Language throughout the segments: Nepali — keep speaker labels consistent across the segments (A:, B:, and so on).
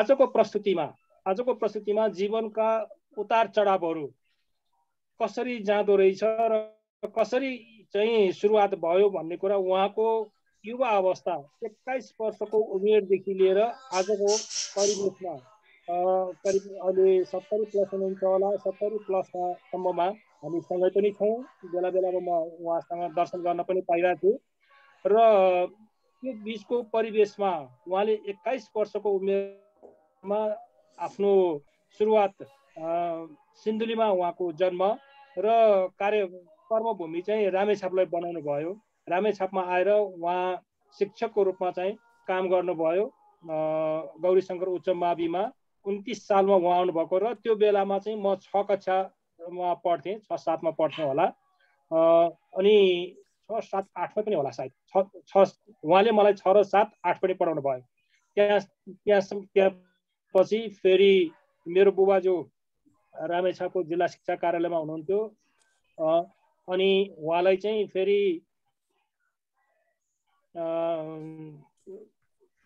A: आजको प्रस्तुतिमा आजको प्रस्तुतिमा जीवनका उतार चढावहरू कसरी जाँदो रहेछ र कसरी चाहिँ सुरुवात भयो भन्ने कुरा उहाँको युवा अवस्था एक्काइस वर्षको उमेरदेखि लिएर आजको परिवेशमा करिब अहिले सत्तरी प्लस हुनुहुन्छ होला सत्तरी प्लससम्ममा सँगै पनि छौँ बेला बेलामा म उहाँसँग दर्शन गर्न पनि पाइरहेको थिएँ र त्यो बिचको परिवेशमा उहाँले एक्काइस वर्षको उमेर मा आफ्नो सुरुवात सिन्धुलीमा उहाँको जन्म र कार्य कर्मभूमि चाहिँ रामेछापलाई बनाउनु भयो रामेछापमा आएर उहाँ शिक्षकको रूपमा चाहिँ काम गर्नुभयो गौरी शङ्कर उच्च माविमा उन्तिस सालमा उहाँ आउनुभएको र त्यो बेलामा चाहिँ म छ कक्षा कक्षामा पढ्थेँ छ सातमा पढ्थेँ होला अनि छ सात आठमा पनि होला सायद छ छ उहाँले मलाई छ र सात आठ पनि पढाउनु भयो त्यहाँ त्यहाँ त्यहाँ पछि फेरि मेरो बुबा जो रामेछापको जिल्ला शिक्षा कार्यालयमा हुनुहुन्थ्यो अनि उहाँलाई चाहिँ फेरि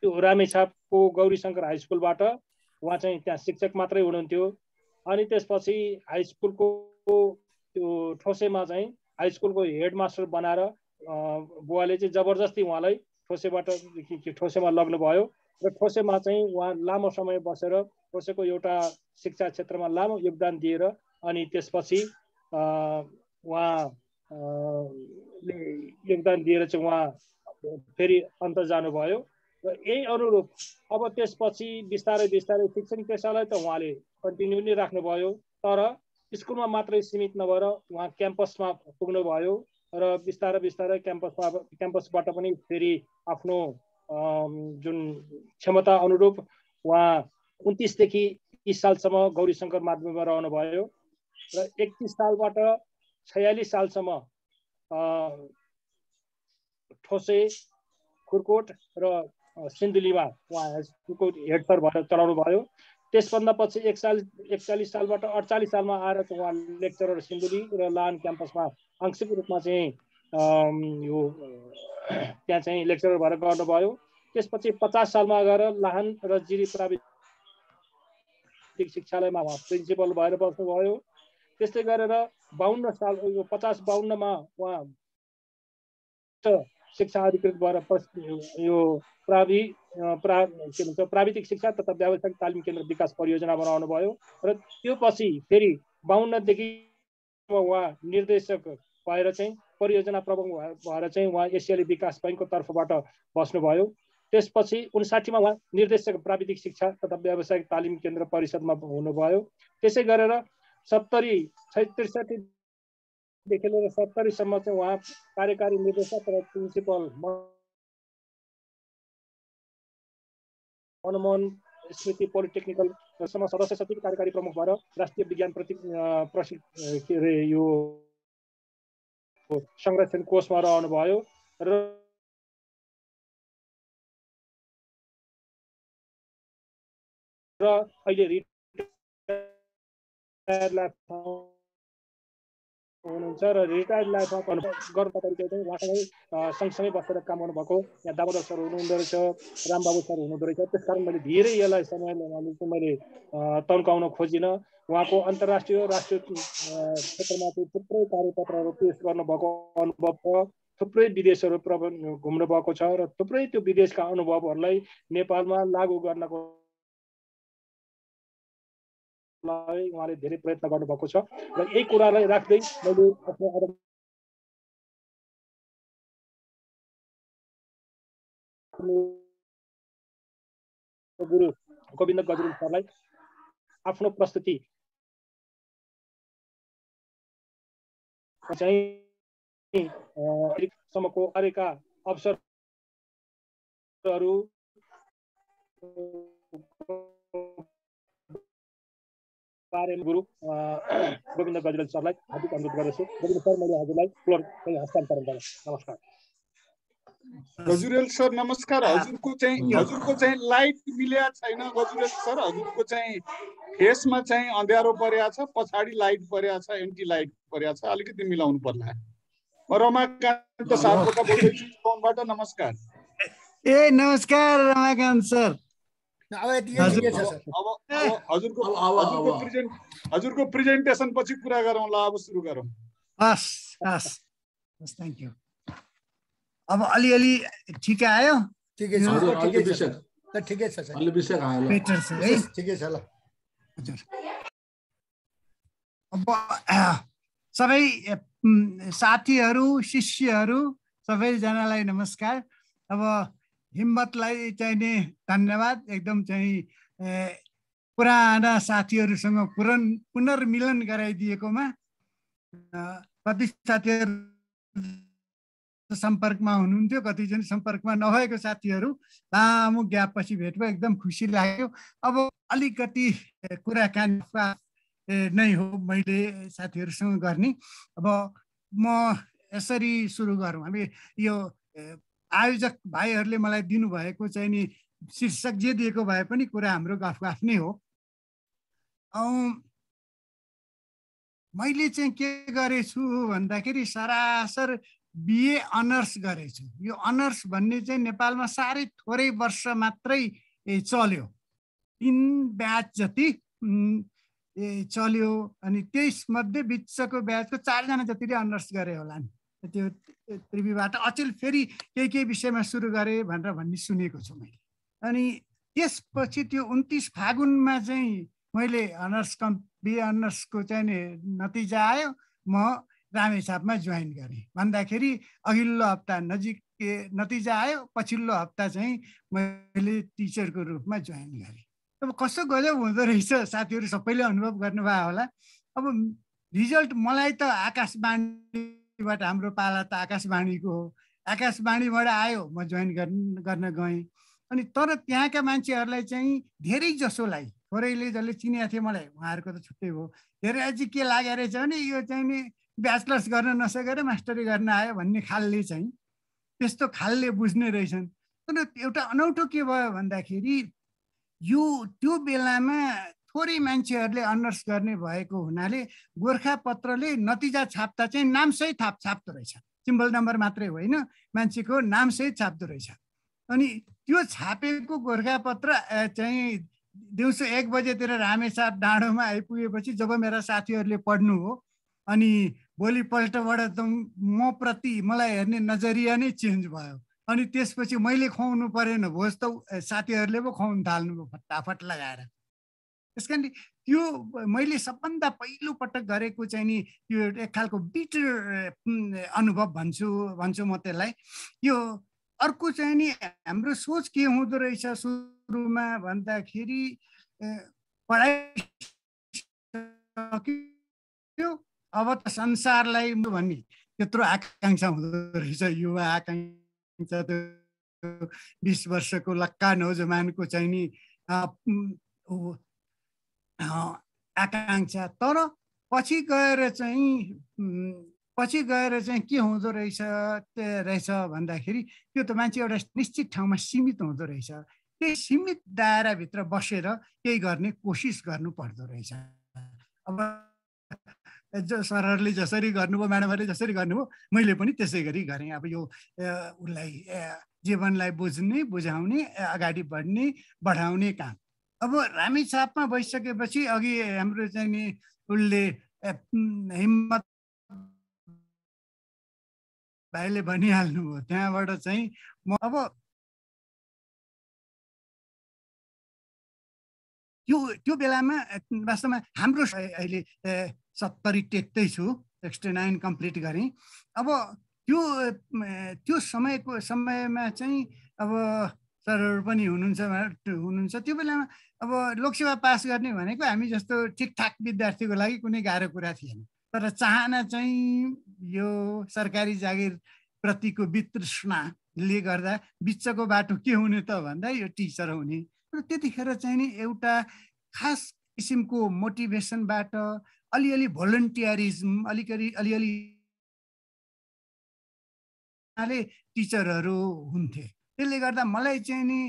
A: त्यो रामेछापको गौरी शङ्कर हाई स्कुलबाट उहाँ चाहिँ त्यहाँ शिक्षक मात्रै हुनुहुन्थ्यो अनि त्यसपछि हाई स्कुलको त्यो ठोसेमा चाहिँ हाई स्कुलको हेडमास्टर बनाएर बुवाले चाहिँ जबरजस्ती उहाँलाई ठोसेबाट ठोसेमा लग्नुभयो र ठोसेमा चाहिँ उहाँ लामो समय बसेर ठोसेको एउटा शिक्षा क्षेत्रमा लामो योगदान दिएर अनि त्यसपछि उहाँ योगदान दिएर चाहिँ उहाँ फेरि अन्त जानुभयो र यही अनुरूप अब त्यसपछि बिस्तारै बिस्तारै शिक्षण पेसालाई त उहाँले कन्टिन्यू नै राख्नुभयो तर स्कुलमा मात्रै सीमित नभएर उहाँ क्याम्पसमा पुग्नुभयो र बिस्तारै बिस्तारै क्याम्पसमा क्याम्पसबाट पनि फेरि आफ्नो जुन क्षमता अनुरूप उहाँ उन्तिसदेखि तिस सालसम्म गौरीशङ्कर माध्यममा रहनुभयो र एकतिस सालबाट छयालिस सालसम्म ठोसे खुर्कोट र सिन्धुलीमा उहाँ खुर्कोट हेडसर भएर चलाउनु भयो त्यसभन्दा पछि एक साल एकचालिस सालबाट अडचालिस सालमा आएर चाहिँ उहाँ लेक्चरर सिन्धुली र लान क्याम्पसमा आंशिक रूपमा चाहिँ यो त्यहाँ चाहिँ लेक्चरर भएर गर्नुभयो त्यसपछि पचास सालमा गएर लाहान र जिरी प्राविधिक शिक्षालयमा उहाँ प्रिन्सिपल भएर बस्नुभयो त्यस्तै गरेर बाहन्न साल पचास बाहन्नमा उहाँ शिक्षा अधिकृत भएर यो प्रावि प्रा के भन्छ प्राविधिक शिक्षा तथा व्यावसायिक तालिम केन्द्र विकास परियोजना बनाउनु भयो र त्यो पछि फेरि बाहन्नदेखि उहाँ निर्देशक भएर चाहिँ परियोजना प्रमुख भएर चाहिँ उहाँ एसियाली विकास बैङ्कको तर्फबाट बस्नुभयो त्यसपछि उन्साठीमा उहाँ निर्देशक प्राविधिक शिक्षा तथा व्यावसायिक तालिम केन्द्र परिषदमा हुनुभयो त्यसै गरेर सत्तरी
B: त्रिसठीदेखि लिएर सत्तरीसम्म चाहिँ उहाँ कार्यकारी निर्देशक र प्रिन्सिपल मनमोहन स्मृति पोलिटेक्निकल सदस्य सचिव कार्यकारी प्रमुख भएर राष्ट्रिय विज्ञान प्रति प्रशि के अरे यो संरक्षण कोषमा रहनुभयो र अहिले रिटायर्ड लाइफ हुनुहुन्छ र रिटायर्ड लाइफमा गर्नु चाहिँ उहाँसँगै सँगसँगै
A: बसेर काम गर्नुभएको यहाँ दामोदर सर हुनुहुँदो रहेछ रामबाबु सर हुनुहुँदो रहेछ त्यस कारण मैले धेरै यसलाई समय मैले तन्काउन खोजिनँ उहाँको अन्तर्राष्ट्रिय राष्ट्रिय क्षेत्रमा चाहिँ थुप्रै कार्यपत्रहरू पेस गर्नुभएको अनुभव छ थुप्रै विदेशहरू प्रब घुम्नु भएको छ र थुप्रै त्यो विदेशका अनुभवहरूलाई नेपालमा लागू गर्नको
B: लाई उहाँले धेरै प्रयत्न गर्नुभएको छ र यही कुरालाई राख्दै मैले आफ्नो गुरु गोविन्द गजरुङ सरलाई आफ्नो प्रस्तुति चाहिँ अरेका अवसरहरू पारेमा गुरु गोविन्द गजरेल
A: सरलाई हार्दिक अनुरोध गर्दछु गोविन्द सर मैले हजुरलाई फ्लोर हस्तान्तरण गरेँ नमस्कार
C: गजुरेल सर नमस्कार हजुरको चाहिँ हजुरको चाहिँ लाइट मिलेको छैन गजुरेल सर हजुरको चाहिँ फेसमा चाहिँ अँध्यारो परेको छ पछाडि लाइट परेको छ एन्टी लाइट परेको छ अलिकति मिलाउनु पर्ला म रमाकान्त सार्पा बोल्दैछु नमस्कार
D: ए नमस्कार रमाकान्त सर
C: हजुरको प्रेजेन्टेसन पछि कुरा गरौँ ल अब सुरु गरौँ
D: हस् हस् हस् थ्याङ्क यू अब अलिअलि ठिकै आयो
E: ठिकै छ ठिकै छ ठिकै छ ल
D: अब सबै साथीहरू शिष्यहरू सबैजनालाई नमस्कार अब हिम्मतलाई चाहिँ नि धन्यवाद एकदम चाहिँ पुराना साथीहरूसँग पुरन पुनर्मिलन गराइदिएकोमा कति साथीहरू सम्पर्कमा हुनुहुन्थ्यो कतिजना सम्पर्कमा नभएको साथीहरू लामो ग्यापपछि भेट भयो एकदम खुसी लाग्यो अब अलिकति कुराकानी नै हो मैले साथीहरूसँग गर्ने अब म यसरी सुरु गरौँ हामी यो आयोजक भाइहरूले मलाई दिनुभएको चाहिँ नि शीर्षक जे दिएको भए पनि कुरा हाम्रो आफू आफ्नै हो मैले चाहिँ के गरेछु भन्दाखेरि सरासर बिए अनर्स गरेछु यो अनर्स भन्ने चाहिँ नेपालमा साह्रै थोरै वर्ष मात्रै चल्यो तिन ब्याच जति चल्यो अनि त्यसमध्ये बिचको ब्याचको चारजना जतिले अनर्स गरे होला नि त्यो त्रिवीबाट अचेल फेरि केही केही विषयमा सुरु गरेँ भनेर भन्ने सुनेको छु मैले अनि त्यसपछि त्यो उन्तिस फागुनमा चाहिँ मैले अनर्स कम् बी अनर्सको चाहिँ नतिजा आयो म रामेछापमा जोइन गरेँ भन्दाखेरि अघिल्लो हप्ता नजिक के नतिजा आयो पछिल्लो हप्ता चाहिँ मैले टिचरको रूपमा जोइन गरेँ अब कस्तो गजब हुँदो रहेछ साथीहरू सबैले अनुभव गर्नुभयो होला अब रिजल्ट मलाई त आकाशवाणी बाट हाम्रो पाला त आकाशवाणीको हो आकाशवाणीबाट आयो म जोइन गर्न गएँ अनि तर त्यहाँका मान्छेहरूलाई चाहिँ धेरै जसोलाई थोरैले जसले चिनेको थिए मलाई उहाँहरूको त छुट्टै भयो धेरै चाहिँ के लागेर रहेछ भने यो चाहिँ नि ब्याचलर्स गर्न नसकेर मास्टरी गर्न आयो भन्ने खालले चाहिँ त्यस्तो खालले बुझ्ने रहेछन् तर एउटा अनौठो के भयो भन्दाखेरि यो त्यो बेलामा थोरै मान्छेहरूले अनर्स गर्ने भएको हुनाले गोर्खापत्रले नतिजा छाप्दा चाहिँ नामसहित थाप छाप्दो रहेछ सिम्बल नम्बर मात्रै होइन मान्छेको नामसहित छाप्दो रहेछ अनि त्यो छापेको गोर्खापत्र चाहिँ दिउँसो एक बजेतिर रामेसाप डाँडोमा आइपुगेपछि जब मेरा साथीहरूले पढ्नु हो अनि भोलिपल्टबाट त म प्रति मलाई हेर्ने नजरिया नै चेन्ज भयो अनि त्यसपछि मैले खुवाउनु परेन भोज त साथीहरूले पो खुवाउनु थाल्नुभयो फटाफट लगाएर त्यस कारण त्यो मैले सबभन्दा पहिलोपटक गरेको चाहिँ नि यो एक खालको बिटर अनुभव भन्छु भन्छु म त्यसलाई यो अर्को चाहिँ नि हाम्रो सोच के हुँदो रहेछ सुरुमा भन्दाखेरि पढाइ अब त संसारलाई भन्ने त्यत्रो आकाङ्क्षा हुँदो रहेछ युवा आकाङ्क्षा बिस वर्षको लक्का नौजवानको चाहिँ नि आकाङ्क्षा तर पछि गएर चाहिँ पछि गएर चाहिँ के हुँदो रहेछ रहेछ भन्दाखेरि त्यो त मान्छे एउटा निश्चित ठाउँमा सीमित हुँदो रहेछ त्यही सीमित दायराभित्र बसेर केही गर्ने कोसिस गर्नु पर्दो रहेछ अब जो सरहरूले जसरी गर्नुभयो म्याडमहरूले जसरी गर्नुभयो मैले पनि त्यसै गरी गरेँ अब यो उसलाई जीवनलाई बुझ्ने बुझाउने अगाडि बढ्ने बढाउने काम अब रामी चापमा भइसकेपछि अघि हाम्रो चाहिँ नि उसले
B: हिम्मत भाइले भनिहाल्नुभयो त्यहाँबाट चाहिँ म अब त्यो त्यो बेलामा वास्तवमा हाम्रो अहिले सत्तरी टेक्दै
D: छु सिक्सटी नाइन कम्प्लिट गरेँ अब त्यो त्यो समयको समयमा चाहिँ अब सरहरू पनि हुनुहुन्छ हुनुहुन्छ त्यो बेलामा अब लोकसेवा पास गर्ने भनेको हामी जस्तो ठिकठाक विद्यार्थीको लागि कुनै गाह्रो कुरा थिएन तर चाहना चाहिँ यो सरकारी जागिरप्रतिको वितृष्णाले गर्दा बिचको बाटो के हुने त भन्दा यो टिचर हुने र त्यतिखेर चाहिँ नि एउटा खास किसिमको मोटिभेसनबाट अलिअलि भोलन्टियरिजम
B: अलिकति अलिअलि टिचरहरू हुन्थे त्यसले गर्दा मलाई चाहिँ नि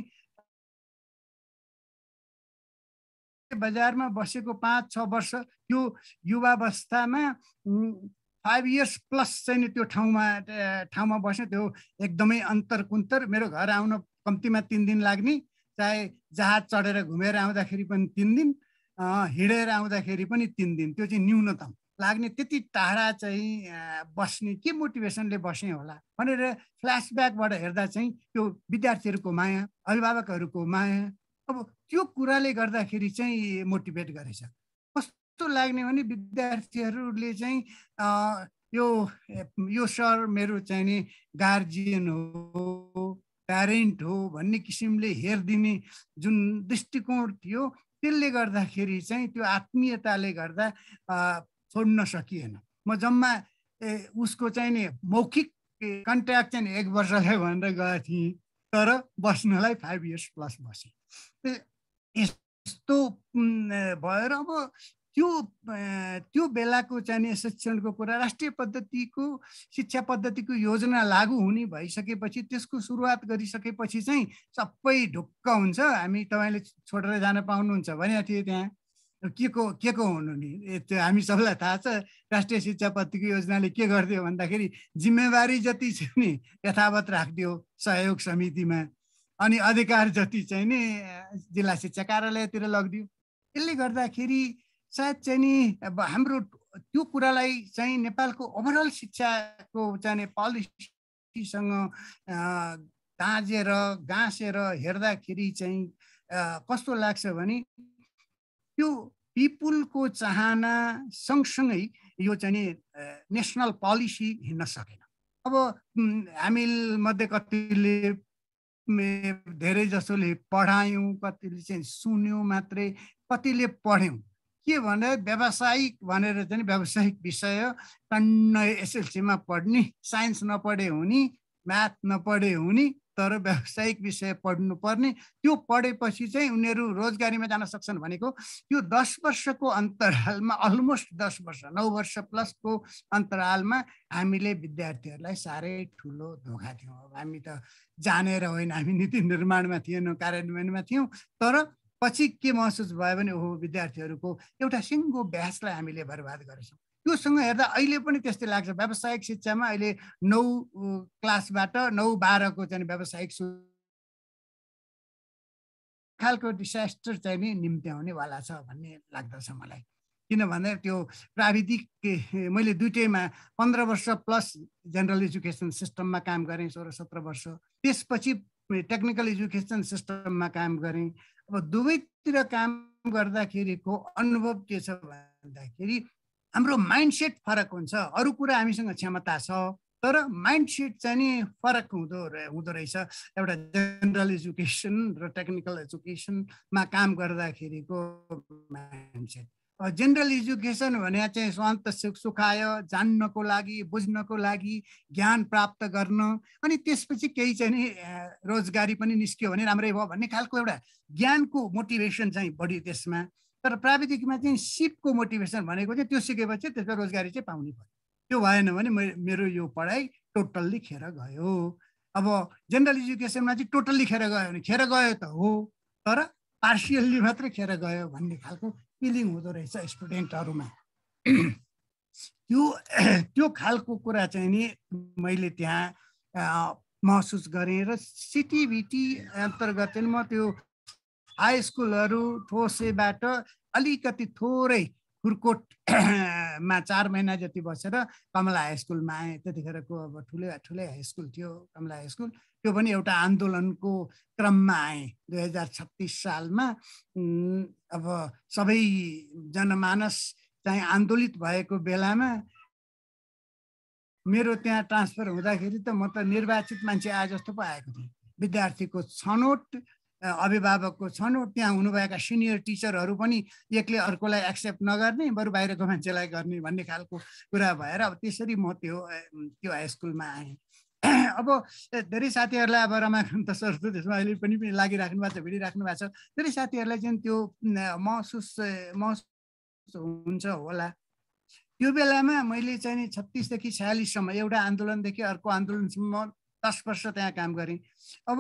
B: बजारमा बसेको पाँच छ वर्ष त्यो युवावस्थामा
D: फाइभ इयर्स प्लस चाहिँ नि त्यो ठाउँमा ठाउँमा बस्ने त्यो एकदमै अन्तर कुन्तर मेरो घर आउन कम्तीमा तिन दिन लाग्ने चाहे जहाज चढेर घुमेर आउँदाखेरि पनि तिन दिन हिँडेर आउँदाखेरि पनि तिन दिन त्यो चाहिँ न्यूनतम लाग्ने त्यति टाढा चाहिँ बस्ने के मोटिभेसनले बस्ने होला भनेर फ्ल्यासब्याकबाट हेर्दा चाहिँ त्यो विद्यार्थीहरूको माया अभिभावकहरूको माया अब त्यो कुराले गर्दाखेरि चाहिँ मोटिभेट गरेछ कस्तो लाग्ने भने विद्यार्थीहरूले चाहिँ यो यो सर मेरो चाहिँ नि गार्जियन हो प्यारेन्ट हो भन्ने किसिमले हेरिदिने जुन दृष्टिकोण थियो त्यसले गर्दाखेरि चाहिँ त्यो आत्मीयताले गर्दा छोड्न सकिएन म जम्मा ए उसको चाहिँ नि मौखिक कन्ट्याक्ट चाहिँ एक वर्षले भनेर गएको थिएँ तर बस्नलाई फाइभ इयर्स प्लस बसेँ यस्तो भएर अब त्यो त्यो बेलाको चाहिँ शिक्षणको कुरा राष्ट्रिय पद्धतिको शिक्षा पद्धतिको योजना लागु हुने भइसकेपछि त्यसको सुरुवात गरिसकेपछि चाहिँ सबै ढुक्क हुन्छ हामी तपाईँले छोडेर जान पाउनुहुन्छ भनेको थिएँ त्यहाँ के को के को हुनु नि त्यो हामी सबैलाई थाहा छ राष्ट्रिय शिक्षा पत्रिका योजनाले के गरिदियो भन्दाखेरि जिम्मेवारी जति छ नि यथावत राखिदियो सहयोग समितिमा अनि अधिकार जति चाहिँ नि जिल्ला शिक्षा कार्यालयतिर लगिदियो यसले गर्दाखेरि सायद चाहिँ नि अब हाम्रो त्यो कुरालाई चाहिँ नेपालको ओभरअल शिक्षाको चाहिँ पोलिसीसँग गाँजेर गाँसेर हेर्दाखेरि चाहिँ कस्तो लाग्छ भने त्यो पिपुलको चाहना सँगसँगै यो चाहिँ नेसनल पोलिसी हिँड्न सकेन अब हामी मध्ये कतिले धेरै जसोले पढायौँ कतिले चाहिँ सुन्यौँ मात्रै कतिले पढ्यौँ के भने व्यावसायिक भनेर चाहिँ व्यावसायिक विषय टन्न एसएलसीमा पढ्ने साइन्स नपढे हुने म्याथ नपढे हुने तर व्यावसायिक विषय पढ्नु पर्ने त्यो पढेपछि चाहिँ उनीहरू रोजगारीमा जान सक्छन् भनेको यो दस वर्षको अन्तरालमा अलमोस्ट दस वर्ष नौ वर्ष प्लसको अन्तरालमा हामीले विद्यार्थीहरूलाई साह्रै ठुलो धोका थियौँ अब हामी त जानेर होइन हामी नीति निर्माणमा थिएनौँ कार्यान्वयनमा थियौँ तर पछि के महसुस भयो भने ओहो विद्यार्थीहरूको एउटा सिङ्गो ब्याचलाई हामीले बर्बाद गरेछौँ त्योसँग हेर्दा अहिले पनि त्यस्तै लाग्छ व्यावसायिक शिक्षामा अहिले नौ क्लासबाट नौ बाह्रको चाहिँ व्यावसायिक खालको डिसास्टर चाहिँ नि निम्त्याउनेवाला छ भन्ने लाग्दछ मलाई किन भन्दा त्यो प्राविधिक मैले दुइटैमा पन्ध्र वर्ष प्लस जेनरल एजुकेसन सिस्टममा काम गरेँ सोह्र सत्र वर्ष त्यसपछि टेक्निकल एजुकेसन सिस्टममा काम गरेँ अब दुवैतिर काम गर्दाखेरिको अनुभव के छ
E: भन्दाखेरि
D: हाम्रो माइन्डसेट फरक हुन्छ अरू कुरा हामीसँग क्षमता छ तर माइन्ड सेट चाहिँ नि फरक हुँदो हुँदो रहेछ एउटा जेनरल एजुकेसन र टेक्निकल एजुकेसनमा काम गर्दाखेरिको माइन्ड सेट जेनरल एजुकेसन भने चाहिँ स्वान्त सुख सुखाय जान्नको लागि बुझ्नको लागि ज्ञान प्राप्त गर्न अनि त्यसपछि केही चाहिँ नि रोजगारी पनि निस्क्यो भने राम्रै भयो भन्ने खालको एउटा ज्ञानको मोटिभेसन चाहिँ बढी त्यसमा तर प्राविधिकमा चाहिँ सिपको मोटिभेसन भनेको चाहिँ त्यो सिकेपछि त्यसमा रोजगारी चाहिँ पाउने भयो त्यो भएन भने मेरो यो पढाइ टोटल्ली खेर गयो अब जेनरल एजुकेसनमा चाहिँ टोटल्ली खेर गयो भने खेर गयो त हो तर पार्सियल्ली मात्रै खेर गयो भन्ने खालको फिलिङ हुँदो रहेछ स्टुडेन्टहरूमा त्यो त्यो खालको कुरा चाहिँ नि मैले त्यहाँ महसुस गरेँ र सिटिभिटी अन्तर्गत चाहिँ म त्यो हाई स्कुलहरू ठोसेबाट अलिकति थोरै कुर्कोटमा चार महिना जति बसेर कमला हाई स्कुलमा आएँ त्यतिखेरको अब ठुलै ठुलै हाई स्कुल थियो कमला हाई स्कुल त्यो पनि एउटा आन्दोलनको क्रममा आएँ दुई हजार छत्तिस सालमा अब सबै जनमानस चाहिँ आन्दोलित भएको बेलामा मेरो त्यहाँ ट्रान्सफर हुँदाखेरि त म त निर्वाचित मान्छे आए जस्तो पो आएको थिएँ विद्यार्थीको छनोट अभिभावकको छन् त्यहाँ हुनुभएका सिनियर टिचरहरू पनि एकले अर्कोलाई एक्सेप्ट नगर्ने बरु बाहिरको मान्छेलाई गर्ने भन्ने खालको कुरा भएर अब त्यसरी म त्यो त्यो हाई स्कुलमा आएँ अब धेरै साथीहरूलाई अब रमाकान्त त सर त्यसमा अहिले पनि लागिराख्नु भएको छ भिडिराख्नु भएको छ धेरै साथीहरूलाई चाहिँ त्यो महसुस महसुस हुन्छ होला त्यो बेलामा मैले चाहिँ छत्तिसदेखि छयालिससम्म एउटा आन्दोलनदेखि अर्को आन्दोलनसम्म दस वर्ष त्यहाँ काम गरेँ अब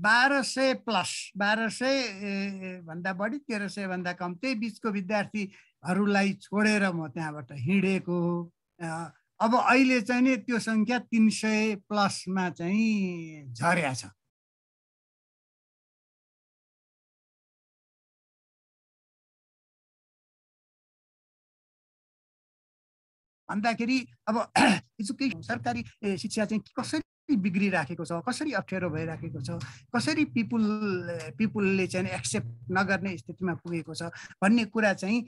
D: बाह्र सय प्लस बाह्र सय भन्दा बढी तेह्र सयभन्दा कम त्यही बिचको विद्यार्थीहरूलाई छोडेर म त्यहाँबाट हिँडेको
B: अब अहिले चाहिँ नि त्यो सङ्ख्या तिन सय प्लसमा चाहिँ झर्या छ भन्दाखेरि अब एजुकेसन सरकारी शिक्षा चाहिँ कसरी बिग्रिराखेको छ कसरी
D: अप्ठ्यारो भइराखेको छ कसरी पिपुल पिपुलले चाहिँ एक्सेप्ट नगर्ने स्थितिमा पुगेको छ भन्ने कुरा चाहिँ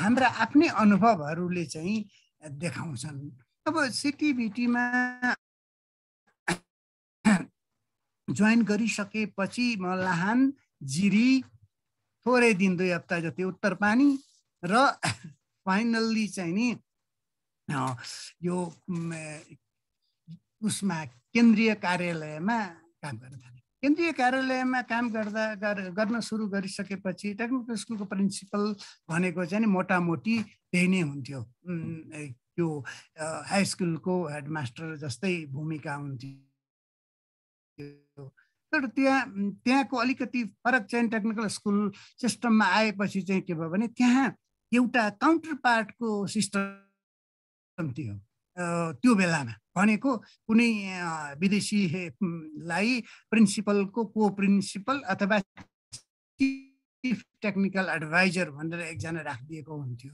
D: हाम्रा आफ्नै अनुभवहरूले चाहिँ देखाउँछन् अब सिटिभिटीमा जोइन गरिसकेपछि म लाहान जिरी थोरै दिन दुई हप्ता जति उत्तर पानी र फाइनल्ली चाहिँ नि यो उसमा केन्द्रीय कार्यालयमा काम गर्न थाले केन्द्रीय कार्यालयमा काम गर्दा गर्न सुरु गरिसकेपछि टेक्निकल स्कुलको प्रिन्सिपल भनेको चाहिँ नि मोटामोटी त्यही नै हुन्थ्यो त्यो हाई स्कुलको हेडमास्टर जस्तै भूमिका हुन्थ्यो तर त्यहाँ त्यहाँको अलिकति फरक चाहिँ टेक्निकल स्कुल सिस्टममा आएपछि चाहिँ के भयो भने त्यहाँ एउटा काउन्टर पार्टको सिस्टम थियो त्यो बेलामा भनेको कुनै विदेशीलाई प्रिन्सिपलको को प्रिन्सिपल अथवा चिफ टेक्निकल एडभाइजर भनेर एकजना राखिदिएको हुन्थ्यो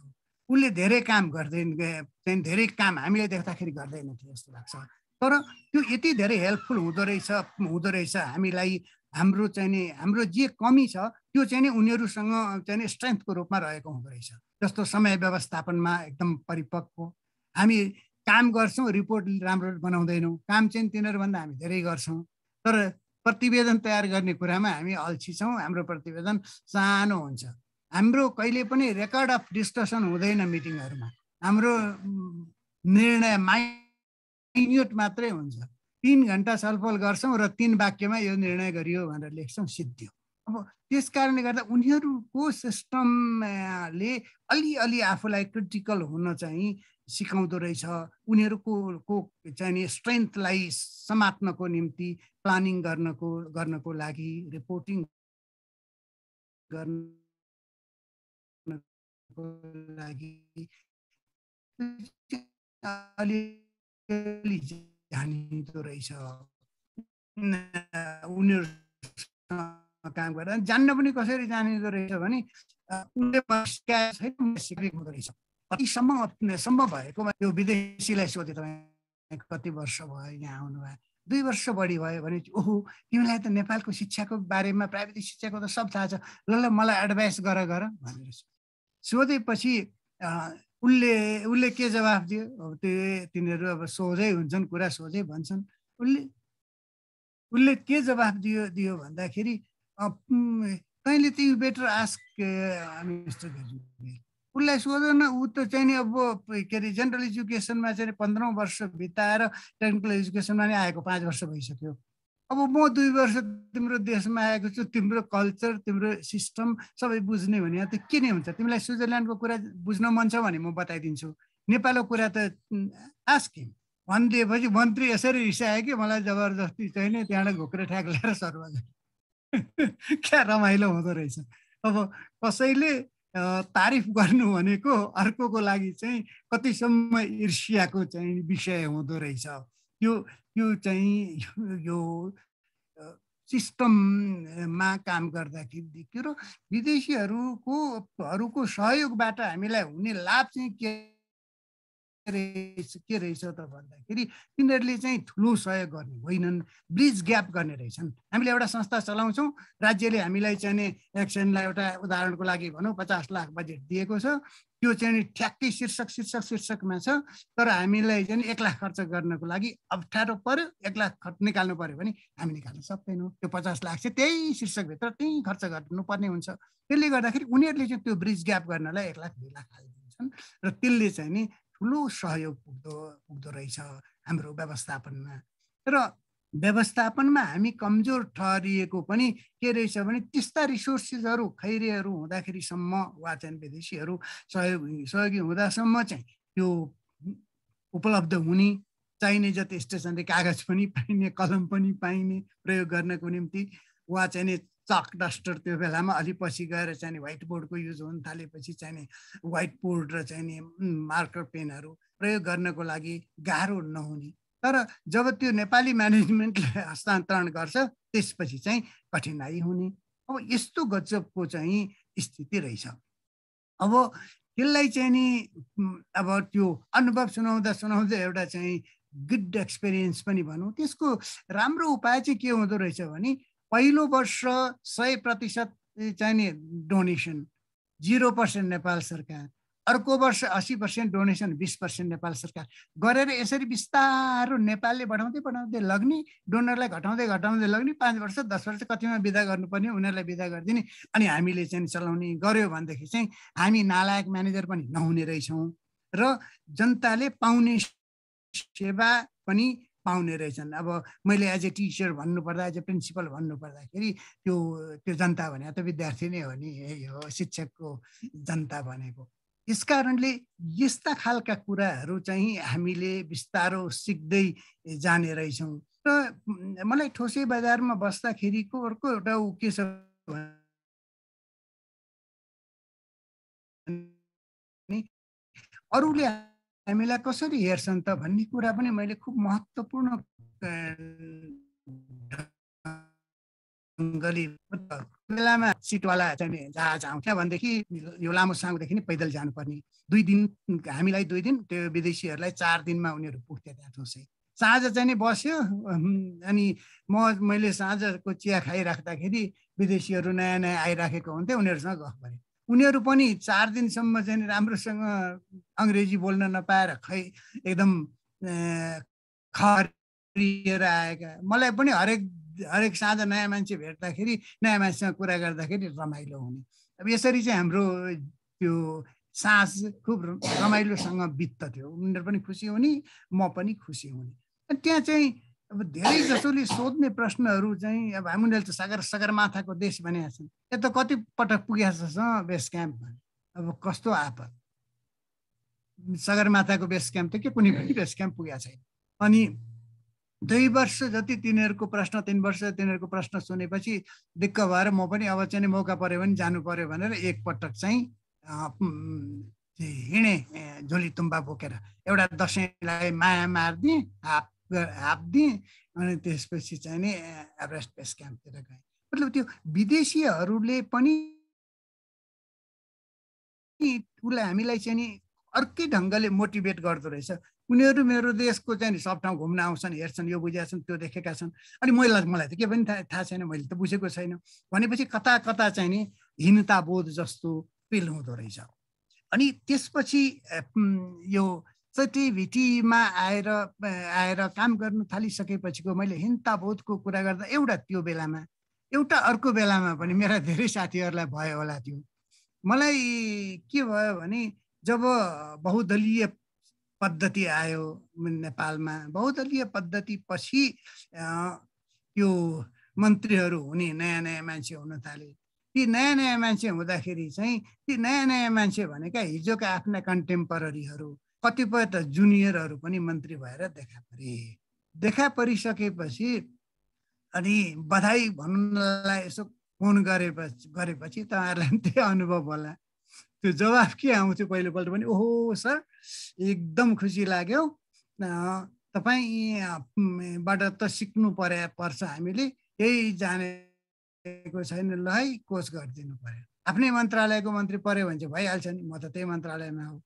D: उसले धेरै काम गर्दैन त्यहाँदेखि धेरै काम हामीले देख्दाखेरि गर्दैन थियो जस्तो लाग्छ तर त्यो यति धेरै हेल्पफुल हुँदो रहेछ हुँदो रहेछ हामीलाई हाम्रो चाहिँ नि हाम्रो जे कमी छ त्यो चाहिँ नि उनीहरूसँग चाहिँ नि स्ट्रेन्थको रूपमा रहेको हुँदो रहेछ जस्तो समय व्यवस्थापनमा एकदम परिपक्व हामी काम गर्छौँ रिपोर्ट राम्रो बनाउँदैनौँ काम चाहिँ तिनीहरूभन्दा हामी धेरै गर्छौँ तर प्रतिवेदन तयार गर्ने कुरामा हामी अल्छी छौँ हाम्रो प्रतिवेदन सानो हुन्छ हाम्रो कहिले पनि रेकर्ड अफ डिस्कसन हुँदैन मिटिङहरूमा हाम्रो निर्णय माइन्युट मात्रै हुन्छ तिन घन्टा छलफल गर्छौँ र तिन वाक्यमा यो निर्णय गरियो भनेर लेख्छौँ सिद्धियो अब त्यस कारणले गर्दा उनीहरूको सिस्टमले अलिअलि आफूलाई क्रिटिकल हुन चाहिँ सिकाउँदो रहेछ उनीहरूको को चाहिने स्ट्रेन्थलाई समात्नको निम्ति प्लानिङ
B: गर्नको गर्नको लागि रिपोर्टिङ गर्नको लागि अलिअलि जानिँदो रहेछ
D: उनीहरूसँग काम गरेर जान्न पनि कसरी जानिँदो रहेछ भने उनले सिकाएको छैन सिकाइ हुँदो रहेछ कतिसम्म सम्भव भएकोमा यो विदेशीलाई सोध्यो तपाईँ कति वर्ष भयो यहाँ आउनुभयो दुई वर्ष बढी भयो भने ओहो तिमीलाई त नेपालको शिक्षाको बारेमा प्राविधिक शिक्षाको त सब थाहा छ ल ल मलाई एडभाइस गर गर भनेर सोधेपछि उसले उसले के जवाफ दियो अब त्यो तिनीहरू अब सोझै हुन्छन् कुरा सोझै भन्छन् उसले उसले के जवाफ दियो दियो भन्दाखेरि कहिले त बेटर आस्क हामी यस्तो उसलाई सोध न ऊ त चाहिँ नि अब के अरे जेनरल एजुकेसनमा चाहिँ पन्ध्रौँ वर्ष बिताएर टेक्निकल एजुकेसनमा नै आएको पाँच वर्ष भइसक्यो अब म दुई वर्ष तिम्रो देशमा आएको छु तिम्रो कल्चर तिम्रो सिस्टम सबै बुझ्ने भने त के नै हुन्छ तिमीलाई स्विजरल्यान्डको कुरा बुझ्न मन छ भने म बताइदिन्छु नेपालको कुरा त आस्किम भनिदिएपछि मन्त्री यसरी रिसायो कि मलाई जबरजस्ती चाहिँ नि त्यहाँबाट घोक्रे ठ्याक ल्याएर सर्व क्या रमाइलो हुँदो रहेछ अब कसैले तारिफ गर्नु भनेको अर्कोको लागि चाहिँ कतिसम्म ईर्ष्याको चाहिँ विषय हुँदो रहेछ त्यो त्यो चाहिँ यो सिस्टममा काम गर्दाखेरि र विदेशीहरूको हरूको सहयोगबाट हामीलाई हुने लाभ चाहिँ के रहेछ के रहेछ त भन्दाखेरि तिनीहरूले चाहिँ ठुलो सहयोग गर्ने होइनन् ब्रिज ग्याप गर्ने रहेछन् हामीले एउटा संस्था चलाउँछौँ राज्यले हामीलाई चाहिँ एक्सनलाई एउटा उदाहरणको लागि भनौँ पचास लाख बजेट दिएको छ त्यो चाहिँ ठ्याक्कै शीर्षक शीर्षक शीर्षकमा छ तर हामीलाई चाहिँ एक लाख खर्च गर्नको लागि अप्ठ्यारो पऱ्यो एक लाख खर्च निकाल्नु पऱ्यो भने हामी निकाल्न सक्दैनौँ त्यो पचास लाख चाहिँ त्यही शीर्षकभित्र त्यहीँ खर्च गर्नुपर्ने हुन्छ त्यसले गर्दाखेरि उनीहरूले चाहिँ त्यो ब्रिज ग्याप गर्नलाई एक लाख दुई लाख हालिदिन्छन् र त्यसले चाहिँ नि ठुलो सहयोग पुग्दो पुग्दो रहेछ हाम्रो व्यवस्थापनमा र व्यवस्थापनमा हामी कमजोर ठहरिएको पनि के रहेछ भने त्यस्ता रिसोर्सेसहरू खैरेहरू हुँदाखेरिसम्म वाचन विदेशीहरू सहयोग सहयोगी हुँदासम्म चाहिँ त्यो उपलब्ध हुने चाहिने जति स्टेसनरी कागज पनि पाइने कलम पनि पाइने प्रयोग गर्नको निम्ति वा चाहिने चक डस्टर त्यो बेलामा अलि पछि गएर चाहिँ व्हाइट बोर्डको युज हुन थालेपछि चाहिँ व्हाइट बोर्ड र चाहिँ नि मार्कर पेनहरू प्रयोग गर्नको लागि गाह्रो नहुने तर जब त्यो नेपाली म्यानेजमेन्टले हस्तान्तरण गर्छ त्यसपछि चाहिँ कठिनाई हुने अब यस्तो गजबको चाहिँ स्थिति रहेछ अब त्यसलाई चाहिँ नि अब त्यो अनुभव सुनाउँदा सुनाउँदा एउटा चाहिँ गुड एक्सपिरियन्स पनि भनौँ त्यसको राम्रो उपाय चाहिँ के हुँदो रहेछ भने पहिलो वर्ष सय प्रतिशत चाहिँ नि डोनेसन जिरो पर्सेन्ट नेपाल सरकार अर्को वर्ष असी पर्सेन्ट डोनेसन बिस पर्सेन्ट नेपाल सरकार गरेर यसरी बिस्तारो नेपालले बढाउँदै बढाउँदै लग्ने डोनरलाई घटाउँदै घटाउँदै लग्ने पाँच वर्ष दस वर्ष कतिमा विदा गर्नुपर्ने उनीहरूलाई विदा गरिदिने अनि हामीले चाहिँ चलाउने गर्यो भनेदेखि चाहिँ हामी नालायक म्यानेजर पनि नहुने रहेछौँ र जनताले पाउने सेवा पनि पाउने रहेछन् अब मैले एज ए टिचर भन्नुपर्दा एज ए प्रिन्सिपल भन्नुपर्दाखेरि त्यो त्यो जनता भने त विद्यार्थी नै हो नि यही हो शिक्षकको जनता भनेको यस कारणले यस्ता खालका कुराहरू चाहिँ हामीले बिस्तारो सिक्दै जाने रहेछौँ र मलाई ठोसे
B: बजारमा बस्दाखेरिको अर्को एउटा ऊ के छ अरूले हामीलाई कसरी
D: हेर्छन् त भन्ने कुरा पनि मैले खुब महत्त्वपूर्ण बेलामा सिटवाला चाहिँ जहाज आउँछ भनेदेखि यो लामो साङदेखि नै पैदल जानुपर्ने दुई दिन हामीलाई दुई दिन त्यो विदेशीहरूलाई चार दिनमा उनीहरू पुग्थे त्यहाँ चाहिँ साँझ चाहिँ नि बस्यो अनि म मैले साँझको चिया खाइराख्दाखेरि विदेशीहरू नयाँ नयाँ आइराखेको हुन्थ्यो उनीहरूसँग गफ गरेँ उनीहरू पनि चार दिनसम्म चाहिँ राम्रोसँग अङ्ग्रेजी बोल्न नपाएर खै एकदम खरिएर आएका मलाई पनि हरेक हरेक साँझ नयाँ मान्छे भेट्दाखेरि नयाँ मान्छेसँग कुरा गर्दाखेरि रमाइलो हुने अब यसरी चाहिँ हाम्रो त्यो सास खुब रमाइलोसँग बित्त थियो उनीहरू पनि खुसी हुने म पनि खुसी हुने त्यहाँ चाहिँ अब धेरै जसोले सोध्ने प्रश्नहरू चाहिँ अब हामीले त सागर सगरमाथाको देश भनेका छन् यता कति पटक पुगेछ बेस क्याम्प अब कस्तो आपत सगरमाथाको बेस क्याम्प त के कुनै पनि बेस क्याम्प पुगेको छैन अनि दुई वर्ष जति तिनीहरूको प्रश्न तिन वर्ष तिनीहरूको प्रश्न सुनेपछि दिक्क भएर म पनि अब चाहिँ मौका पऱ्यो भने जानु पऱ्यो भनेर एकपटक चाहिँ हिँडेँ झोली तुम्बा बोकेर एउटा दसैँलाई माया मारिदिएँ हात एप दिएँ अनि त्यसपछि चाहिँ नि एभरेस्ट बेस क्याम्पतिर गएँ मतलब त्यो विदेशीहरूले पनि उसलाई हामीलाई चाहिँ नि अर्कै ढङ्गले मोटिभेट गर्दो रहेछ उनीहरू मेरो देशको चाहिँ सब ठाउँ घुम्न आउँछन् हेर्छन् यो बुझेका छन् त्यो देखेका छन् अनि मैले मलाई त के पनि थाहा थाहा छैन मैले त बुझेको छैन भनेपछि कता कता चाहिँ नि हीनताबोध जस्तो फिल हुँदो रहेछ अनि त्यसपछि यो चाहिँ भिटीमा आएर आएर काम गर्नु थालिसकेपछिको मैले हिन्ताबोधको कुरा गर्दा एउटा त्यो बेलामा एउटा अर्को बेलामा पनि मेरा धेरै साथीहरूलाई भयो होला त्यो मलाई के भयो भने जब बहुदलीय पद्धति आयो नेपालमा बहुदलीय पद्धति पछि त्यो मन्त्रीहरू हुने नयाँ नयाँ मान्छे हुन थाले ती नयाँ नयाँ मान्छे हुँदाखेरि चाहिँ ती नयाँ नयाँ मान्छे भनेका हिजोका आफ्ना कन्टेम्पररीहरू कतिपय त जुनियरहरू पनि मन्त्री भएर देखा परे देखा परिसकेपछि अनि बधाई भन्नुलाई यसो फोन गरेपछि गरेपछि तपाईँहरूलाई पनि त्यही अनुभव होला त्यो जवाफ के आउँथ्यो पहिलोपल्ट पनि ओहो सर एकदम खुसी लाग्यो तपाईँबाट त सिक्नु परे पर्छ हामीले यही जानेको छैन ल है कोच गरिदिनु पऱ्यो आफ्नै मन्त्रालयको मन्त्री पऱ्यो भने चाहिँ भइहाल्छ नि म त त्यही मन्त्रालयमा हो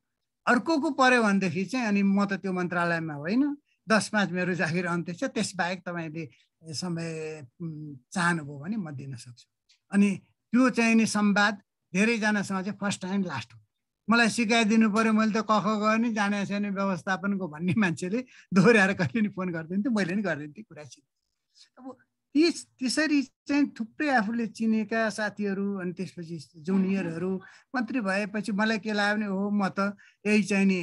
D: अर्कोको पऱ्यो भनेदेखि चाहिँ अनि म त त्यो मन्त्रालयमा होइन दस पाँच मेरो जागिर अन्त्य छ त्यसबाहेक तपाईँले समय चाहनुभयो भने म दिन सक्छु अनि त्यो चाहिँ नि संवाद धेरैजनासँग चाहिँ फर्स्ट टाइम लास्ट हो मलाई सिकाइदिनु पऱ्यो मैले त कख गर्ने नि जाने छैन व्यवस्थापनको भन्ने मान्छेले दोहोऱ्याएर कहिले पनि फोन गरिदिन्थ्यो मैले नि गरिदिन्थेँ कुरा सिक अब ती त्यसरी चाहिँ थुप्रै आफूले चिनेका साथीहरू अनि त्यसपछि जुनियरहरू मन्त्री भएपछि मलाई के लाग्यो भने हो म त यही चाहिँ नि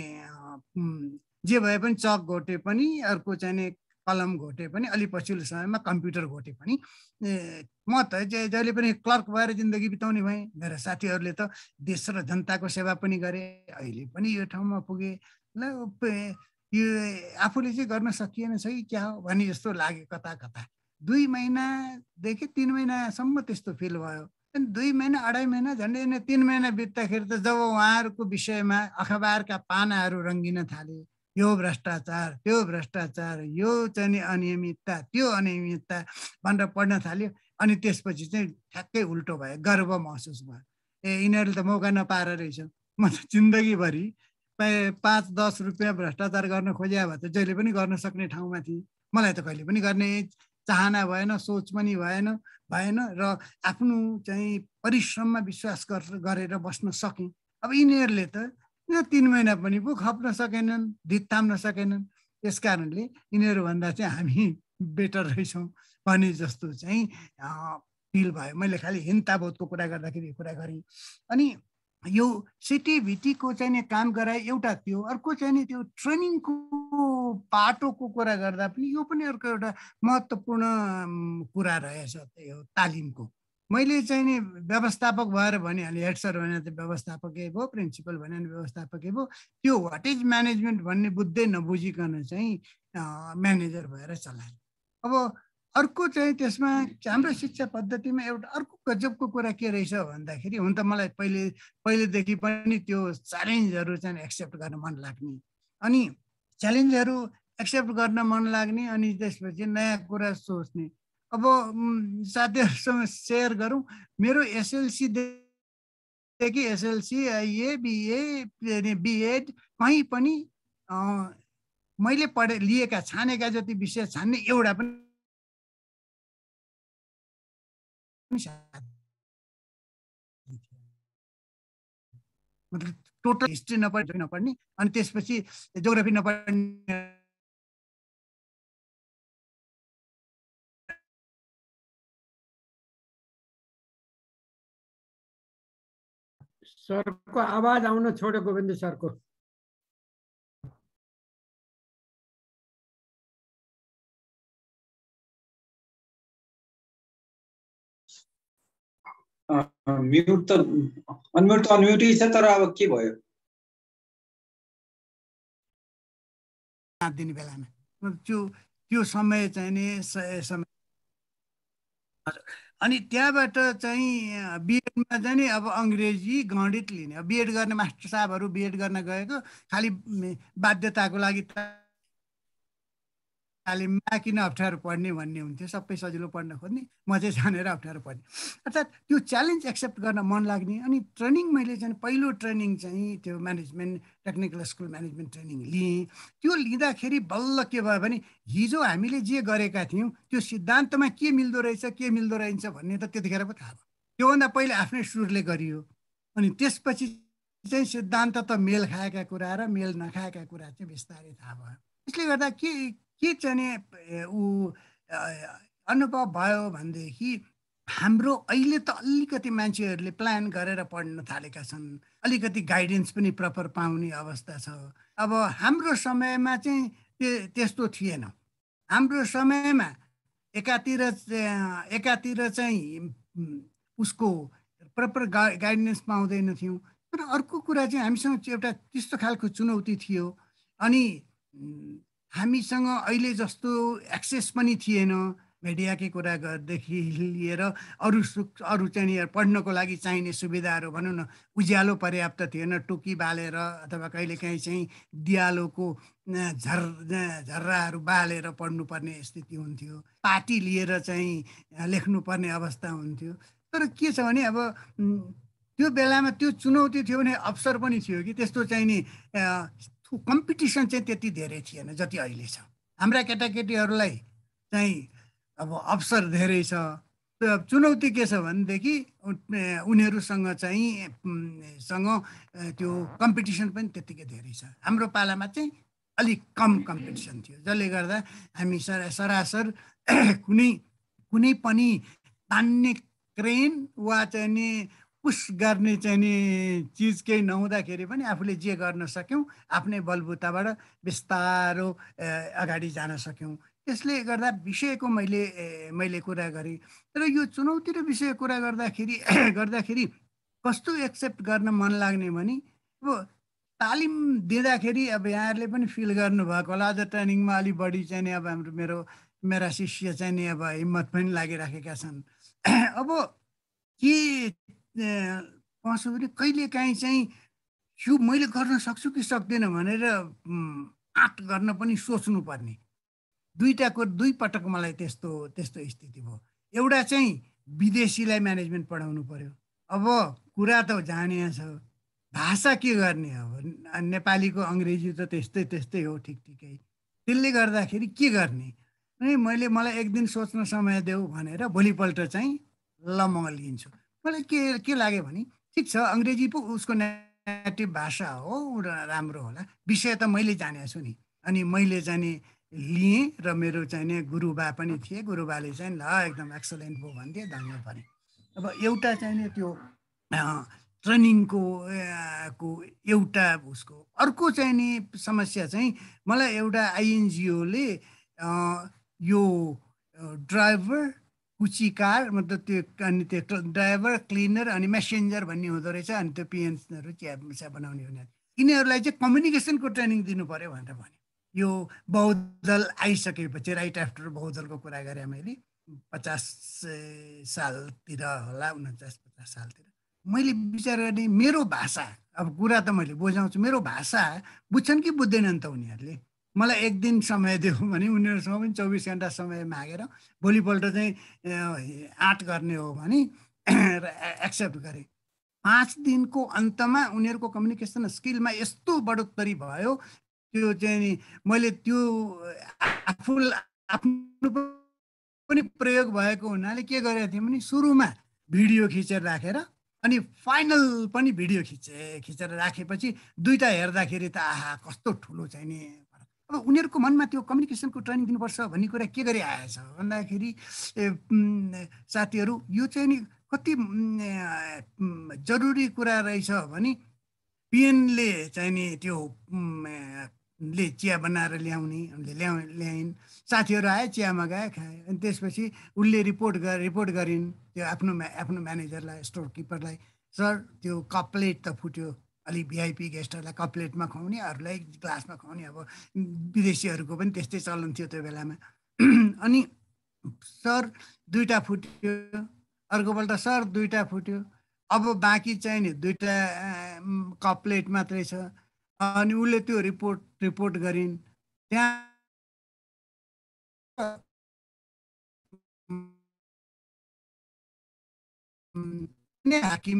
D: जे भए पनि चक घोटे पनि अर्को चाहिँ नि कलम घोटे पनि अलि पछिल्लो समयमा कम्प्युटर घोटे पनि म त जहिले पनि क्लर्क भएर जिन्दगी बिताउने भएँ मेरा साथीहरूले त देश र जनताको सेवा पनि गरे अहिले पनि यो ठाउँमा पुगे ल यो आफूले चाहिँ गर्न सकिएन छ कि क्या हो भन्ने जस्तो लाग्यो कता कता दुई महिनादेखि तिन महिनासम्म त्यस्तो फिल भयो अनि दुई महिना अढाई महिना झन्डै नै तिन महिना बित्दाखेरि त जब उहाँहरूको विषयमा अखबारका पानाहरू रङ्गिन थाले यो भ्रष्टाचार त्यो भ्रष्टाचार यो चाहिँ अनियमितता त्यो अनियमितता भनेर पढ्न थाल्यो अनि त्यसपछि चाहिँ ठ्याक्कै उल्टो भयो गर्व महसुस भयो ए यिनीहरूले त मौका नपाएर रहेछ म त जिन्दगीभरि पाँच दस रुपियाँ भ्रष्टाचार गर्न खोज्या भए त जहिले पनि गर्न सक्ने ठाउँमा थिएँ मलाई त कहिले पनि गर्ने चाहना भएन सोच पनि भएन भएन र आफ्नो चाहिँ परिश्रममा विश्वास गरेर बस्न सकेँ अब यिनीहरूले त तिन महिना पनि पो खप्न सकेनन् धित थाम्न सकेनन् त्यस कारणले यिनीहरूभन्दा चाहिँ हामी बेटर रहेछौँ भने जस्तो चाहिँ फिल भयो मैले खालि हिन्ताबोधको कुरा गर्दाखेरि कुरा गरेँ अनि यो सिटिभिटीको चाहिँ काम गराए एउटा त्यो अर्को चाहिँ नि त्यो ट्रेनिङको बाटोको कुरा गर्दा पनि यो पनि अर्को एउटा महत्त्वपूर्ण कुरा रहेछ यो तालिमको मैले चाहिँ नि व्यवस्थापक भएर भनिहालेँ हेड सर भने त व्यवस्थापकै भयो प्रिन्सिपल भने व्यवस्थापकै भयो त्यो वाट इज म्यानेजमेन्ट भन्ने बुझ्दै नबुझिकन चाहिँ म्यानेजर भएर चलाएँ अब अर्को चाहिँ त्यसमा हाम्रो शिक्षा पद्धतिमा एउटा अर्को गजबको कुरा के रहेछ भन्दाखेरि हुन त मलाई पहिले पहिलेदेखि पनि त्यो च्यालेन्जहरू चाहिँ एक्सेप्ट गर्न मन लाग्ने अनि च्यालेन्जहरू एक्सेप्ट गर्न मन लाग्ने अनि त्यसपछि नयाँ कुरा सोच्ने अब साथीहरूसँग सेयर गरौँ मेरो एसएलसीदेखि एसएलसी आइए बिए बिएड कहीँ पनि
B: मैले पढे लिएका छानेका जति विषय छान्ने एउटा पनि मतलब टोटल हिस्ट्री नपढ्ने नपढ्ने अनि त्यसपछि जोग्राफी नपढ्ने सरको आवाज आउन छोड्यो गोविन्द सरको म्युट त अनम्युट त अनम्युटै छ तर अब के भयो दिने बेलामा त्यो त्यो समय चाहिँ नि समय
D: अनि त्यहाँबाट चाहिँ बिएडमा चाहिँ नि अब अङ्ग्रेजी गणित लिने बिएड गर्ने मास्टर साहबहरू बिएड गर्न गएको खालि बाध्यताको लागि तालिममा किन अप्ठ्यारो पढ्ने भन्ने हुन्थ्यो सबै सजिलो पढ्न खोज्ने म चाहिँ जानेर अप्ठ्यारो पढ्ने अर्थात् त्यो च्यालेन्ज एक्सेप्ट गर्न मन लाग्ने अनि ट्रेनिङ मैले चाहिँ पहिलो ट्रेनिङ चाहिँ त्यो management technical school management training लिएँ त्यो लिँदाखेरि बल्ल के भयो भने हिजो हामीले जे गरेका थियौँ त्यो सिद्धान्तमा के मिल्दो रहेछ के मिल्दो रहेछ भन्ने त त्यतिखेर पो थाहा भयो त्योभन्दा पहिले आफ्नै सुरले गरियो अनि त्यसपछि चाहिँ सिद्धान्त त मेल खाएका कुरा र मेल नखाएका कुरा चाहिँ बिस्तारै थाहा भयो त्यसले गर्दा के के चाहिँ ऊ अनुभव भयो भनेदेखि हाम्रो अहिले त अलिकति मान्छेहरूले प्लान गरेर पढ्न थालेका छन् अलिकति गाइडेन्स पनि प्रपर पाउने अवस्था छ अब हाम्रो समयमा चाहिँ त्यो त्यस्तो थिएन हाम्रो समयमा एकातिर एकातिर चाहिँ उसको प्रपर गा गाइडेन्स पाउँदैन थियौँ तर अर्को कुरा चाहिँ हामीसँग एउटा त्यस्तो खालको चुनौती थियो अनि हामीसँग अहिले जस्तो एक्सेस पनि थिएन मिडियाकै कुरा गरेदेखि लिएर अरू सु अरू चाहिँ पढ्नको लागि चाहिने सुविधाहरू भनौँ न उज्यालो पर्याप्त थिएन टोकी बालेर अथवा कहिलेकाहीँ चाहिँ दियालोको झर झर्राहरू बालेर पढ्नुपर्ने स्थिति हुन्थ्यो पार्टी लिएर चाहिँ लेख्नुपर्ने अवस्था हुन्थ्यो तर के छ भने अब त्यो बेलामा त्यो चुनौती थियो भने अवसर पनि थियो कि त्यस्तो चाहिँ नि कम्पिटिसन चाहिँ त्यति धेरै थिएन जति अहिले छ हाम्रा केटाकेटीहरूलाई चाहिँ अब अवसर धेरै छ चुनौती के छ भनेदेखि उनीहरूसँग चाहिँ सँग त्यो कम्पिटिसन पनि त्यत्तिकै धेरै छ हाम्रो पालामा चाहिँ अलिक कम कम्पिटिसन थियो जसले गर्दा हामी सरा सरासर कुनै कुनै पनि तान्ने क्रेन वा चाहिँ पुस गर्ने चाहिँ नि चिज केही नहुँदाखेरि पनि आफूले जे गर्न सक्यौँ आफ्नै बलबुताबाट बिस्तारो अगाडि जान सक्यौँ त्यसले गर्दा विषयको मैले मैले कुरा गरेँ तर यो चुनौती र विषय कुरा गर्दाखेरि गर्दाखेरि कस्तो एक्सेप्ट गर्न मन लाग्ने भने अब तालिम दिँदाखेरि अब यहाँहरूले पनि फिल गर्नुभएको होला अझ ट्रेनिङमा अलिक बढी चाहिँ नि अब हाम्रो मेरो मेरा शिष्य चाहिँ नि अब हिम्मत पनि लागिराखेका छन् अब के पाउँछु भने काहीँ चाहिँ यो मैले गर्न सक्छु कि सक्दिनँ भनेर आँट गर्न पनि सोच्नुपर्ने दुईवटाको दुई पटक मलाई त्यस्तो त्यस्तो स्थिति भयो एउटा चाहिँ विदेशीलाई म्यानेजमेन्ट पढाउनु पर्यो अब कुरा त जाने छ भाषा के गर्ने अब नेपालीको अङ्ग्रेजी त त्यस्तै त्यस्तै हो ठिक ठिकै त्यसले गर्दाखेरि के गर्ने मैले मलाई एक दिन सोच्न समय देऊ भनेर भोलिपल्ट चाहिँ ल म लिन्छु मलाई के के लाग्यो भने ठिक छ अङ्ग्रेजी पो उसको नेटिभ भाषा हो राम्रो होला विषय त मैले जानेको छु नि अनि मैले जाने लिएँ र मेरो नि गुरुबा पनि थिए गुरुबाले चाहिँ ल एकदम एक्सलेन्ट भयो भन्थे धन्य परेँ अब एउटा चाहिँ नि त्यो ट्रेनिङको को एउटा उसको अर्को चाहिँ नि समस्या चाहिँ मलाई एउटा आइएनजिओले यो ड्राइभर कुची कार मतलब त्यो अनि त्यो ड्राइभर क्लिनर अनि मेसेन्जर भन्ने हुँदो रहेछ अनि त्यो पिएनहरू चिया चिया बनाउने हुने यिनीहरूलाई चाहिँ कम्युनिकेसनको ट्रेनिङ दिनु पऱ्यो भनेर भने यो बहुदल आइसकेपछि राइट आफ्टर बहुदलको कुरा गरेँ मैले पचास सालतिर होला उन्चास पचास सालतिर मैले विचार गर्ने मेरो भाषा अब कुरा त मैले बुझाउँछु मेरो भाषा बुझ्छन् कि बुझ्दैनन् त उनीहरूले मलाई एक दिन समय दियो भने उनीहरूसँग पनि चौबिस घन्टा समय मागेर भोलिपल्ट चाहिँ आँट गर्ने हो भने र एक्सेप्ट गरेँ पाँच दिनको अन्तमा उनीहरूको कम्युनिकेसन स्किलमा यस्तो बढोत्तरी भयो त्यो चाहिँ मैले त्यो आफू आफ्नो पनि प्रयोग भएको हुनाले के गरेको थिएँ भने सुरुमा भिडियो खिचेर राखेर अनि फाइनल पनि भिडियो खिचे खिचेर राखेपछि दुइटा हेर्दाखेरि त आहा कस्तो ठुलो चाहिँ नि अब उनीहरूको मनमा त्यो कम्युनिकेसनको ट्रेनिङ दिनुपर्छ भन्ने कुरा के गरी आएछ भन्दाखेरि साथीहरू यो चाहिँ नि कति जरुरी कुरा रहेछ भने पिएनले चाहिँ नि त्यो ले चिया बनाएर ल्याउने उनले ल्याउ ल्याइन् साथीहरू आए चिया मगाए खाए अनि त्यसपछि उसले रिपोर्ट गर रिपोर्ट गरिन् त्यो आफ्नो आफ्नो म्यानेजरलाई स्टोर किपरलाई सर त्यो कप प्लेट त फुट्यो अलिक भिआइपी गेस्टहरूलाई कप प्लेटमा खुवाउने अरूलाई ग्लासमा खुवाउने अब विदेशीहरूको पनि त्यस्तै चलन थियो त्यो बेलामा अनि सर दुइटा फुट्यो अर्कोपल्ट सर दुइटा फुट्यो अब बाँकी चाहिँ नि दुइटा
B: कप मात्रै छ अनि उसले त्यो रिपोर्ट रिपोर्ट गरिन् त्यहाँ हाकिम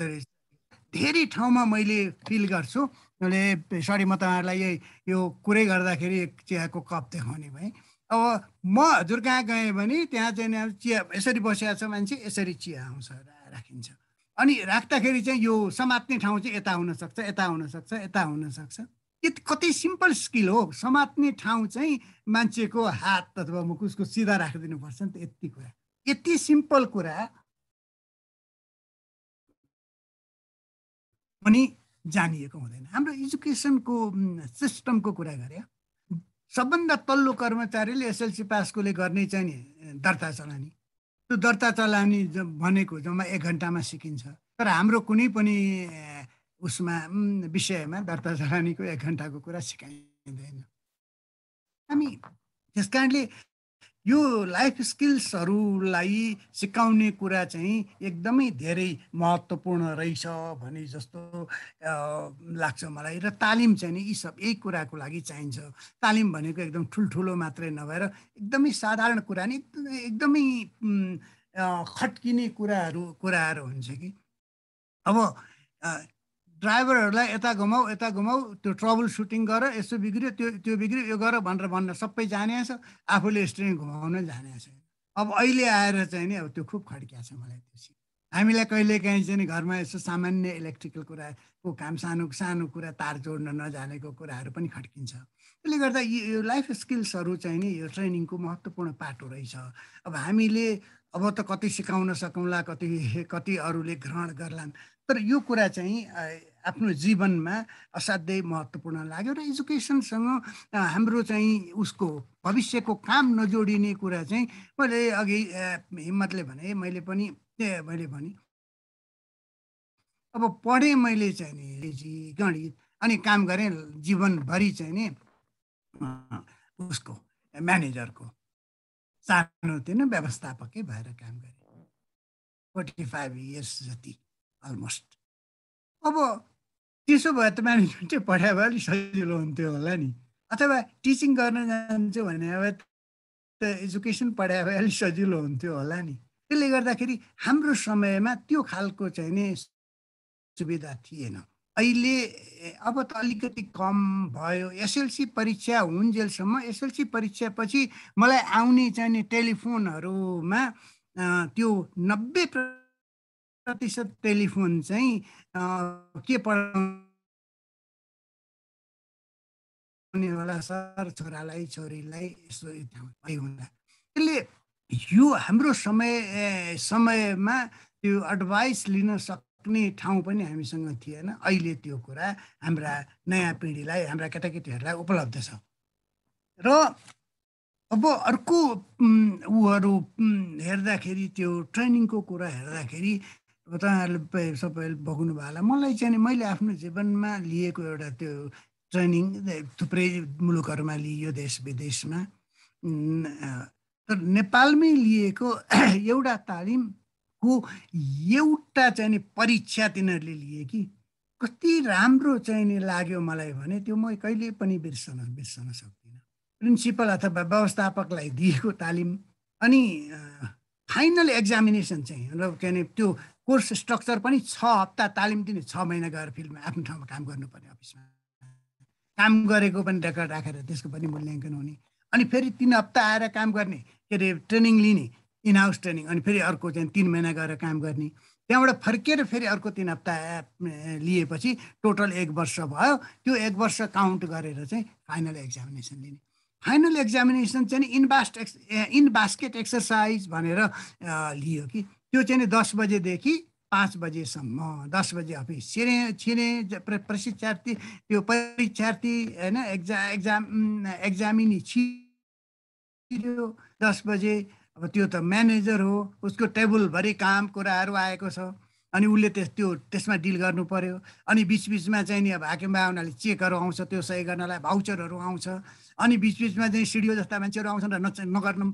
B: हुँदो
D: धेरै ठाउँमा मैले फिल गर्छु मैले सरी म तपाईँहरूलाई यो कुरै गर्दाखेरि चियाको कप देखाउने भएँ अब म हजुर कहाँ गएँ भने त्यहाँ चाहिँ चिया यसरी बसिरहेको छ मान्छे यसरी चिया आउँछ राखिन्छ अनि राख्दाखेरि चाहिँ यो समात्ने ठाउँ चाहिँ यता हुनसक्छ यता हुनसक्छ यता हुनसक्छ यो कति सिम्पल स्किल हो समात्ने ठाउँ चाहिँ मान्छेको हात अथवा मुकुसको सिधा राखिदिनुपर्छ नि त यति कुरा
B: यति सिम्पल कुरा पनि जानिएको हुँदैन हाम्रो एजुकेसनको सिस्टमको कुरा
D: गरे सबभन्दा तल्लो कर्मचारीले एसएलसी पासकोले गर्ने चाहिँ नि दर्ता चलानी त्यो दर्ता चलानी भनेको जम्मा एक घन्टामा सिकिन्छ तर हाम्रो कुनै पनि उसमा विषयमा दर्ता चलानीको एक घन्टाको कुरा सिकाइँदैन हामी त्यस कारणले यो लाइफ स्किल्सहरूलाई सिकाउने कुरा चाहिँ एकदमै धेरै महत्त्वपूर्ण रहेछ भने जस्तो लाग्छ मलाई र तालिम चाहिँ नि यी सब यही कुराको लागि चाहिन्छ तालिम भनेको एकदम ठुल्ठुलो मात्रै नभएर एकदमै साधारण कुरा नि एकदमै खट्किने कुराहरू कुराहरू हुन्छ कि अब ड्राइभरहरूलाई यता घुमाऊ यता घुमाऊ त्यो ट्रबल सुटिङ गर यसो बिग्रियो त्यो त्यो बिग्रियो यो गर भनेर भन्न सबै जाने छ आफूले स्ट्रिङ घुमाउन जाने छ अब अहिले आएर चाहिँ नि अब त्यो खुब खड्किया छ मलाई त्यो सिन हामीलाई कहिलेकाहीँ चाहिँ घरमा यसो सामान्य इलेक्ट्रिकल कुराको काम सानो सानो कुरा तार जोड्न नजानेको कुराहरू पनि खड्किन्छ त्यसले गर्दा यो लाइफ स्किल्सहरू चाहिँ नि यो ट्रेनिङको महत्त्वपूर्ण पाटो रहेछ अब हामीले अब त कति सिकाउन सकौँला कति कति अरूले ग्रहण गर्लान् तर यो कुरा चाहिँ आफ्नो जीवनमा असाध्यै महत्त्वपूर्ण लाग्यो र एजुकेसनसँग हाम्रो चाहिँ उसको भविष्यको काम नजोडिने कुरा चाहिँ मैले अघि हिम्मतले भने मैले पनि मैले भने अब पढेँ मैले चाहिँ नि गणित अनि काम गरेँ जीवनभरि चाहिँ नि उसको म्यानेजरको सानो सानोतिनो व्यवस्थापकै भएर काम गरेँ फोर्टी फाइभ इयर्स जति अलमोस्ट अब त्यसो भए त चाहिँ पठायो भए अलिक सजिलो हुन्थ्यो होला नि अथवा टिचिङ गर्न जान्छु भने अब त एजुकेसन पढायो भए अलिक सजिलो हुन्थ्यो होला नि त्यसले गर्दाखेरि हाम्रो समयमा त्यो खालको चाहिँ नि सुविधा थिएन अहिले अब त अलिकति कम भयो एसएलसी परीक्षा हुन्जेलसम्म एसएलसी परीक्षापछि मलाई आउने चाहिने टेलिफोनहरूमा
B: त्यो नब्बे प्रतिशत टेलिफोन चाहिँ के होला सर छोरालाई छोरीलाई यसो हुँदा त्यसले यो
D: हाम्रो समय समयमा त्यो एडभाइस लिन सक्ने ठाउँ पनि हामीसँग थिएन अहिले त्यो कुरा हाम्रा नयाँ पिँढीलाई हाम्रा केटाकेटीहरूलाई उपलब्ध छ र अब अर्को ऊहरू हेर्दाखेरि त्यो ट्रेनिङको कुरा हेर्दाखेरि तपाईँहरूले सबैले भोग्नु भयो होला मलाई चाहिँ मैले आफ्नो जीवनमा लिएको एउटा त्यो ट्रेनिङ थुप्रै मुलुकहरूमा लियो देश विदेशमा तर नेपालमै लिएको एउटा तालिमको एउटा चाहिँ नि परीक्षा तिनीहरूले लिए कि कति राम्रो चाहिँ नि लाग्यो मलाई भने त्यो म कहिले पनि बिर्सन बिर्सन सक्दिनँ प्रिन्सिपल अथवा व्यवस्थापकलाई दिएको तालिम अनि फाइनल एक्जामिनेसन चाहिँ र के अरे त्यो कोर्स स्ट्रक्चर पनि छ हप्ता तालिम दिने छ महिना गएर फिल्डमा आफ्नो ठाउँमा काम गर्नुपर्ने अफिसमा काम गरेको पनि रेकर्ड राखेर त्यसको पनि मूल्याङ्कन हुने अनि फेरि तिन हप्ता आएर काम गर्ने के अरे ट्रेनिङ लिने इन हाउस ट्रेनिङ अनि फेरि अर्को चाहिँ तिन महिना गएर काम गर्ने त्यहाँबाट फर्किएर फेरि अर्को तिन हप्ता लिएपछि टोटल एक वर्ष भयो त्यो एक वर्ष काउन्ट गरेर चाहिँ फाइनल एक्जामिनेसन लिने फाइनल एक्जामिनेसन चाहिँ इन बास्ट एक्स इन बास्केट एक्सर्साइज भनेर लियो कि त्यो चाहिँ नि दस बजेदेखि पाँच बजेसम्म दस बजे अफिस छिरे छिरे प्रशिक्षार्थी त्यो परीक्षार्थी होइन एक्जा एक्जाम एक्जामिनी छिर्यो दस बजे अब त्यो त म्यानेजर हो उसको टेबलभरि काम कुराहरू आएको छ अनि उसले त्यस त्यो त्यसमा डिल गर्नु पऱ्यो अनि बिचबिचमा चाहिँ नि अब हाकिम आउनाले चेकहरू आउँछ त्यो सही गर्नलाई भाउचरहरू आउँछ अनि बिचबिचमा चाहिँ सिडिओ जस्ता मान्छेहरू आउँछन् र नच नगर्नु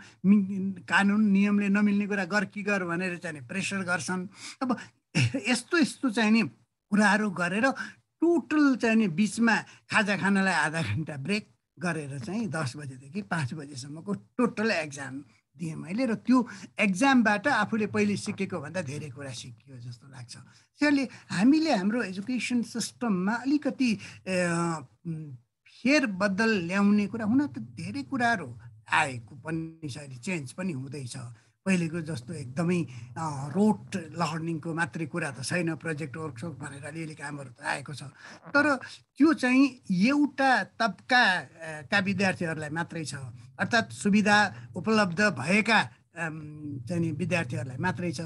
D: कानुन नियमले नमिल्ने कुरा गर कि गर भनेर चाहिँ प्रेसर गर्छन् अब यस्तो यस्तो चाहिँ नि कुराहरू गरेर टोटल चाहिँ नि बिचमा खाजा खानलाई आधा घन्टा ब्रेक गरेर चाहिँ दस बजेदेखि पाँच बजेसम्मको टोटल एक्जाम दिएँ मैले र त्यो एक्जामबाट आफूले पहिले सिकेको भन्दा धेरै कुरा सिकियो जस्तो लाग्छ त्यसैले हामीले हाम्रो एजुकेसन सिस्टममा अलिकति फेरबदल ल्याउने कुरा हुन त धेरै कुराहरू आएको पनि छ अहिले चेन्ज पनि हुँदैछ पहिलेको जस्तो एकदमै रोट लर्निङको मात्रै कुरा त छैन प्रोजेक्ट वर्कसप भनेर अलिअलि कामहरू त आएको छ तर त्यो चाहिँ एउटा तबकाका विद्यार्थीहरूलाई मात्रै छ अर्थात् सुविधा उपलब्ध भएका चाहिँ विद्यार्थीहरूलाई मात्रै छ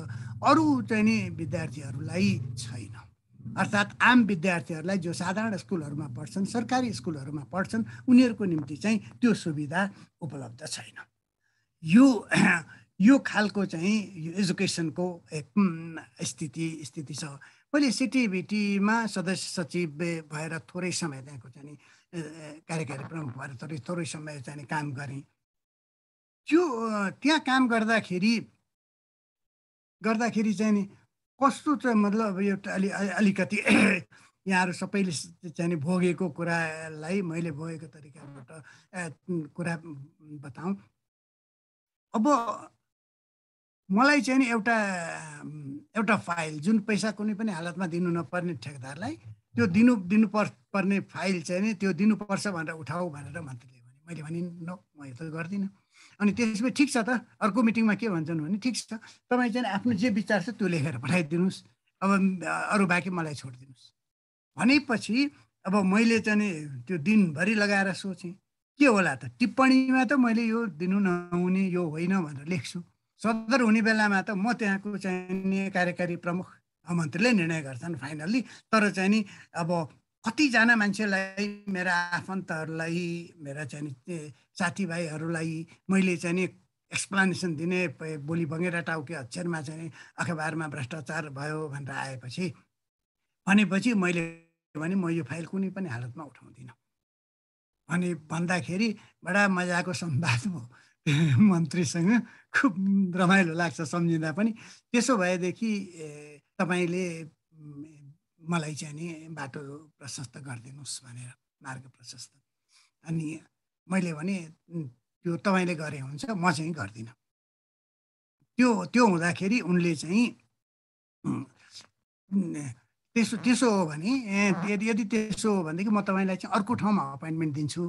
D: अरू चाहिँ नि विद्यार्थीहरूलाई छैन अर्थात् आम विद्यार्थीहरूलाई जो साधारण स्कुलहरूमा पढ्छन् सरकारी स्कुलहरूमा पढ्छन् उनीहरूको निम्ति चाहिँ त्यो सुविधा उपलब्ध छैन यो यो खालको चाहिँ यो एजुकेसनको स्थिति स्थिति छ मैले सिटिभिटीमा सदस्य सचिव भएर थोरै समय त्यहाँको चाहिँ कार्यकारी प्रमुख भएर थोरै थोरै समय चाहिँ काम गरेँ त्यो त्यहाँ काम गर्दाखेरि गर्दाखेरि चाहिँ नि कस्तो चाहिँ मतलब यो अलि अलिकति यहाँहरू सबैले चाहिँ भोगेको कुरालाई मैले भोगेको तरिकाबाट कुरा बताउँ अब मलाई चाहिँ नि एउटा एउटा फाइल जुन पैसा कुनै पनि हालतमा दिनु नपर्ने ठेकदारलाई त्यो दिनु दिनु पर्ने फाइल चाहिँ नि त्यो दिनुपर्छ भनेर उठाऊ भनेर मन्त्रीले भने मैले भने न म यो त गर्दिनँ अनि त्यसपछि ठिक छ त अर्को मिटिङमा के भन्छन् भने ठिक छ तपाईँ चाहिँ आफ्नो जे विचार छ त्यो लेखेर पठाइदिनुहोस् अब अरू बाँकी मलाई छोडिदिनुहोस् भनेपछि अब मैले चाहिँ त्यो दिनभरि लगाएर सोचेँ के होला त टिप्पणीमा त मैले यो दिनु नहुने यो होइन भनेर लेख्छु सदर हुने बेलामा त म त्यहाँको चाहिँ कार्यकारी प्रमुख मन्त्रीले निर्णय गर्छन् फाइनल्ली तर चाहिँ नि अब कतिजना मान्छेलाई मेरा आफन्तहरूलाई मेरा चाहिँ साथीभाइहरूलाई मैले चाहिँ नि एक्सप्लानेसन दिने बोली भँगेरा टाउके अक्षरमा चाहिँ अखबारमा भ्रष्टाचार भयो भनेर आएपछि भनेपछि मैले भने म यो फाइल कुनै पनि हालतमा उठाउँदिनँ अनि भन्दाखेरि बडा मजाको सम्वाद भयो मन्त्रीसँग खुब रमाइलो लाग्छ सम्झिँदा पनि त्यसो भएदेखि तपाईँले मलाई चाहिँ नि बाटो प्रशस्त गरिदिनुहोस् भनेर मार्ग प्रशस्त अनि मैले भने त्यो तपाईँले गरे हुन्छ म चाहिँ गर्दिनँ त्यो त्यो हुँदाखेरि उनले चाहिँ त्यसो त्यसो हो भने यदि त्यसो हो भनेदेखि म तपाईँलाई चाहिँ अर्को ठाउँमा अपोइन्टमेन्ट दिन्छु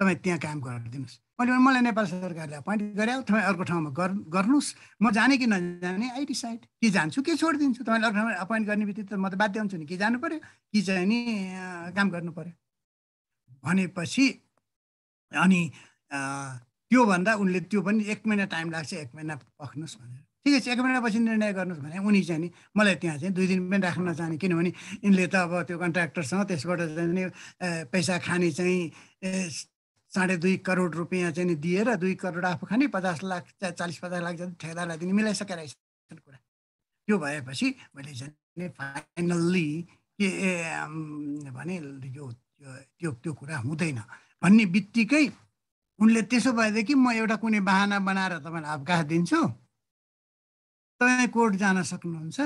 D: तपाईँ त्यहाँ काम गरिदिनुहोस् मैले मलाई नेपाल सरकारले अपोइन्ट गरे तपाईँ अर्को ठाउँमा गर्नुहोस् म जाने कि नजाने आई डिसाइड कि जान्छु कि छोडिदिन्छु तपाईँले अर्को ठाउँमा अपोइन्ट गर्ने बित्तिकै त म त बाध्य हुन्छु नि कि जानु पऱ्यो कि चाहिँ नि काम गर्नु पऱ्यो भनेपछि अनि त्योभन्दा उनले त्यो पनि एक महिना टाइम लाग्छ एक महिना पख्नुहोस् भनेर ठिकै छ एक महिनापछि निर्णय गर्नुहोस् भने उनी चाहिँ नि मलाई त्यहाँ चाहिँ दुई दिन पनि राख्न चाहने किनभने यिनले त अब त्यो कन्ट्राक्टरसँग त्यसबाट चाहिँ नि पैसा खाने चाहिँ साढे दुई करोड रुपियाँ चाहिँ दिएर दुई करोड आफू खाने पचास लाख चालिस पचास लाख जति ठेकदारलाई दिने मिलाइसकेर रहेछन् कुरा त्यो भएपछि मैले चाहिँ फाइनल्ली के भने यो त्यो त्यो कुरा हुँदैन भन्ने बित्तिकै उनले त्यसो भएदेखि म एउटा कुनै बाहना बनाएर तपाईँलाई अवकाश दिन्छु तपाईँ कोर्ट जान सक्नुहुन्छ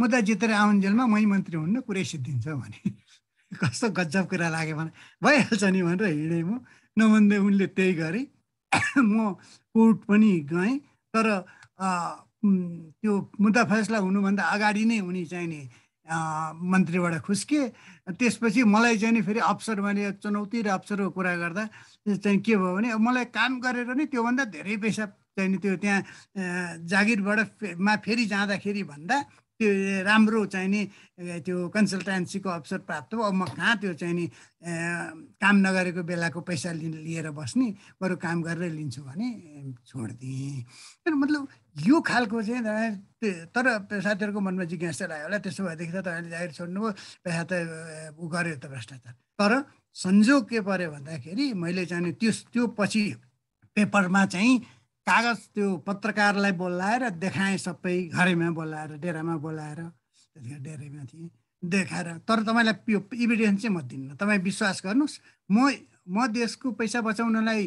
D: म त जितेर आउन्जेलमा मै मन्त्री हुन्न कुरै सिद्धिन्छ भने कस्तो गजब कुरा लाग्यो भने भइहाल्छ नि भनेर हिँडेँ म नभन्दै उनले त्यही गरे म कोर्ट पनि गएँ तर त्यो मुद्दा फैसला हुनुभन्दा अगाडि नै उनी चाहिँ नि मन्त्रीबाट खुस्के त्यसपछि मलाई चाहिँ नि फेरि अवसर भने चुनौती र अवसरको कुरा गर्दा चाहिँ के भयो भने मलाई काम गरेर नै त्योभन्दा धेरै पैसा चाहिँ त्यो त्यहाँ जागिरबाट मा फेरि जाँदाखेरि भन्दा त्यो राम्रो चाहिँ नि त्यो कन्सल्टेन्सीको अवसर प्राप्त अब म कहाँ त्यो चाहिँ नि काम नगरेको बेलाको पैसा लि लिएर बस्ने बरु काम गरेर लिन्छु भने छोडिदिएँ तर मतलब यो खालको चाहिँ तर साथीहरूको मनमा जिज्ञासा लाग्यो होला त्यसो भएदेखि त तपाईँले जागिर छोड्नुभयो पैसा त ऊ गर्यो त भ्रष्टाचार तर संजोग के पऱ्यो भन्दाखेरि मैले चाहिँ त्यो त्यो पछि पेपरमा चाहिँ कागज त्यो पत्रकारलाई बोलाएर देखाएँ सबै घरैमा बोलाएर डेरामा बोलाएर त्यतिखेर डेरैमा थिएँ देखाएर तर तपाईँलाई यो इभिडेन्स चाहिँ म दिन्न तपाईँ विश्वास गर्नुहोस् म म देशको पैसा बचाउनलाई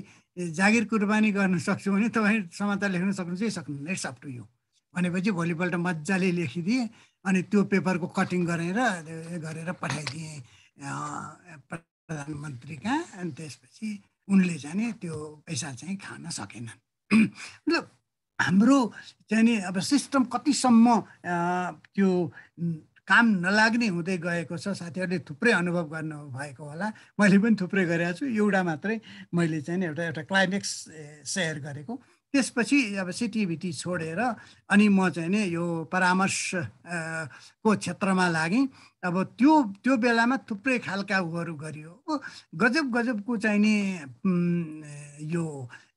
D: जागिर कुर्बानी गर्न सक्छु भने तपाईँ समाचार लेख्न सक्नुहुन्छ कि सक्नुहुन्न इट्स अप टु यु भनेपछि भोलिपल्ट मजाले लेखिदिएँ अनि त्यो पेपरको कटिङ गरेर गरेर पठाइदिएँ प्रधानमन्त्री कहाँ अनि त्यसपछि उनले जाने त्यो पैसा चाहिँ खान सकेनन् मतलब हाम्रो चाहिँ नि अब सिस्टम कतिसम्म त्यो काम नलाग्ने हुँदै गएको छ साथीहरूले थुप्रै अनुभव गर्नु भएको होला मैले पनि थुप्रै गरेको छु एउटा मात्रै मैले चाहिँ एउटा एउटा क्लाइमेक्स सेयर गरेको त्यसपछि अब सिटिभिटी छोडेर अनि म चाहिँ नि यो परामर्श को क्षेत्रमा लागेँ अब त्यो त्यो बेलामा थुप्रै खालका उहरू गरियो गजब गजबको चाहिँ नि यो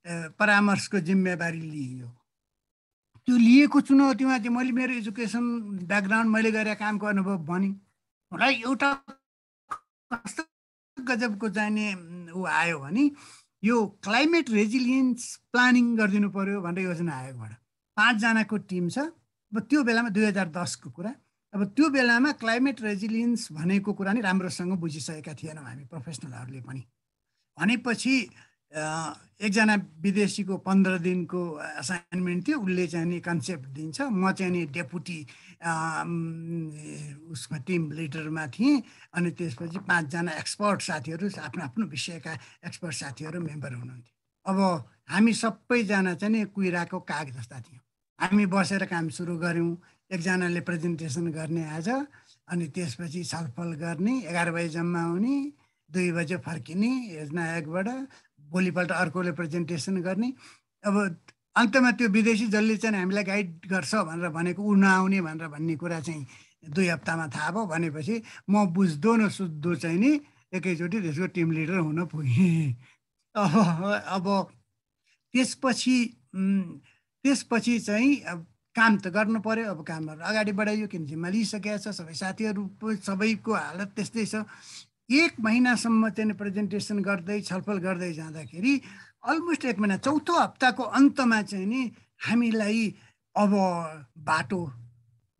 D: परामर्शको जिम्मेवारी लिइयो त्यो लिएको चुनौतीमा चाहिँ मैले मेरो एजुकेसन ब्याकग्राउन्ड मैले गरेर कामको अनुभव भने मलाई एउटा कस्तो गजबको जाने ऊ आयो भने यो क्लाइमेट रेजिलियन्स प्लानिङ गरिदिनु पऱ्यो भनेर योजना आयोगबाट पाँचजनाको टिम छ अब त्यो बेलामा दुई हजार दसको कुरा अब त्यो बेलामा क्लाइमेट रेजिलियन्स भनेको कुरा नै राम्रोसँग बुझिसकेका थिएनौँ हामी प्रोफेसनलहरूले पनि भनेपछि एकजना विदेशीको पन्ध्र दिनको असाइनमेन्ट थियो उसले चाहिँ नि कन्सेप्ट दिन्छ म चाहिँ नि डेपुटी उसको टिम लिडरमा थिएँ अनि त्यसपछि पाँचजना एक्सपर्ट साथीहरू आफ्नो आफ्नो विषयका एक्सपर्ट साथीहरू मेम्बर हुनुहुन्थ्यो अब हामी सबैजना चाहिँ नि कुहिराको काग जस्ता थियौँ हामी बसेर काम सुरु गऱ्यौँ एकजनाले प्रेजेन्टेसन गर्ने आज अनि त्यसपछि छलफल गर्ने एघार बजे जम्मा हुने दुई बजे फर्किने योजना एकबाट भोलिपल्ट अर्कोले प्रेजेन्टेसन गर्ने अब अन्तमा त्यो विदेशी जसले चाहिँ हामीलाई गाइड गर्छ भनेर भनेको ऊ नआउने भनेर भन्ने कुरा चाहिँ दुई हप्तामा थाहा भयो भनेपछि म बुझ्दो न नसुझ्दो चाहिँ नि एकैचोटि त्यसको टिम लिडर हुन पुगेँ अब अब त्यसपछि त्यसपछि चाहिँ अब काम त गर्नु पऱ्यो अब कामहरू अगाडि बढाइयो किन जिम्मा लिइसकेको छ सबै साथीहरू सबैको हालत त्यस्तै छ एक महिनासम्म चाहिँ प्रेजेन्टेसन गर्दै छलफल गर्दै जाँदाखेरि अलमोस्ट एक महिना चौथो हप्ताको अन्तमा चाहिँ नि हामीलाई अब बाटो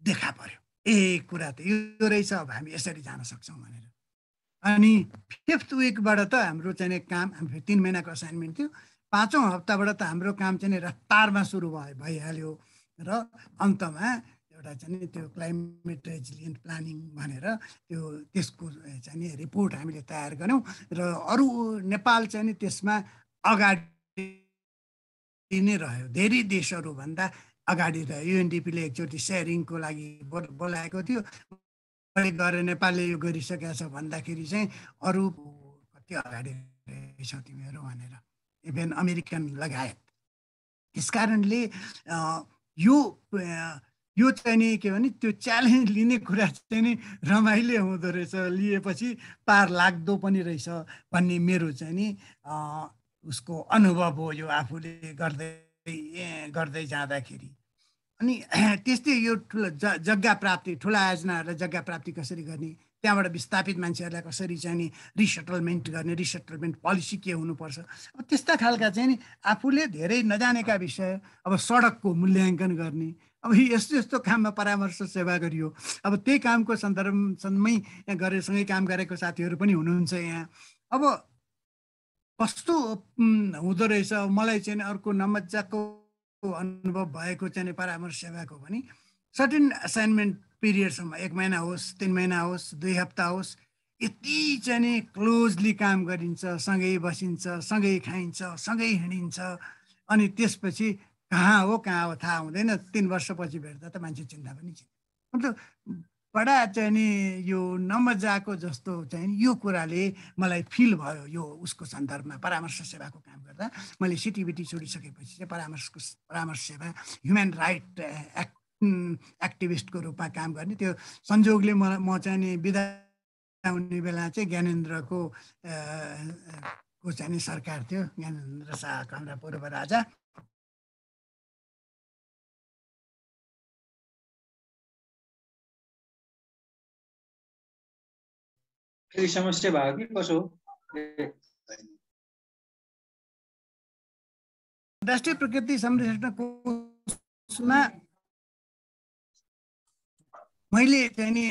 D: देखा पर्यो ए कुरा त यो रहेछ अब हामी यसरी जान सक्छौँ भनेर अनि फिफ्थ विकबाट त हाम्रो चाहिँ काम हाम्रो तिन महिनाको असाइनमेन्ट थियो पाँचौँ हप्ताबाट त हाम्रो काम चाहिँ रफ्तारमा सुरु भयो भइहाल्यो र अन्तमा एउटा चाहिँ त्यो क्लाइमेट रेजिलियन्ट प्लानिङ भनेर त्यो त्यसको चाहिँ रिपोर्ट हामीले तयार गऱ्यौँ र अरू नेपाल चाहिँ नि त्यसमा अगाडि नै रह्यो धेरै देशहरूभन्दा अगाडि रह्यो युएनडिपीले एकचोटि सेयरिङको लागि बोलाएको थियो गरेर नेपालले यो गरिसकेका छ भन्दाखेरि चाहिँ अरू कति अगाडि रहेछ तिमीहरू भनेर इभेन अमेरिकन लगायत यस कारणले यो यो चाहिँ नि के भने त्यो च्यालेन्ज लिने कुरा चाहिँ नि रमाइलो हुँदो रहेछ लिएपछि पार लाग्दो पनि रहेछ भन्ने मेरो चाहिँ नि उसको अनुभव हो यो आफूले गर्दै गर्दै जाँदाखेरि अनि त्यस्तै यो ठुलो ज जग्गा प्राप्ति ठुला आयोजनाहरूलाई जग्गा प्राप्ति कसरी गर्ने त्यहाँबाट विस्थापित मान्छेहरूलाई कसरी चाहिँ नि रिसेटलमेन्ट गर्ने रिसेटलमेन्ट पोलिसी के हुनुपर्छ अब त्यस्ता खालका चाहिँ नि आफूले धेरै नजानेका विषय अब सडकको मूल्याङ्कन गर्ने अब यस्तो यस्तो काममा परामर्श सेवा गरियो अब त्यही कामको सन्दर्भमै गरे सँगै काम गरेको साथीहरू पनि हुनुहुन्छ यहाँ अब कस्तो हुँदो रहेछ मलाई चाहिँ अर्को नमजाको अनुभव भएको चाहिँ परामर्श सेवाको भने सर्टेन असाइनमेन्ट पिरियडसम्म एक महिना होस् तिन महिना होस् दुई हप्ता होस् यति चाहिँ नि क्लोजली काम गरिन्छ सँगै बसिन्छ सँगै खाइन्छ सँगै हिँडिन्छ अनि त्यसपछि कहाँ हो कहाँ हो थाहा हुँदैन तिन वर्षपछि भेट्दा त मान्छे चिन्ता पनि छ मतलब बडा चाहिँ नि यो नमजाको जस्तो चाहिँ यो कुराले मलाई फिल भयो यो उसको सन्दर्भमा परामर्श सेवाको काम गर्दा मैले सिटिबिटी छोडिसकेपछि चाहिँ परामर्शको परामर्श सेवा ह्युमन राइट एक्ट एक्टिभिस्टको रूपमा काम गर्ने त्यो संजोगले म म चाहिँ नि बिदा हुने बेला चाहिँ ज्ञानेन्द्रको को चाहिँ नि सरकार थियो
B: ज्ञानेन्द्र शाह हाम्रा पूर्व राजा केही समस्या भयो कसो राष्ट्रिय प्रकृति संरक्षण कोषमा मैले चाहिँ नि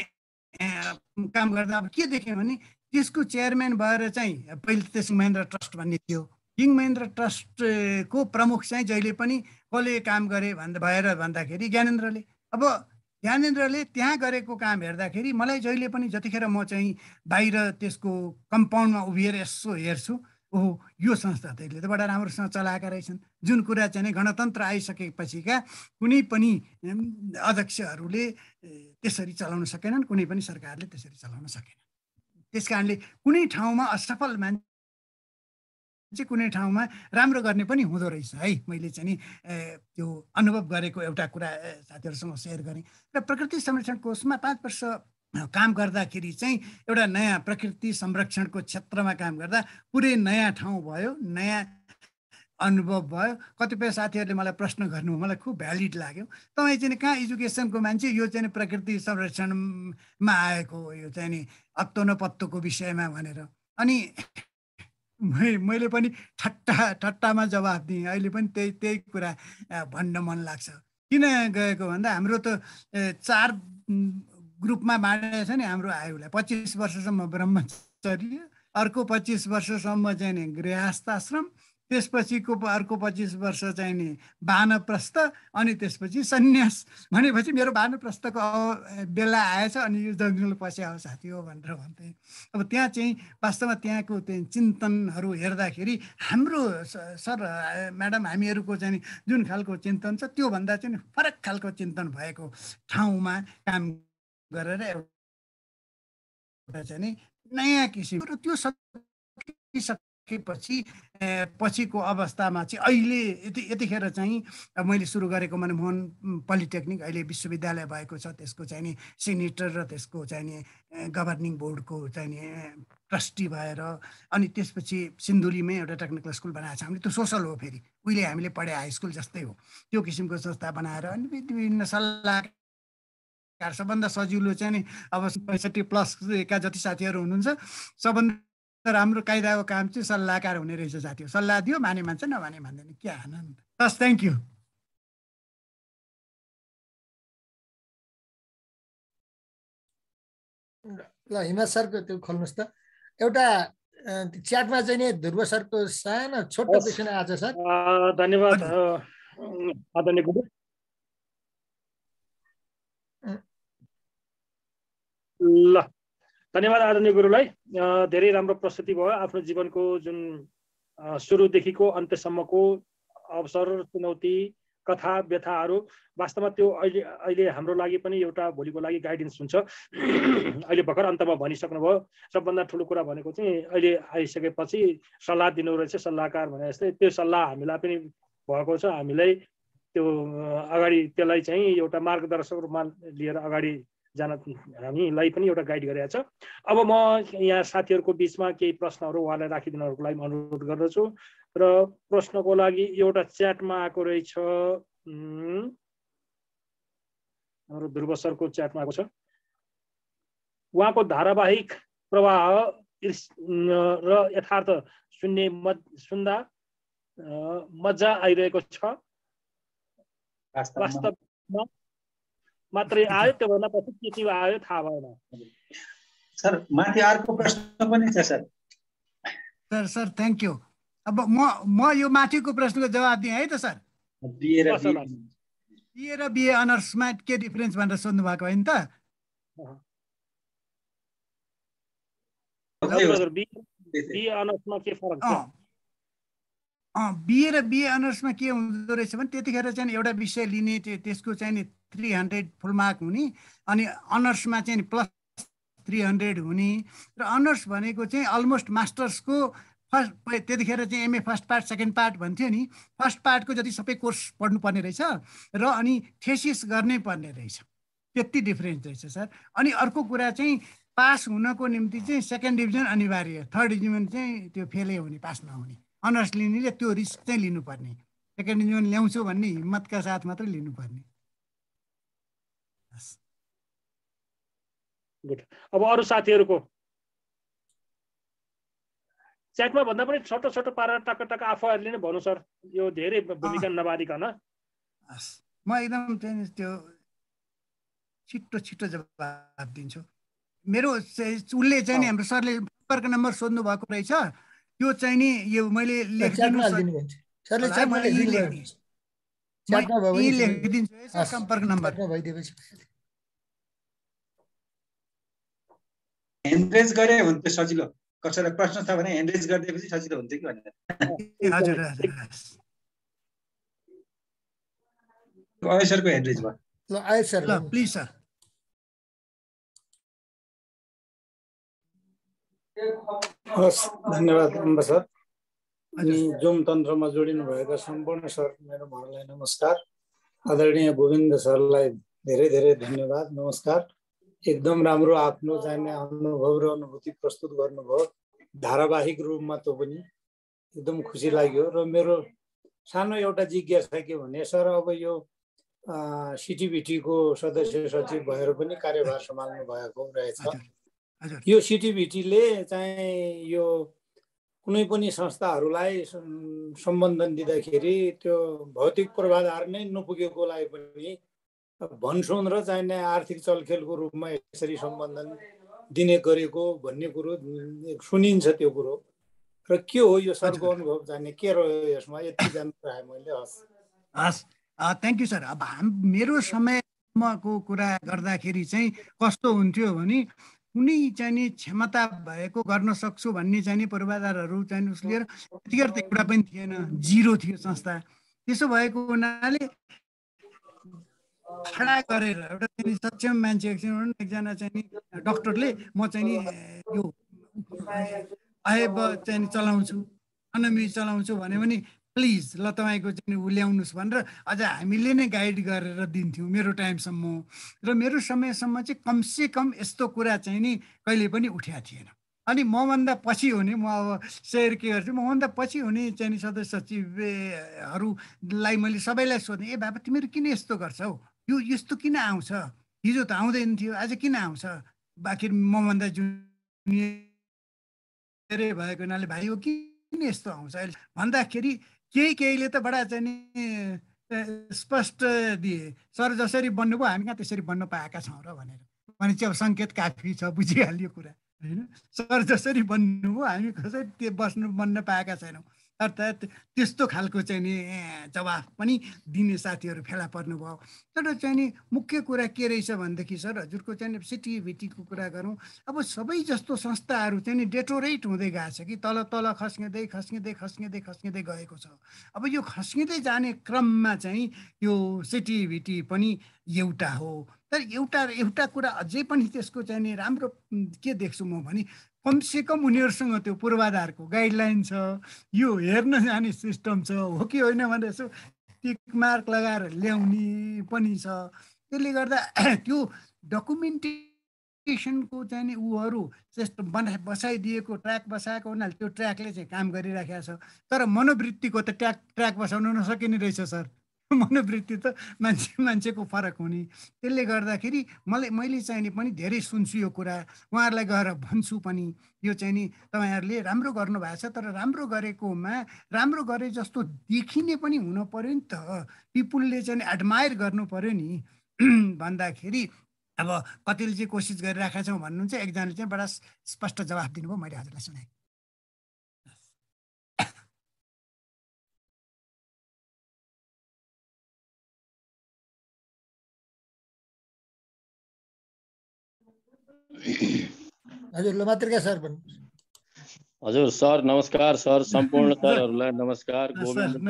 B: काम
D: गर्दा अब के देखेँ भने त्यसको चेयरम्यान भएर चाहिँ पहिले त्यस महेन्द्र ट्रस्ट भन्ने थियो किङ महेन्द्र ट्रस्टको प्रमुख चाहिँ जहिले पनि कसले काम गरे भन्दा भएर भन्दाखेरि ज्ञानेन्द्रले अब ज्ञानेन्द्रले त्यहाँ गरेको काम हेर्दाखेरि मलाई जहिले पनि जतिखेर म चाहिँ बाहिर त्यसको कम्पाउन्डमा उभिएर यसो हेर्छु ओहो यो संस्था त यसले त बडा राम्रोसँग चलाएका रहेछन् जुन कुरा चाहिँ गणतन्त्र आइसकेपछिका कुनै पनि अध्यक्षहरूले त्यसरी चलाउन सकेनन् कुनै पनि सरकारले त्यसरी चलाउन सकेन त्यस कारणले कुनै ठाउँमा असफल मान्छे चाहिँ कुनै ठाउँमा राम्रो गर्ने पनि हुँदो रहेछ है मैले चाहिँ त्यो अनुभव गरेको एउटा कुरा साथीहरूसँग सेयर गरेँ र प्रकृति संरक्षण कोषमा पाँच वर्ष काम गर्दाखेरि चाहिँ एउटा नयाँ प्रकृति संरक्षणको क्षेत्रमा काम गर्दा पुरै नयाँ ठाउँ भयो नयाँ अनुभव भयो कतिपय साथीहरूले मलाई प्रश्न गर्नु मलाई खुब भ्यालिड लाग्यो तपाईँ चाहिँ कहाँ एजुकेसनको मान्छे यो चाहिँ प्रकृति संरक्षणमा आएको यो चाहिँ नि अत्तो नपत्तोको विषयमा भनेर अनि मैले पनि ठट्टा ठट्टामा जवाफ दिएँ अहिले पनि त्यही त्यही कुरा भन्न मन लाग्छ किन गएको भन्दा हाम्रो त चार ग्रुपमा बाँडेको छ नि हाम्रो आयुलाई पच्चिस वर्षसम्म ब्रह्मचर्य अर्को पच्चिस वर्षसम्म चाहिँ गृहस्थाश्रम त्यसपछिको अर्को पच्चिस वर्ष चाहिँ नि बानप्रस्त अनि त्यसपछि सन्यास भनेपछि मेरो बानप्रस्तको बेला आएछ अनि यो जङ्गल पछि हो साथी हो भनेर भन्थे अब त्यहाँ चाहिँ वास्तवमा त्यहाँको त्यहाँ चिन्तनहरू हेर्दाखेरि हाम्रो सर म्याडम हामीहरूको चाहिँ जुन खालको चिन्तन छ त्योभन्दा चाहिँ फरक खालको चिन्तन भएको ठाउँमा काम गरेर एउटा चाहिँ नयाँ किसिम त्यो सकिसक सकेपछि पछिको अवस्थामा चाहिँ अहिले यति यतिखेर चाहिँ मैले सुरु गरेको मनमोहन पोलिटेक्निक अहिले विश्वविद्यालय भएको छ त्यसको चाहिँ नि सिनेटर र त्यसको चाहिँ नि गभर्निङ बोर्डको चाहिँ नि ट्रस्टी भएर अनि त्यसपछि सिन्धुलीमै एउटा टेक्निकल स्कुल बनाएको छ हामीले त्यो सोसल हो फेरि उहिले हामीले पढे हाई स्कुल जस्तै हो त्यो किसिमको संस्था बनाएर अनि विभिन्न सल्लाह सबभन्दा सजिलो चाहिँ नि अब पैँसठी प्लसका जति साथीहरू हुनुहुन्छ सबभन्दा हाम्रो कायदाको काम चाहिँ सल्लाहकार हुने रहेछ साथी सल्लाह
B: दियो माने मान्छ नमाने मान्दैन क्या आनन्द हस् थ्याङ्क यू ल हिमा
E: सरको त्यो खोल्नुहोस् त एउटा च्याटमा चाहिँ नि ध्रुव सरको सानो छोटो क्वेसन आएको छ सर धन्यवाद आदरणीय गुरु
A: ल धन्यवाद आदरणीय गुरुलाई धेरै राम्रो प्रस्तुति भयो आफ्नो जीवनको जुन सुरुदेखिको अन्त्यसम्मको अवसर चुनौती कथा व्यथाहरू वास्तवमा त्यो अहिले अहिले हाम्रो लागि पनि एउटा भोलिको लागि गाइडेन्स हुन्छ अहिले भर्खर अन्तमा भनिसक्नुभयो सबभन्दा ठुलो कुरा भनेको चाहिँ अहिले आइसकेपछि सल्लाह दिनु रहेछ सल्लाहकार भने जस्तै त्यो सल्लाह हामीलाई पनि भएको छ हामीलाई त्यो अगाडि त्यसलाई चाहिँ एउटा मार्गदर्शक रूपमा लिएर अगाडि जान हामीलाई पनि एउटा गाइड गरिरहेको छ अब म यहाँ साथीहरूको बिचमा केही प्रश्नहरू उहाँलाई राखिदिनुहरूको लागि अनुरोध गर्दछु र प्रश्नको लागि एउटा च्याटमा आएको रहेछ हाम्रो ध्रुव सरको च्याटमा आएको छ उहाँको धारावाहिक प्रवाह र यथार्थ सुन्ने म सुन्दा मजा आइरहेको छ वास्तवमा मात्रै आयो त्योभन्दा पछि के के आयो थाहा भएन सर
C: माथि अर्को प्रश्न पनि छ sir
D: sir sir
A: thank you अब म
D: म यो माथिको प्रश्नको जवाब दिएँ है त सर
C: बिए
D: र बिए अनर्समा के डिफरेन्स भनेर सोध्नु भएको होइन त
A: बिए अनर्समा के फरक छ
D: बिए र बिए अनर्समा के हुँदो रहेछ भने त्यतिखेर चाहिँ एउटा विषय लिने त्यसको चाहिँ थ्री हन्ड्रेड फुल मार्क हुने अनि अनर्समा चाहिँ प्लस थ्री हन्ड्रेड हुने र अनर्स भनेको चाहिँ अलमोस्ट मास्टर्सको फर्स्ट त्यतिखेर चाहिँ MA first part second part भन्थ्यो नि फर्स्ट पार्टको जति सबै कोर्स पढ्नुपर्ने रहेछ र अनि थेसिस गर्नै पर्ने रहेछ त्यति डिफ्रेन्स रहेछ सर अनि अर्को कुरा चाहिँ पास हुनको निम्ति चाहिँ सेकेन्ड डिभिजन अनिवार्य थर्ड डिभिजन चाहिँ त्यो फेलै हुने पास नहुने अनर्स र त्यो रिस्क चाहिँ लिनुपर्ने सेकेन्ड इन्जिन ल्याउँछु भन्ने हिम्मतका साथ मात्रै लिनुपर्ने
A: अब अरू साथीहरूको च्याटमा भन्दा पनि छोटो छोटो पारेर टक्क टक्क आफूहरूले नै भनौँ सर यो धेरै भूमिका नबारिकन म
D: एकदम त्यो छिट्टो छिट्टो जवाब दिन्छु मेरो उसले चाहिँ हाम्रो सरले सम्पर्क नम्बर सोध्नु भएको रहेछ त्यो चाहिँ नि यो मैले लेखिदिन्छु
E: सम्पर्क नम्बर भइदिएपछि
A: गरे हुन्थ्यो सजिलो कसैलाई प्रश्न छ भने एन्ड्रेज गरिदिएपछि सजिलो हुन्छ कि भनेर
B: अय सरको एन्ड्रेज भयो ल आय सर ल प्लिज सर हस् धन्यवाद अम्बा सर अनि जुम
A: तन्त्रमा जोडिनु जोडिनुभएका सम्पूर्ण सर मेरो भनलाई नमस्कार आदरणीय गोविन्द सरलाई धेरै धेरै धन्यवाद नमस्कार एकदम राम्रो आफ्नो जाने अनुभव र अनुभूति प्रस्तुत गर्नुभयो धारावाहिक रूपमा तँ पनि एकदम खुसी लाग्यो र मेरो सानो एउटा जिज्ञासा के भने सर अब यो
F: सिटिभिटीको सदस्य सचिव भएर पनि कार्यभार सम्हाल्नु भएको रहेछ यो सिटिभिटीले चाहिँ यो कुनै पनि संस्थाहरूलाई
A: सम्बन्धन दिँदाखेरि त्यो भौतिक पूर्वाधार नै लागि पनि
D: भन्छौँ र चाहिने आर्थिक चलखेलको रूपमा यसरी सम्बन्धन दिने गरेको भन्ने कुरो सुनिन्छ त्यो कुरो र के हो यो सरको अनुभव जाने के रह्यो यसमा
E: यति जान्नु मैले हस्
D: हस् थ्याङ्क यू सर अब हाम मेरो समयको कुरा गर्दाखेरि चाहिँ कस्तो हुन्थ्यो भने कुनै नि क्षमता भएको गर्न सक्छु भन्ने नि पूर्वाधारहरू चाहिँ उसले त्यतिखेर त एउटा पनि थिएन जिरो थियो संस्था त्यसो भएको हुनाले खडा गरेर एउटा चाहिँ सक्षम मान्छे एकजना एकजना चाहिँ डक्टरले म चाहिँ नि यो अहेब चाहिँ चलाउँछु अनमी चलाउँछु भन्यो भने प्लिज ल तपाईँको चाहिँ ऊ ल्याउनुहोस् भनेर अझ हामीले नै गाइड गरेर दिन्थ्यौँ मेरो टाइमसम्म र मेरो समयसम्म चाहिँ कमसेकम यस्तो कुरा चाहिँ नि कहिले पनि उठ्या थिएन अनि मभन्दा पछि हुने म अब सेयर के गर्छु मभन्दा पछि हुने चाहिँ सदस्य सचिवहरूलाई मैले सबैलाई सोधेँ ए बाबा तिमीहरू किन यस्तो गर्छौ यो यस्तो किन आउँछ हिजो त आउँदैन थियो आज किन आउँछ बाँकी मभन्दा जुनियर भएको हुनाले भाइ हो किन यस्तो आउँछ अहिले भन्दाखेरि केही केहीले त बडा चाहिँ नि स्पष्ट दिए सर जसरी बन्नुभयो हामी कहाँ त्यसरी बन्न पाएका छौँ र भनेर भने चाहिँ अब सङ्केत काफी छ बुझिहाल्यो कुरा होइन सर जसरी बन्नुभयो हामी कसरी त्यो बस्नु बन्न पाएका छैनौँ अर्थात् त्यस्तो खालको चाहिँ नि जवाफ पनि दिने साथीहरू फेला पर्नुभयो तर चाहिँ नि मुख्य कुरा के रहेछ भनेदेखि सर हजुरको चाहिँ सिटिभिटीको कुरा गरौँ अब सबै जस्तो संस्थाहरू चाहिँ नि डेटोरेट हुँदै गएको छ कि तल तल खस्किँदै खस्किँदै खस्किँदै खस्किँदै गएको छ अब यो खस्किँदै जाने क्रममा चाहिँ यो सिटिभिटी पनि एउटा हो तर एउटा एउटा कुरा अझै पनि त्यसको चाहिँ नि राम्रो के देख्छु म भने कमसेकम उनीहरूसँग त्यो पूर्वाधारको गाइडलाइन छ यो हेर्न जाने सिस्टम छ हो कि होइन भनेर यसो टिक मार्क लगाएर ल्याउने पनि छ त्यसले गर्दा त्यो डकुमेन्टेसनको चाहिँ ऊहरू सिस्टम बना बसाइदिएको ट्र्याक बसाएको हुनाले त्यो ट्र्याकले चाहिँ काम गरिराखेको छ तर मनोवृत्तिको त ट्र्याक ट्र्याक बसाउन नसकिने रहेछ सर मनोवृत्ति त मान्छे मान्छेको फरक हुने त्यसले गर्दाखेरि मलाई मैले चाहिँ नि पनि धेरै सुन्छु यो कुरा उहाँहरूलाई गएर भन्छु पनि यो चाहिँ नि तपाईँहरूले राम्रो गर्नुभएको छ तर राम्रो गरेकोमा राम्रो गरे जस्तो देखिने पनि हुन पऱ्यो नि त पिपुलले चाहिँ एडमायर गर्नु पऱ्यो नि भन्दाखेरि अब कतिले चाहिँ कोसिस गरिराखेका छौँ चाहिँ एकजनाले चाहिँ बडा
B: स्पष्ट जवाफ दिनुभयो मैले हजुरलाई सुनाएँ हजुर
E: ल सर भन्नुहोस्
G: हजुर सर नमस्कार सर सम्पूर्ण सरहरूलाई नमस्कार गोविन्द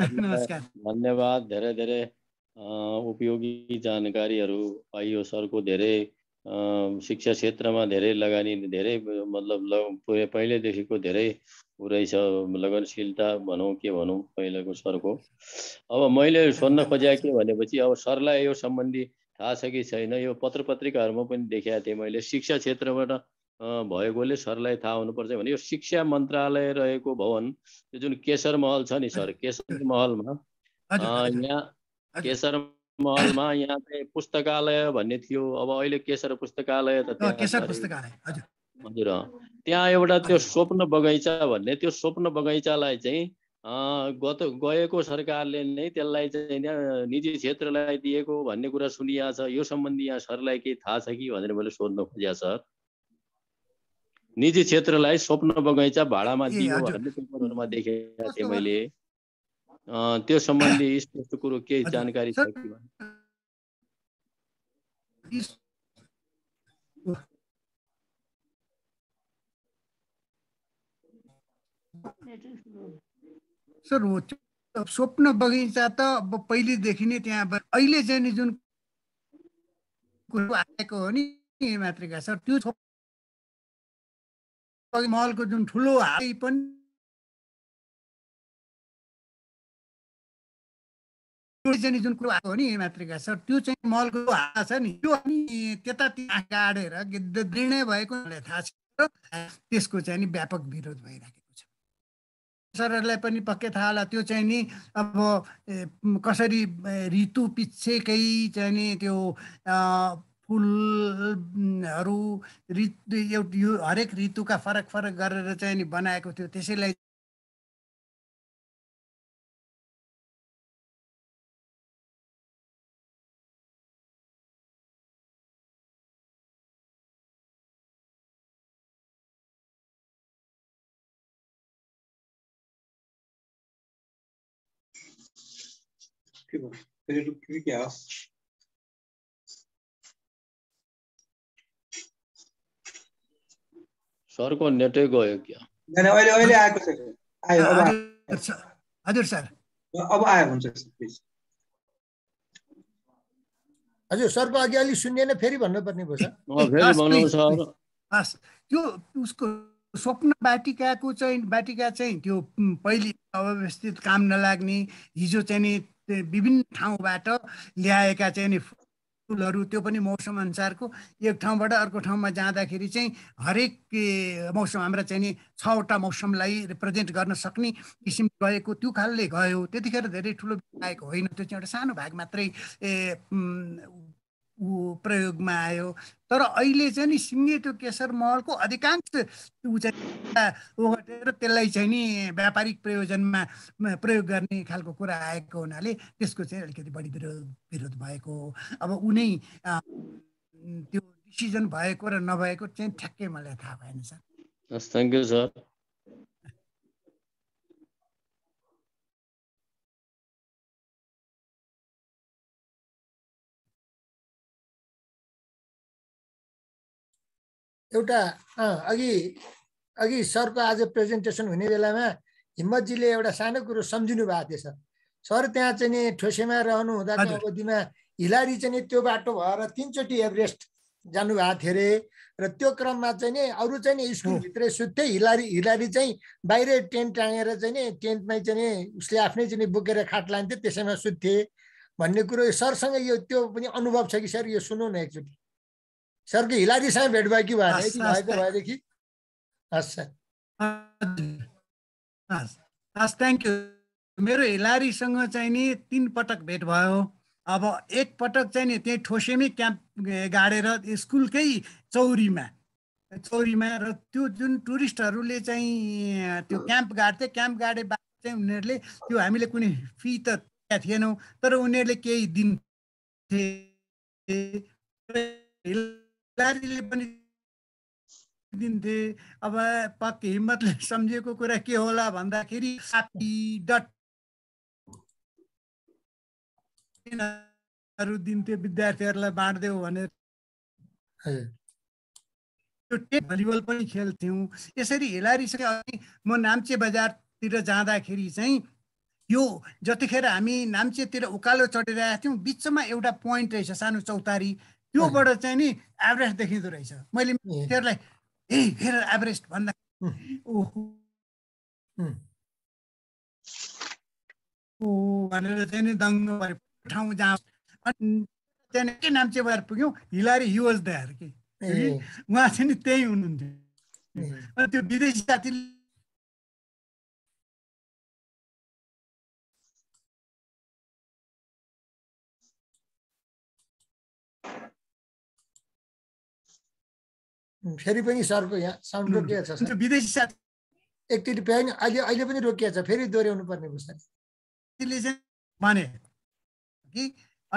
G: धन्यवाद धेरै धेरै उपयोगी जानकारीहरू पाइयो सरको धेरै शिक्षा क्षेत्रमा धेरै लगानी धेरै मतलब ल पहिल्यैदेखिको धेरै रहेछ लगनशीलता भनौँ के भनौँ पहिलाको सरको अब मैले सोध्न खोजेको के भनेपछि अब सरलाई यो सम्बन्धी थाहा छ कि छैन यो पत्र पत्रिकाहरूमा पनि देखाएको थिएँ मैले शिक्षा क्षेत्रबाट भएकोले सरलाई थाहा हुनुपर्छ भने यो शिक्षा मन्त्रालय रहेको भवन त्यो जुन केशर महल छ नि सर केशर महलमा यहाँ केशर महलमा यहाँ चाहिँ पुस्तकालय भन्ने थियो अब अहिले केशर पुस्तकालय त हजुर त्यहाँ एउटा त्यो स्वप्न बगैँचा भन्ने त्यो स्वप्न बगैँचालाई चाहिँ गत गएको सरकारले नै त्यसलाई चाहिँ निजी क्षेत्रलाई दिएको भन्ने कुरा सुनिया छ यो सम्बन्धी यहाँ सरलाई केही थाहा छ कि भनेर मैले सोध्न खोजेँ सर निजी क्षेत्रलाई स्वप्न बगैँचा भाडामा दियो भन्ने पेपरहरूमा देखेको थिएँ मैले त्यो सम्बन्धी स्पष्ट कुरो केही जानकारी छ
H: कि
B: सर
D: स्वप्न बगैँचा त अब पहिलेदेखि नै त्यहाँ अहिले चाहिँ नि जुन
B: कुरो आएको हो नि मातृका सर त्यो महलको जुन ठुलो हाई पनि जुन कुरो आएको हो नि मातृका सर त्यो चाहिँ मलको
D: हावा छ नि त्यो अनि त्यतातिर गाडेर दृढ भएको थाहा छ त्यसको चाहिँ नि व्यापक विरोध भइरहेको सरहरूलाई पनि पक्कै थाहा होला त्यो चाहिँ नि अब कसरी ऋतु पिच्छेकै चाहिँ नि त्यो फुलहरू ऋतु यो हरेक
B: ऋतुका फरक फरक गरेर चाहिँ नि बनाएको थियो त्यसैलाई Genau. Ja.
G: सरको नेटै गयो क्या
B: अहिले अहिले आएको छ
G: आयो हजुर
B: सर अब आयो हुन्छ
E: हजुर सरको अघि अलिक सुन्ने फेरि भन्नुपर्ने भयो
G: सर
E: त्यो
D: उसको स्वप्न बाटिकाको चाहिँ बाटिका चाहिँ त्यो पहिले अव्यवस्थित काम नलाग्ने हिजो चाहिँ नि विभिन्न ठाउँबाट ल्याएका चाहिँ नि फुलहरू त्यो पनि मौसम अनुसारको एक ठाउँबाट अर्को ठाउँमा जाँदाखेरि चाहिँ हरेक मौसम हाम्रा चाहिँ नि छवटा मौसमलाई रिप्रेजेन्ट गर्न सक्ने किसिम गएको त्यो खालले गयो त्यतिखेर धेरै ठुलो आएको होइन त्यो चाहिँ एउटा सानो भाग मात्रै ऊ प्रयोगमा आयो तर अहिले चाहिँ नि सिङ्गे त्यो केशर महलको अधिकांश ऊ चाहिँ ओगटेर त्यसलाई चाहिँ नि व्यापारिक प्रयोजनमा प्रयोग गर्ने खालको कुरा आएको हुनाले त्यसको चाहिँ अलिकति बढी विरोध विरोध भएको अब उनै त्यो डिसिजन भएको र नभएको चाहिँ ठ्याक्कै मलाई थाहा भएन सर
G: थ्याङ्क यू सर
E: एउटा अघि अघि सरको आज प्रेजेन्टेसन हुने बेलामा हिम्मतजीले एउटा सानो कुरो सम्झिनु भएको थिएछ सर त्यहाँ चाहिँ नि ठोसेमा रहनु हुँदाको अवधिमा हिलारी चाहिँ त्यो बाटो भएर तिनचोटि एभरेस्ट जानुभएको थियो अरे र त्यो क्रममा चाहिँ नि अरू चाहिँ नि स्कुलभित्रै सुत्थेँ हिलारी हिलारी चाहिँ बाहिर टेन्ट टाँगेर चाहिँ नि टेन्टमै चाहिँ नि उसले आफ्नै चाहिँ नि बोकेर खाट लान्थ्यो त्यसैमा सुत्थे भन्ने कुरो सरसँग यो त्यो पनि अनुभव छ कि सर यो सुनौ न एकचोटि सर हिलारी हिलारीसँग भेट भयो कि भएन कि भएको भएदेखि हस् थ्याङ्क यू
D: मेरो हिलारीसँग चाहिँ नि तिन पटक भेट भयो अब एक पटक चाहिँ नि त्यही ठोसेमै क्याम्प गाडेर स्कुलकै चौरीमा चौरीमा र त्यो जुन टुरिस्टहरूले चाहिँ त्यो क्याम्प गाड्थे क्याम्प गाडे बाद चाहिँ उनीहरूले त्यो हामीले कुनै फी त थिएनौँ तर उनीहरूले केही दिन तयारीले पनि दिन्थे अब पक्क हिम्मतले सम्झिएको कुरा के होला भन्दाखेरि साथी डट
B: दिन्थे विद्यार्थीहरूलाई बाँडिदेऊ भनेर त्यो भलिबल पनि खेल्थ्यौँ
D: यसरी अनि म नाम्चे बजारतिर जाँदाखेरि चाहिँ यो जतिखेर हामी नाम्चेतिर उकालो चढिरहेका थियौँ बिचमा एउटा पोइन्ट रहेछ सानो चौतारी त्योबाट चाहिँ नि एभरेज देखिँदो रहेछ मैले मान्छेहरूलाई ए हेर एभरेस्ट भन्दा ओहो भनेर चाहिँ नि दङ्ग ठाउँ जहाँ अनि त्यहाँदेखि नाम्चे
B: भएर पुग्यौँ हिलारी युवज दयार कि उहाँ चाहिँ नि त्यही हुनुहुन्थ्यो अनि त्यो विदेशी साथीले
E: फेरि पनि सरको यहाँ साउन्ड रोकिएको छ विदेशी साथी एकचोटि प्याङ अहिले अहिले पनि रोकिएको छ फेरि दोहोऱ्याउनु पर्ने चाहिँ माने कि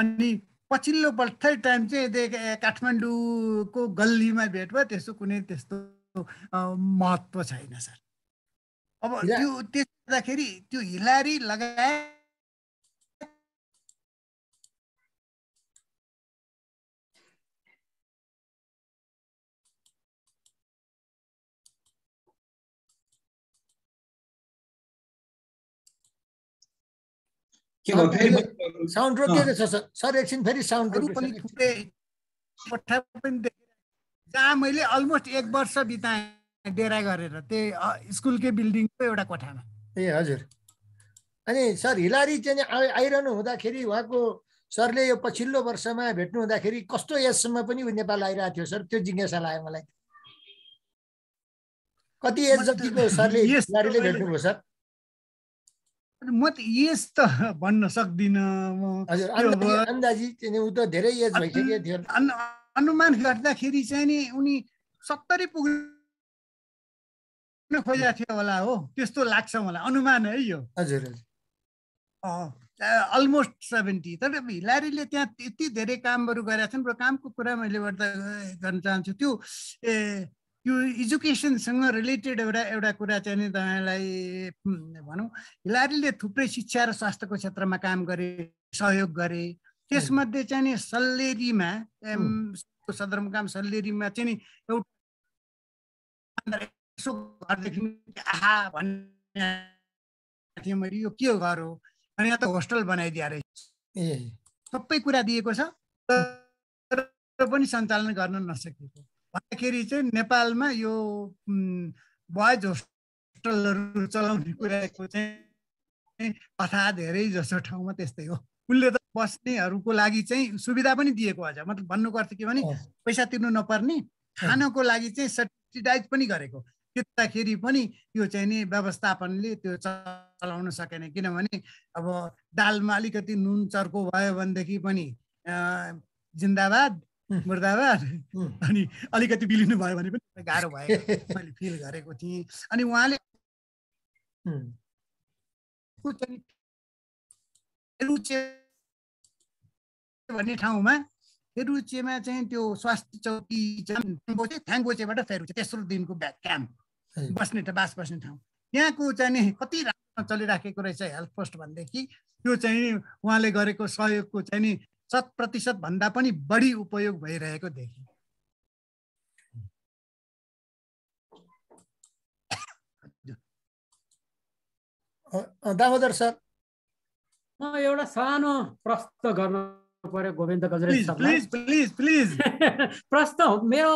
E: अनि पछिल्लो पल्टै
D: टाइम चाहिँ काठमाडौँको गल्लीमा भेट भयो त्यस्तो कुनै त्यस्तो
B: महत्त्व छैन सर अब त्यो त्यस गर्दाखेरि त्यो हिलारी लगायत
E: साउन्ड रोकिएको छ सर एकछिन फेरि साउन्ड पनि जहाँ मैले अलमोस्ट एक वर्ष बिताएँ
D: डेरा गरेर त्यही स्कुलकै बिल्डिङको एउटा कोठामा
E: ए हजुर अनि सर हिलारी चाहिँ आइरहनु हुँदाखेरि उहाँको सरले यो पछिल्लो वर्षमा भेट्नु हुँदाखेरि कस्तो एजसम्म पनि नेपाल आइरहेको थियो सर त्यो जिज्ञासा लाग्यो मलाई कति एज जतिको सरले हिलारीले भेट्नुभयो सर म त
D: यस त भन्न सक्दिनँ अनुमान गर्दाखेरि चाहिँ नि उनी सत्तरी पुग्न खोजेको थियो होला हो त्यस्तो लाग्छ मलाई अनुमान है यो हजुर अलमोस्ट सेभेन्टी तर हिलारीले त्यहाँ त्यति धेरै कामहरू गरेका छन् र कामको कुरा मैले गर्दा गर्न चाहन्छु त्यो ए यो एजुकेसनसँग रिलेटेड एउटा एउटा कुरा चाहिँ नि तपाईँलाई भनौँ हिलारीले थुप्रै शिक्षा र स्वास्थ्यको क्षेत्रमा काम गरे सहयोग गरे त्यसमध्ये चाहिँ नि सल्लेरीमा सदरमुकाम सल्लेरीमा चाहिँ नि एउटा घरदेखि आहा भन्ने थिएँ मैले यो के घर हो अनि यहाँ त होस्टल बनाइदिए रहेछ ए सबै कुरा दिएको छ तर पनि सञ्चालन गर्न नसकेको भन्दाखेरि चाहिँ नेपालमा यो बोइज होस्टलहरू चलाउने कुराको चाहिँ कथा धेरै जसो ठाउँमा त्यस्तै हो उसले त बस्नेहरूको लागि चाहिँ सुविधा पनि दिएको अझ मतलब भन्नुपर्छ के भने पैसा तिर्नु नपर्ने खानको लागि चाहिँ सर्टिडाइज पनि गरेको त्यताखेरि पनि यो चाहिँ नि व्यवस्थापनले त्यो चलाउन सकेन किनभने अब दालमा अलिकति नुन चर्को भयो भनेदेखि पनि जिन्दाबाद मुर्दाबार अनि अलिकति बिलिनु भयो भने पनि गाह्रो भयो मैले
E: फिल गरेको
B: थिएँ अनि उहाँले भन्ने ठाउँमा
D: फेरुचेमा चाहिँ त्यो स्वास्थ्य चौकी चाहिँ थ्याङ्गोचेबाट फेरुचे तेस्रो दिनको ब्याक क्याम्प बस्ने त बास बस्ने ठाउँ त्यहाँको चाहिँ कति राम्रो चलिराखेको रहेछ हेल्थ पोस्ट भनेदेखि त्यो चाहिँ उहाँले गरेको सहयोगको चाहिँ नि शत प्रतिशत भन्दा पनि बढी
B: उपयोग भइरहेको देखियो
E: दामोदर सर
H: म एउटा सानो प्रश्न गर्न पर्यो गोविन्द गजरेल प्रश्न मेरो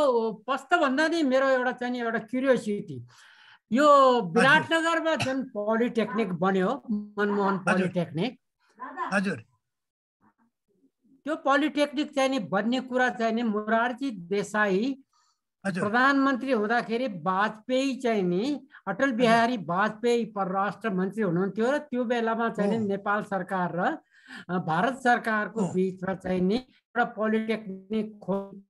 H: प्रश्न भन्दा नि मेरो एउटा चाहिँ एउटा क्युरियोसिटी यो विराटनगरमा जुन पोलिटेक्निक बन्यो मनमोहन पोलिटेक्निक हजुर त्यो पोलिटेक्निक चाहिँ नि भन्ने कुरा चाहिँ नि मोरारजी देसाई प्रधानमन्त्री हुँदाखेरि वाजपेयी चाहिँ नि अटल बिहारी वाजपेयी परराष्ट्र मन्त्री हुनुहुन्थ्यो र त्यो बेलामा चाहिँ नि नेपाल सरकार र भारत सरकारको बिचमा चाहिँ नि एउटा पोलिटेक्निक खोल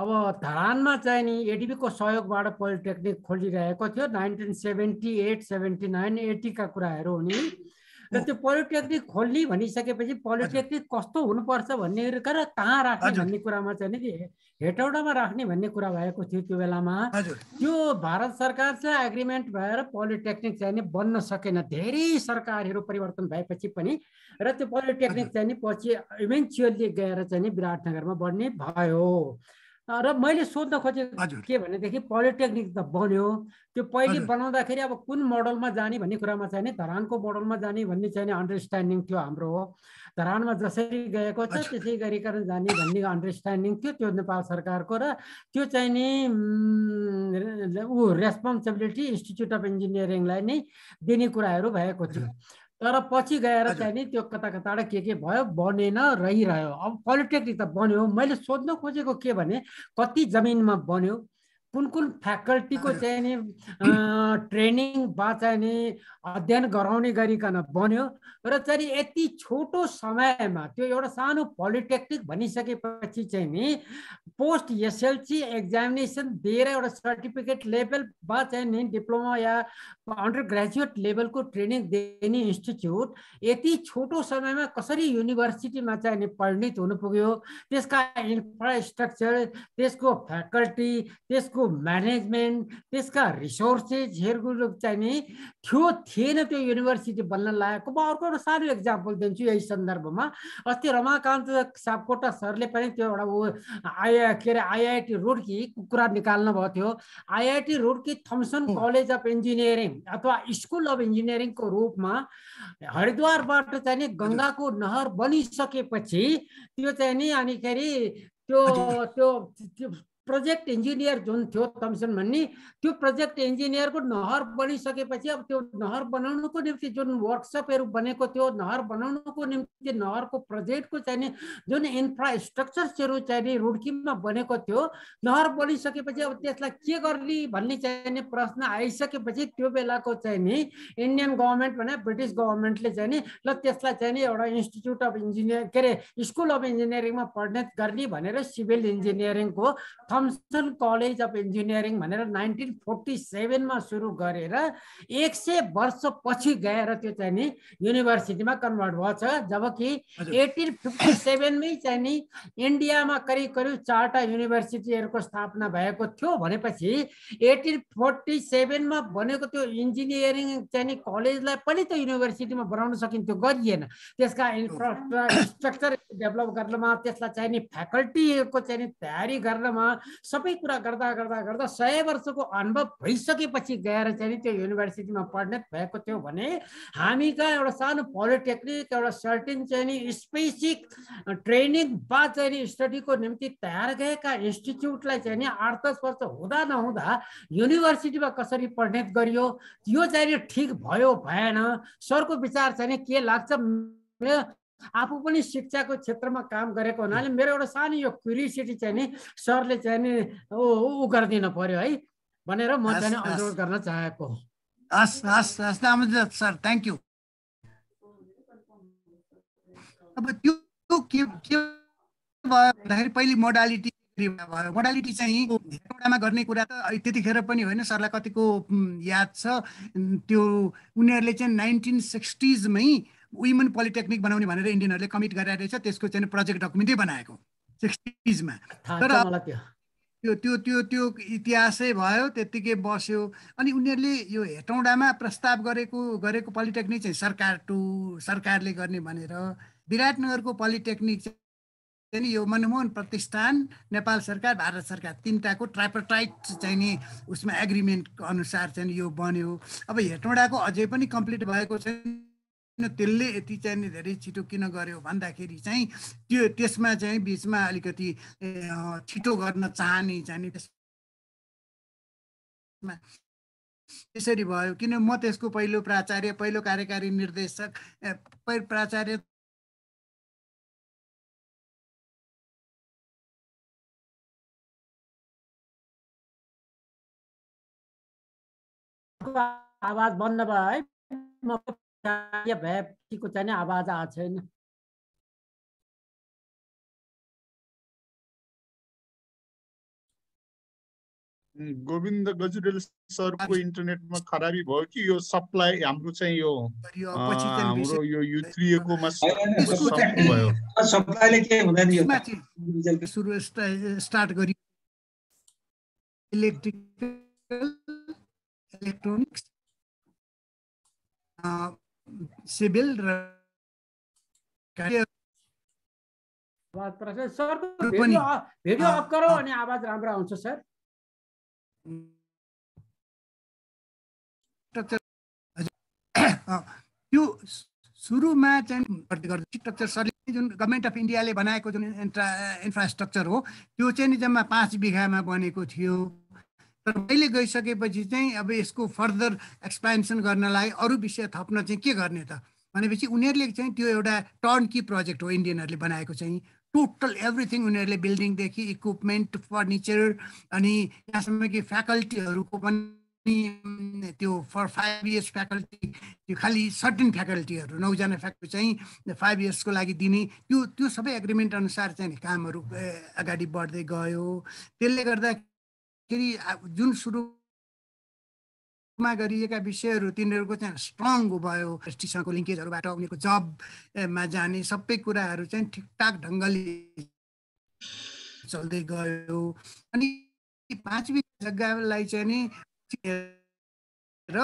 H: अब धरानमा चाहिँ नि एडिबीको सहयोगबाट पोलिटेक्निक खोलिरहेको थियो nineteen seventy eight seventy nine एटीका कुराहरू हुने र त्यो पोलिटेक्निक खोल्ने भनिसकेपछि पोलिटेक्निक कस्तो हुनुपर्छ भन्ने र कहाँ राख्ने भन्ने कुरामा चाहिँ नि हेटौडामा राख्ने भन्ने कुरा भएको थियो त्यो बेलामा त्यो भारत सरकार चाहिँ एग्रिमेन्ट भएर पोलिटेक्निक चाहिँ नि बन्न सकेन धेरै सरकारहरू परिवर्तन भएपछि पनि र त्यो पोलिटेक्निक चाहिँ नि पछि इभेन्चुअल्ली गएर चाहिँ नि विराटनगरमा बढ्ने भयो र मैले सोध्न खोजेको के भनेदेखि पोलिटेक्निक त बन्यो त्यो पहिले बनाउँदाखेरि अब कुन मोडलमा जाने भन्ने कुरामा चाहिँ धरानको मोडलमा जाने भन्ने चाहिँ अन्डरस्ट्यान्डिङ थियो हाम्रो हो धरानमा जसरी गएको छ त्यसै गरिकन जाने भन्ने अन्डरस्ट्यान्डिङ थियो त्यो नेपाल सरकारको र त्यो चाहिँ नि ऊ रेस्पोन्सिबिलिटी इन्स्टिच्युट अफ इन्जिनियरिङलाई नै दिने कुराहरू भएको थियो तर पछि गएर चाहिँ नि त्यो कता कताबाट के के भयो बनेन रहिरह्यो अब पोलिटेक्निक त बन्यो मैले सोध्न खोजेको के भने कति जमिनमा बन्यो कुन कुन फ्याकल्टीको चाहिँ नि ट्रेनिङ वा चाहिँ नि अध्ययन गराउने गरिकन बन्यो र चाहिँ यति छोटो समयमा त्यो एउटा सानो पोलिटेक्निक भनिसकेपछि चाहिँ नि पोस्ट एसएलसी एक्जामिनेसन दिएर एउटा सर्टिफिकेट लेभल वा चाहिँ नि डिप्लोमा या अन्डर ग्रेजुएट लेभलको ट्रेनिङ दिने इन्स्टिच्युट यति छोटो समयमा कसरी युनिभर्सिटीमा चाहिँ नि परिणित हुनु पुग्यो त्यसका इन्फ्रास्ट्रक्चर त्यसको फ्याकल्टी त्यसको त्यसको म्यानेजमेन्ट त्यसका रिसोर्सेसहरूको चाहिँ नि थियो थिएन त्यो युनिभर्सिटी बन्न लागेको म अर्को एउटा सानो एक्जाम्पल दिन्छु यही सन्दर्भमा अस्ति रमाकान्त सापकोटा सरले पनि त्यो एउटा ऊ आइआ के अरे आइआइटी रोडकी कुरा निकाल्नु भएको थियो IIT Roorkee Thomson college of engineering अथवा स्कुल अफ इन्जिनियरिङको रूपमा हरिद्वारबाट चाहिँ नि गङ्गाको नहर बनिसकेपछि त्यो चाहिँ नि अनिखेरि त्यो त्यो प्रोजेक्ट इन्जिनियर जुन थियो थम्सन भन्ने त्यो प्रोजेक्ट इन्जिनियरको नहर बनिसकेपछि अब त्यो नहर बनाउनुको निम्ति जुन वर्कसपहरू बनेको थियो नहर बनाउनुको निम्ति नहरको प्रोजेक्टको चाहिने जुन इन्फ्रास्ट्रक्चर्सहरू चाहिने रुड्कीमा बनेको थियो नहर बनिसकेपछि अब त्यसलाई के गर्ने भन्ने चाहिने प्रश्न आइसकेपछि त्यो बेलाको चाहिँ नि इन्डियन गभर्मेन्ट भने ब्रिटिस गभर्मेन्टले चाहिँ नि ल त्यसलाई चाहिँ नि एउटा इन्स्टिच्युट अफ इन्जिनियर के अरे स्कुल अफ इन्जिनियरिङमा पढ्ने गर्ने भनेर सिभिल इन्जिनियरिङको थम्सन कलेज अफ इन्जिनियरिङ भनेर नाइन्टिन फोर्टी सेभेनमा सुरु गरेर एक सय वर्षपछि गएर त्यो चाहिँ नि युनिभर्सिटीमा कन्भर्ट भएको छ जबकि एटिन फिफ्टी सेभेनमै चाहिँ नि इन्डियामा करिब करिब चारवटा युनिभर्सिटीहरूको स्थापना भएको थियो भनेपछि एटिन फोर्टी सेभेनमा बनेको त्यो इन्जिनियरिङ चाहिँ नि कलेजलाई पनि त युनिभर्सिटीमा बनाउन सकिन्थ्यो गरिएन त्यसका इन्फ्रास्ट्रक्चर डेभलप गर्नमा त्यसलाई चाहिने फ्याकल्टीहरूको चाहिँ तयारी गर्नमा सबै कुरा गर्दा गर्दा गर्दा सय वर्षको अनुभव भइसकेपछि गएर चाहिँ त्यो युनिभर्सिटीमा पढ्ने भएको थियो भने हामी कहाँ एउटा सानो पोलिटेक्निक एउटा सर्टिन चाहिँ नि स्पेसिक ट्रेनिङ वा चाहिँ नि स्टडीको निम्ति तयार गएका इन्स्टिच्युटलाई चाहिँ नि आठ दस वर्ष हुँदा नहुँदा युनिभर्सिटीमा कसरी परिणत गरियो यो चाहिँ ठिक भयो भएन सरको विचार चाहिँ के लाग्छ आफू पनि शिक्षाको क्षेत्रमा काम गरेको हुनाले मेरो एउटा सानो यो क्युरिसिटी चाहिँ नि सरले चाहिँ नि ऊ गरिदिनु पर्यो है भनेर म चाहिँ अनुरोध गर्न चाहेको हस् हस् हस् सर थ्याङ्क यू
D: अब त्यो के के भयो भन्दाखेरि पहिले मोडालिटी भयो मोडालिटी चाहिँ गर्ने कुरा त त्यतिखेर पनि होइन सरलाई कतिको याद छ त्यो उनीहरूले चाहिँ नाइन्टिन सिक्सटिजमै वुमेन पोलिटेक्निक बनाउने भनेर इन्डियनहरूले कमिट गरेर रहेछ त्यसको चाहिँ प्रोजेक्ट डकुमेन्टै बनाएको सिक्सटिजमा तर त्यो त्यो त्यो त्यो इतिहासै भयो त्यत्तिकै बस्यो अनि उनीहरूले यो हेटौँडामा प्रस्ताव गरेको गरेको पोलिटेक्निक चाहिँ सरकार टु सरकारले गर्ने भनेर विराटनगरको पोलिटेक्निक चाहिँ यो मनमोहन प्रतिष्ठान नेपाल सरकार भारत सरकार तिनवटाको ट्राइपोटाइट चाहिँ नि उसमा एग्रिमेन्ट अनुसार चाहिँ यो बन्यो अब हेटौँडाको अझै पनि कम्प्लिट भएको चाहिँ किन त्यसले यति चाहिँ धेरै छिटो किन गर्यो भन्दाखेरि चाहिँ त्यो त्यसमा चाहिँ बिचमा अलिकति छिटो गर्न चाहने चाहिँ त्यसमा
B: त्यसरी भयो किन म त्यसको पहिलो प्राचार्य पहिलो कार्यकारी निर्देशक प्राचार्य आवाज बन्द भयो है भएपछिको चाहिँ आवाज आएको छैन
C: गोविन्द गजुरेल सरको इन्टरनेटमा खराबी भयो कि यो सप्लाई हाम्रो चाहिँ यो हाम्रो यो युत्रिएकोमा भयो सप्लाईले के हुँदैन
A: यो सुरु
B: स्टार्ट गरि इलेक्ट्रिकल इलेक्ट्रोनिक्स सिभिल र अफ गरौ अनि आवाज आउँछ सर त्यो सुरुमा
D: चाहिँ स्ट्रक्चर सरले जुन गभर्मेन्ट अफ इन्डियाले बनाएको जुन इन्फ्रास्ट्रक्चर हो त्यो चाहिँ जम्मा पाँच बिघामा बनेको थियो तर मैले गइसकेपछि चाहिँ अब यसको फर्दर एक्सपेन्सन गर्नलाई अरू विषय थप्न चाहिँ के गर्ने त भनेपछि उनीहरूले चाहिँ त्यो एउटा टर्न कि प्रोजेक्ट हो इन्डियनहरूले बनाएको चाहिँ टोटल एभ्रिथिङ उनीहरूले बिल्डिङदेखि इक्विपमेन्ट फर्निचर अनि यहाँसम्म कि फ्याकल्टीहरूको पनि त्यो फर फाइभ इयर्स फ्याकल्टी त्यो खालि सर्टिन फ्याकल्टीहरू नौजना फ्याकल्टी चाहिँ फाइभ इयर्सको लागि दिने त्यो त्यो सबै एग्रिमेन्ट अनुसार चाहिँ कामहरू अगाडि बढ्दै गयो त्यसले गर्दा खेरि जुन सुरुमा गरिएका विषयहरू तिनीहरूको चाहिँ स्ट्रङ भयो एसटीसँगको लिङ्केजहरूबाट उनीहरूको जबमा जाने सबै कुराहरू चाहिँ ठिकठाक ढङ्गले चल्दै गयो अनि पाँच बिघा जग्गालाई चाहिँ नि र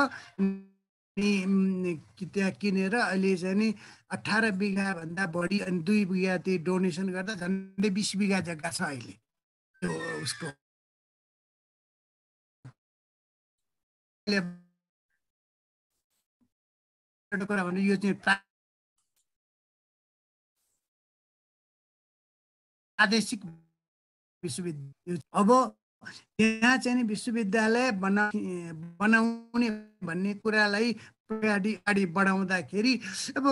D: त्यहाँ किनेर अहिले चाहिँ नि अठार बिघाभन्दा बढी अनि दुई बिघा त्यो डोनेसन गर्दा झन्डै बिस बिघा जग्गा छ
B: अहिले त्यो उसको कुरा भने यो चाहिँ प्रादेशिक विश्वविद्यालय अब यहाँ चाहिँ विश्वविद्यालय बना
D: बनाउने भन्ने कुरालाई अगाडि अगाडि बढाउँदाखेरि अब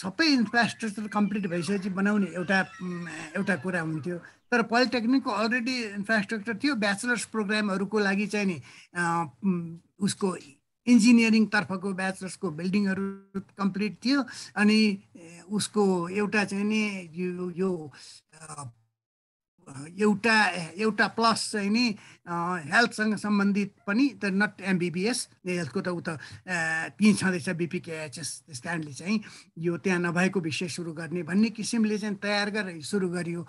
D: सबै इन्फ्रास्ट्रक्चर कम्प्लिट भइसकेपछि बनाउने एउटा एउटा कुरा हुन्थ्यो तर पोलिटेक्निकको अलरेडी इन्फ्रास्ट्रक्चर थियो ब्याचलर्स प्रोग्रामहरूको लागि चाहिँ नि उसको इन्जिनियरिङतर्फको ब्याचलर्सको बिल्डिङहरू कम्प्लिट थियो अनि उसको एउटा चाहिँ नि यो एउटा एउटा प्लस चाहिँ नि हेल्थसँग सम्बन्धित पनि त नट एमबिबिएस हेल्थको त उता त त्यहीँ छँदैछ बिपिकेएचएस त्यस कारणले
B: चाहिँ यो त्यहाँ नभएको विषय सुरु गर्ने भन्ने किसिमले चाहिँ तयार गरेर सुरु गरियो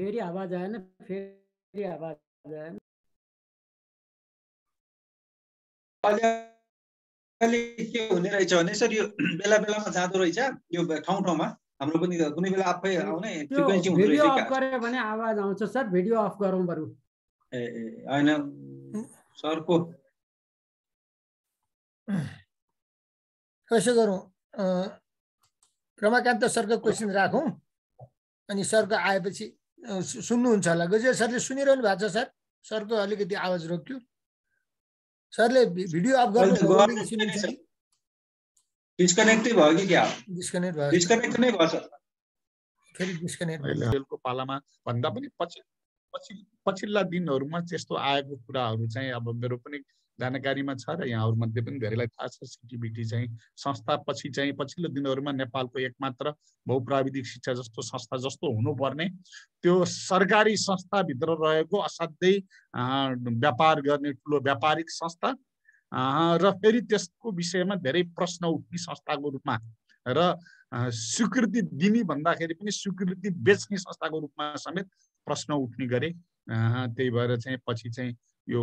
B: फेरि आवाज आएन फेरि आवाज के हुने रहेछ सर यो बेला बेलामा जाँदो रहेछ यो ठाउँ ठाउँमा
A: हाम्रो पनि कुनै बेला आफै आउने
H: सर भिडियो अफ गरौँ बरु
B: ए ए सरको
E: कसो गरौँ रमाकान्त सरको क्वेसन राखौँ अनि सरको आएपछि सुन्नुहुन्छ होला गजेल सरले सुनिरहनु भएको छ सर सरको अलिकति आवाज रोक्यो सरले भिडियो अफ गर्नु
C: क्या पालामा भन्दा पनि
E: पछि
C: पछिल्ला दिनहरूमा त्यस्तो आएको कुराहरू चाहिँ अब मेरो पनि जानकारीमा छ र यहाँहरूमध्ये पनि धेरैलाई थाहा छ सिटिबिटी चाहिँ संस्था पछि चाहिँ पछिल्लो दिनहरूमा नेपालको एकमात्र बहुप्राविधिक शिक्षा जस्तो संस्था जस्तो हुनुपर्ने त्यो सरकारी संस्थाभित्र रहेको असाध्यै व्यापार गर्ने ठुलो व्यापारिक संस्था र फेरि त्यसको विषयमा धेरै प्रश्न उठ्ने संस्थाको रूपमा र स्वीकृति दिने भन्दाखेरि पनि स्वीकृति बेच्ने संस्थाको रूपमा समेत प्रश्न उठ्ने गरे त्यही भएर चाहिँ पछि चाहिँ यो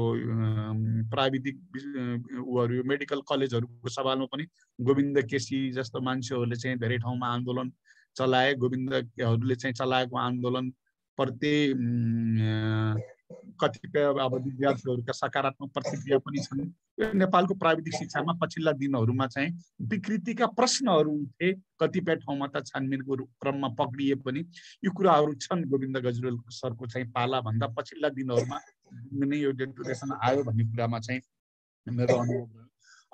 C: प्राविधिक ऊहरू यो मेडिकल कलेजहरूको सवालमा पनि गोविन्द केसी जस्तो मान्छेहरूले चाहिँ धेरै ठाउँमा आन्दोलन चलाए गोविन्दहरूले चाहिँ चलाएको आन्दोलन प्रति कतिपय अब विद्यार्थीहरूका सकारात्मक प्रतिक्रिया पनि छन् यो नेपालको प्राविधिक शिक्षामा पछिल्ला दिनहरूमा चाहिँ विकृतिका प्रश्नहरू उठे कतिपय ठाउँमा त छानबिनको क्रममा पक्रिए पनि यी कुराहरू छन् गोविन्द गजरेल सरको चाहिँ पाला भन्दा पछिल्ला दिनहरूमा नै यो डेसन आयो भन्ने कुरामा चाहिँ मेरो अनुभव भयो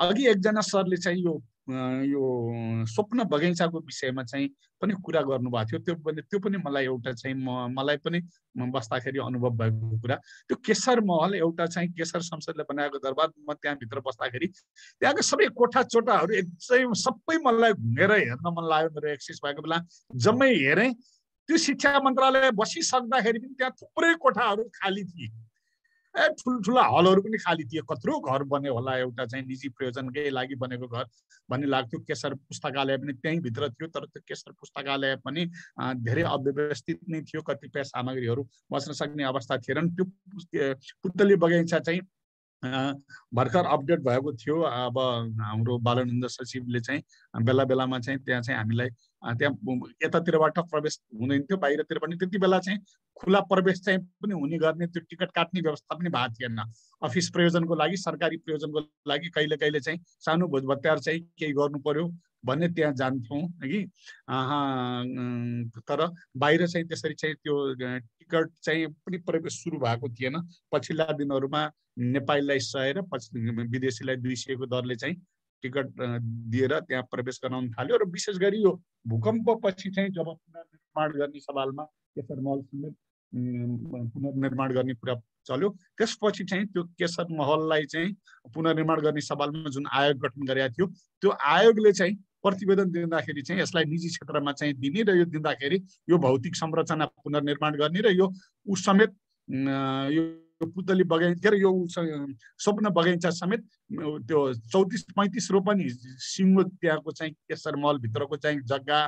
C: अघि एकजना सरले चाहिँ यो यो स्वप्न बगैँचाको विषयमा चाहिँ पनि कुरा गर्नुभएको थियो त्यो पनि त्यो पनि मलाई एउटा चाहिँ म मलाई पनि बस्दाखेरि अनुभव भएको कुरा त्यो केशर महल एउटा चाहिँ केशर संसदले बनाएको दरबार म त्यहाँभित्र बस्दाखेरि त्यहाँको सबै कोठा चोटाहरू एकदमै सबै मलाई घुमेर हेर्न मन लाग्यो मेरो एक्सिस भएको बेला जम्मै हेरेँ त्यो शिक्षा मन्त्रालय बसिसक्दाखेरि पनि त्यहाँ थुप्रै कोठाहरू खाली थिए ए ठुल्ठुला हलहरू पनि खाली थिए कत्रो घर बन्यो होला एउटा चाहिँ निजी प्रयोजनकै लागि बनेको घर भन्ने लाग्थ्यो केशर पुस्तकालय पनि त्यहीँभित्र थियो तर त्यो केशर पुस्तकालय पनि धेरै अव्यवस्थित नै थियो कतिपय सामग्रीहरू बस्न सक्ने अवस्था थिएनन् त्यो पुतली बगैँचा चाहिँ भर्खर अपडेट भएको थियो अब हाम्रो बालानन्द सचिवले चाहिँ बेला बेलामा चाहिँ त्यहाँ चाहिँ हामीलाई त्यहाँ यतातिरबाट प्रवेश हुँदैन थियो बाहिरतिर पनि त्यति बेला चाहिँ खुला प्रवेश चाहिँ पनि हुने गर्ने त्यो टिकट काट्ने व्यवस्था पनि भएको थिएन अफिस प्रयोजनको लागि सरकारी प्रयोजनको लागि कहिले कहिले चाहिँ सानो भोज भत्यार चाहिँ केही गर्नु पर्यो भन्ने त्यहाँ जान्थ्यौँ कि तर बाहिर चाहिँ त्यसरी चाहिँ त्यो टिकट चाहिँ पनि प्रवेश सुरु भएको थिएन पछिल्ला दिनहरूमा नेपालीलाई सय र पछि विदेशीलाई दुई सयको दरले चाहिँ टिकट दिएर त्यहाँ प्रवेश गराउन थाल्यो र विशेष गरी यो भूकम्पपछि चाहिँ जब पुनर्निर्माण गर्ने सवालमा एफआर मल समेत पुनर्निर्माण गर्ने कुरा चल्यो त्यसपछि चाहिँ त्यो केशर महललाई चाहिँ पुनर्निर्माण गर्ने सवालमा जुन आयोग गठन गरेका थियो त्यो आयोगले चाहिँ प्रतिवेदन दिँदाखेरि चाहिँ यसलाई निजी क्षेत्रमा चाहिँ दिने र यो दिँदाखेरि यो भौतिक संरचना पुनर्निर्माण गर्ने र यो उसमेत समेत यो पुतली बगैँचा के यो स्वप्न बगैँचा समेत त्यो चौतिस पैँतिस रोपनी सिङ्गो त्यहाँको चाहिँ केसर महलभित्रको चाहिँ जग्गा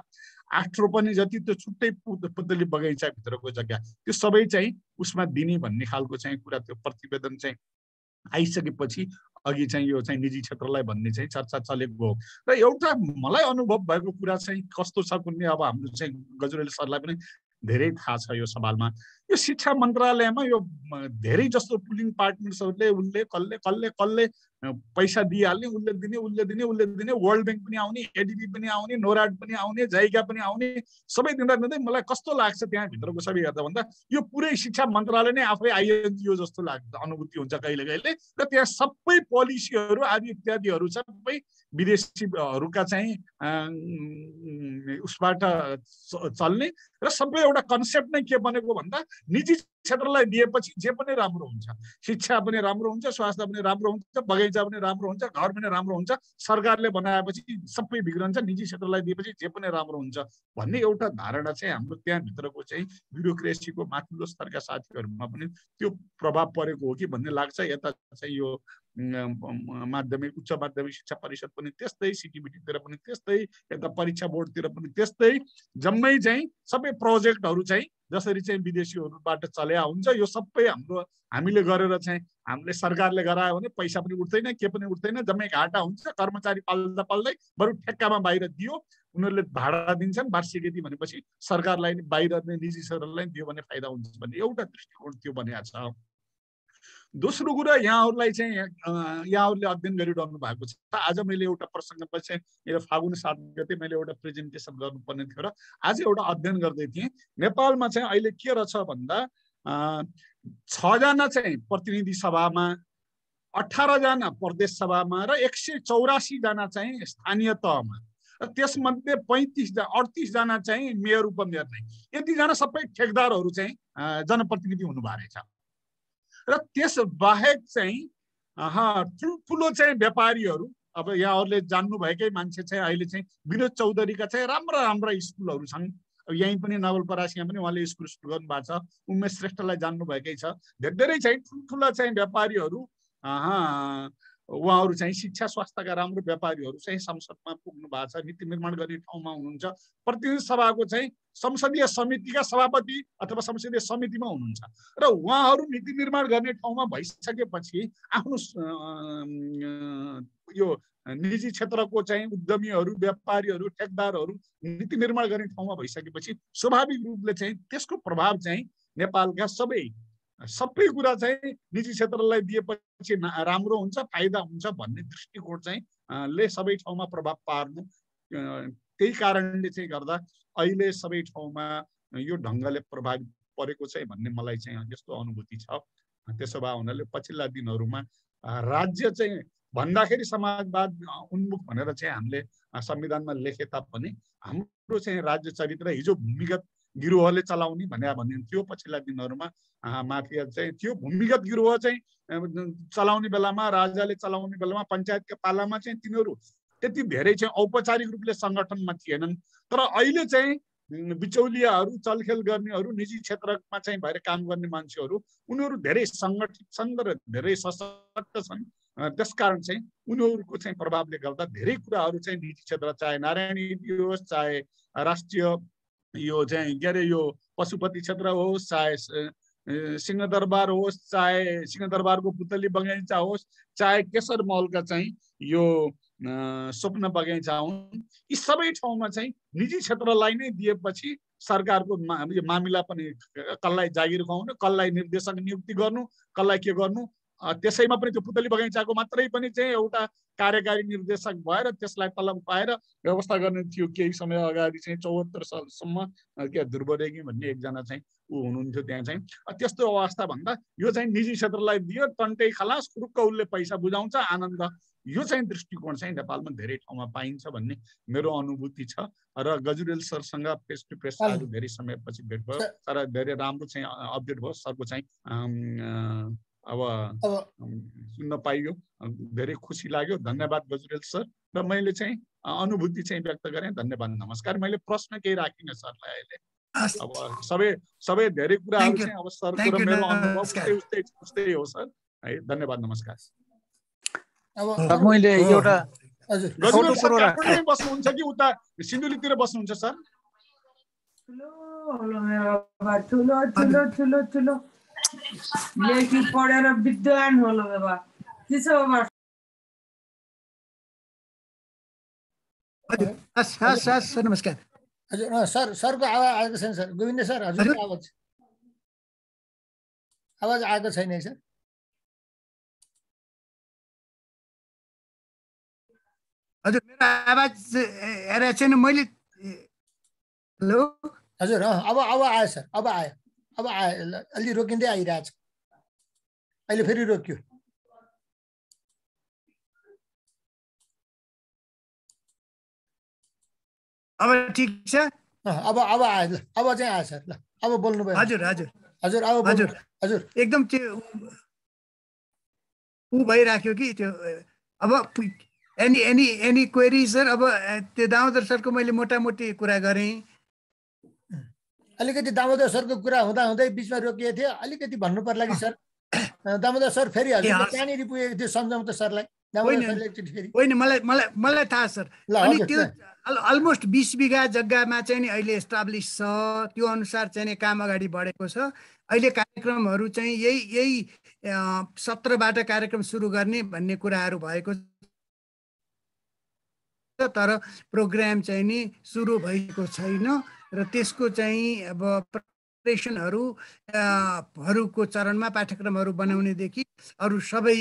C: आठ रोपनी जति त्यो छुट्टै पुतली भित्रको जग्गा त्यो सबै चाहिँ उसमा दिने भन्ने खालको चाहिँ कुरा त्यो प्रतिवेदन चाहिँ आइसकेपछि अघि चाहिँ यो चाहिँ निजी क्षेत्रलाई भन्ने चाहिँ चर्चा चलेको हो र एउटा मलाई अनुभव भएको कुरा चाहिँ कस्तो छ कुनै अब हाम्रो चाहिँ गजुरेल सरलाई पनि धेरै थाहा छ यो सवालमा यो शिक्षा मन्त्रालयमा यो धेरै जस्तो पुलिङ पार्टनर्सहरूले उसले कसले कसले कसले पैसा दिइहाल्ने उसले दिने उसले दिने उसले दिने वर्ल्ड ब्याङ्क पनि आउने एडिबी पनि आउने नोराड पनि आउने जाइका पनि आउने सबै दिँदा दिँदै मलाई कस्तो लाग्छ त्यहाँभित्रको सबै हेर्दा भन्दा यो पुरै शिक्षा मन्त्रालय नै आफै आइएनजिओ जस्तो लाग्छ अनुभूति हुन्छ कहिले कहिले र त्यहाँ सबै पोलिसीहरू आदि इत्यादिहरू सबै विदेशीहरूका चाहिँ उसबाट चल्ने र सबै एउटा कन्सेप्ट नै के बनेको भन्दा निजी क्षेत्रलाई दिएपछि जे पनि राम्रो हुन्छ शिक्षा पनि राम्रो हुन्छ स्वास्थ्य पनि राम्रो हुन्छ बगैँचा पनि राम्रो हुन्छ घर पनि राम्रो हुन्छ सरकारले बनाएपछि सबै बिग्रन्छ निजी क्षेत्रलाई दिएपछि जे पनि राम्रो हुन्छ भन्ने एउटा धारणा चाहिँ हाम्रो त्यहाँभित्रको चाहिँ ब्युरोक्रेसीको माथिल्लो स्तरका साथीहरूमा पनि त्यो प्रभाव परेको हो कि भन्ने लाग्छ यता चाहिँ यो माध्यमिक उच्च माध्यमिक शिक्षा परिषद पनि त्यस्तै सिटिबिटीतिर पनि त्यस्तै यता परीक्षा बोर्डतिर पनि त्यस्तै जम्मै चाहिँ सबै प्रोजेक्टहरू चाहिँ जसरी चाहिँ विदेशीहरूबाट चल्या हुन्छ यो सबै हाम्रो हामीले गरेर चाहिँ हामीले सरकारले गरायो भने पैसा पनि उठ्दैन के पनि उठ्दैन जम्मै घाटा हुन्छ कर्मचारी पाल्दा पाल्दै बरु ठेक्कामा बाहिर दियो उनीहरूले भाडा दिन्छन् वार्षिक यति भनेपछि सरकारलाई बाहिर निजी सरकारलाई दियो भने फाइदा हुन्छ भन्ने एउटा दृष्टिकोण त्यो बनिएको छ दोस्रो कुरा यहाँहरूलाई चाहिँ यहाँहरूले अध्ययन गरिरहनु भएको छ आज मैले एउटा प्रसङ्गमा चाहिँ मेरो फागुन सात गते मैले एउटा प्रेजेन्टेसन गर्नुपर्ने थियो र आज एउटा अध्ययन गर्दै थिएँ नेपालमा चाहिँ अहिले के रहेछ भन्दा छजना चाहिँ प्रतिनिधि सभामा अठारजना प्रदेश सभामा र एक सय चौरासीजना चाहिँ स्थानीय तहमा र त्यसमध्ये पैँतिसजना अडतिसजना चाहिँ मेयर उपमेयर नै यतिजना सबै ठेकदारहरू चाहिँ जनप्रतिनिधि हुनुभएको रहेछ र त्यस बाहेक चाहिँ ठुल्ठुलो चाहिँ व्यापारीहरू अब यहाँहरूले जान्नुभएकै मान्छे चाहिँ अहिले चाहिँ विनोद चौधरीका चाहिँ राम्रा राम्रा स्कुलहरू छन् अब यहीँ पनि नवलपरासीमा पनि उहाँले स्कुल सुरु गर्नुभएको छ उमेश श्रेष्ठलाई जान्नुभएकै छ धेरै धेरै चाहिँ ठुल्ठुला चाहिँ व्यापारीहरू उहाँहरू चाहिँ शिक्षा स्वास्थ्यका राम्रो व्यापारीहरू चाहिँ संसदमा पुग्नु भएको छ नीति निर्माण गर्ने ठाउँमा हुनुहुन्छ प्रतिनिधि सभाको चाहिँ संसदीय समितिका सभापति अथवा संसदीय समितिमा हुनुहुन्छ र उहाँहरू नीति निर्माण गर्ने ठाउँमा भइसकेपछि आफ्नो यो निजी क्षेत्रको चाहिँ उद्यमीहरू व्यापारीहरू ठेकदारहरू नीति निर्माण गर्ने ठाउँमा भइसकेपछि स्वाभाविक रूपले चाहिँ त्यसको प्रभाव चाहिँ नेपालका सबै सबै कुरा चाहिँ निजी क्षेत्रलाई दिएपछि राम्रो हुन्छ फाइदा हुन्छ भन्ने दृष्टिकोण चाहिँ ले सबै ठाउँमा प्रभाव पार्नु त्यही कारणले चाहिँ गर्दा अहिले सबै ठाउँमा यो ढङ्गले प्रभावित परेको चाहिँ भन्ने मलाई चाहिँ यस्तो अनुभूति छ त्यसो भए हुनाले पछिल्ला दिनहरूमा राज्य चाहिँ भन्दाखेरि समाजवाद उन्मुख भनेर चाहिँ हामीले संविधानमा लेखे तापनि हाम्रो चाहिँ राज्य चरित्र हिजो भूमिगत गिरोहले चलाउने भनेर भनिन्थ्यो पछिल्ला दिनहरूमा माफिया चाहिँ त्यो भूमिगत गिरोह चाहिँ चलाउने बेलामा राजाले चलाउने बेलामा पञ्चायतका पालामा चाहिँ तिनीहरू त्यति धेरै चाहिँ औपचारिक रूपले सङ्गठनमा थिएनन् तर अहिले चाहिँ बिचौलियाहरू चलखेल गर्नेहरू निजी क्षेत्रमा चाहिँ भएर काम गर्ने मान्छेहरू उनीहरू धेरै सङ्गठित छन् र धेरै सशक्त छन् त्यसकारण चाहिँ उनीहरूको चाहिँ प्रभावले गर्दा धेरै कुराहरू चाहिँ निजी क्षेत्र चाहे नारायणी होस् चाहे राष्ट्रिय यो चाहिँ के अरे यो पशुपति क्षेत्र होस् चाहे सिंहदरबार होस् चाहे सिंहदरबारको पुतली बगैँचा होस् चाहे केशर महलका चाहिँ यो स्वप्न बगैँचा हुन् यी सबै ठाउँमा चाहिँ निजी क्षेत्रलाई नै दिएपछि सरकारको मा, मामिला पनि कसलाई जागिर खुवाउनु कसलाई निर्देशक नियुक्ति गर्नु कसलाई के गर्नु त्यसैमा पनि त्यो पुतली बगैँचाको मात्रै पनि चाहिँ एउटा कार्यकारी निर्देशक भएर त्यसलाई तलब पाएर व्यवस्था गर्ने थियो केही समय अगाडि चाहिँ चौहत्तर सालसम्म के ध्रुव भन्ने एकजना चाहिँ ऊ हुनुहुन्थ्यो त्यहाँ चाहिँ त्यस्तो अवस्था भन्दा यो चाहिँ निजी क्षेत्रलाई दियो टन्टै खलास कुरुक्क उसले पैसा बुझाउँछ आनन्द यो चाहिँ दृष्टिकोण चाहिँ नेपालमा धेरै ठाउँमा पाइन्छ भन्ने मेरो अनुभूति छ र गजुरेल सरसँग फेस टु फेस धेरै समयपछि भेट भयो तर धेरै राम्रो चाहिँ अपडेट भयो सरको चाहिँ अब सुन्न पाइयो धेरै खुसी लाग्यो धन्यवाद गजुरेल सर र मैले चाहिँ अनुभूति चाहिँ व्यक्त गरेँ धन्यवाद नमस्कार मैले प्रश्न केही राखिनँ सरलाई अहिले अब सबै सबै धेरै कुराहरू चाहिँ अब सरको मेरो अनुभव उस्तै उस्तै हो सर है धन्यवाद नमस्कार अब
D: मैले एउटा
C: बस्नुहुन्छ कि उता सिन्धुलीतिर बस्नुहुन्छ सर
B: ठुलो ठुलो ठुलो ठुलो लेखी पढेर विद्वान होला बाबा के छ बाबा
E: हस् हस् हस् नमस्कार हजुर सर सरको आवाज आएको छैन सर गोविन्द सर हजुरको आवाज आवाज आएको छैन है सर हजुर मेरो आवाज हेरेको छैन मैले हेलो हजुर अब अब आयो सर अब आयो अब अलि रोकिँदै आइरहेछ अहिले फेरि रोक्यो अब ठिक छ अब अब आयो ल अब चाहिँ आएछ ल अब बोल्नु भयो हजुर हजुर हजुर अब हजुर हजुर एकदम त्यो ऊ भइराख्यो कि त्यो अब any any any query sir अब त्यो दामोदर सरको मैले मोटामोटी कुरा गरेँ अलिकति दामोदर सरको कुरा हुँदा हुँदै बिचमा रोकिएको थियो अलिकति भन्नु पर्ला कि सर दामोदर सर फेरि त्यहाँनिर पुगेको थियो सम्झाउँ त सरलाई होइन मलाई
D: मलाई मलाई थाहा सर अनि त्यो अलमोस्ट बिस बिघा जग्गामा चाहिँ नि अहिले इस्टाब्लिस छ त्यो अनुसार चाहिँ नि काम अगाडि बढेको छ अहिले कार्यक्रमहरू चाहिँ यही यही सत्रबाट कार्यक्रम सुरु गर्ने भन्ने कुराहरू भएको तर प्रोग्राम चाहिँ नि सुरु भएको छैन र त्यसको चाहिँ अब प्रिपरेसनहरूको चरणमा पाठ्यक्रमहरू बनाउनेदेखि अरू सबै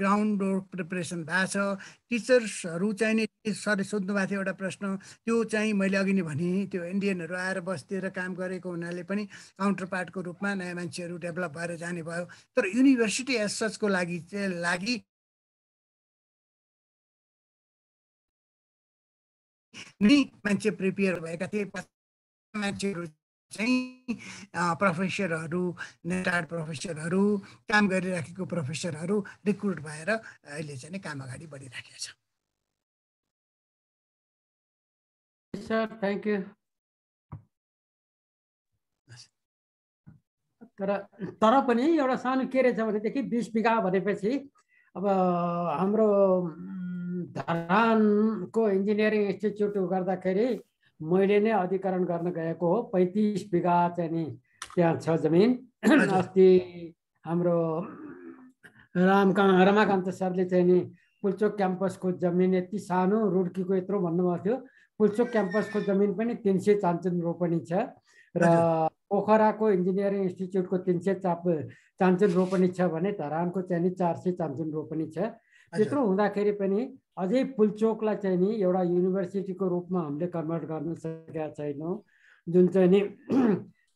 D: ग्राउन्ड प्रिपरेसन भएको छ टिचर्सहरू चाहिँ नि सरले सोध्नु भएको थियो एउटा प्रश्न त्यो चाहिँ मैले अघि नै भने त्यो इन्डियनहरू आएर बस्तिर काम गरेको हुनाले पनि काउन्टर पार्टको रूपमा नयाँ मान्छेहरू डेभलप भएर जाने भयो तर
B: युनिभर्सिटी एज सचको लागि लागि नै मान्छे प्रिपेयर भएका थिए
D: मान्छेहरू चाहिँ प्रोफेसरहरू रिटायर्ड प्रोफेसरहरू काम
B: गरिराखेको प्रोफेसरहरू रिक्रुट भएर अहिले चाहिँ काम अगाडि बढिराखेको छ सर थ्याङ्क यू
H: तर तर पनि एउटा सानो के रहेछ भनेदेखि बिस बिघा भनेपछि अब हाम्रो धरानको इन्जिनियरिङ इन्स्टिच्युट गर्दाखेरि मैले नै अधिकरण गर्न गएको हो पैँतिस बिघा चाहिँ नि त्यहाँ छ जमिन अस्ति हाम्रो रामका रमाकान्त सरले चाहिँ नि पुल्चोक क्याम्पसको जमिन यति सानो रुड्कीको यत्रो भन्नुभएको थियो पुल्चोक क्याम्पसको जमिन पनि तिन सय चान्चुन रोपनी छ र पोखराको इन्जिनियरिङ इन्स्टिच्युटको तिन सय चाप चान्चुन रोपनी छ भने धरानको चाहिँ नि चार सय चान्चुन रोपनी छ त्यत्रो हुँदाखेरि पनि अझै पुलचोकलाई चाहिँ नि एउटा युनिभर्सिटीको रूपमा हामीले कन्भर्ट गर्न सकेका छैनौँ जुन चाहिँ नि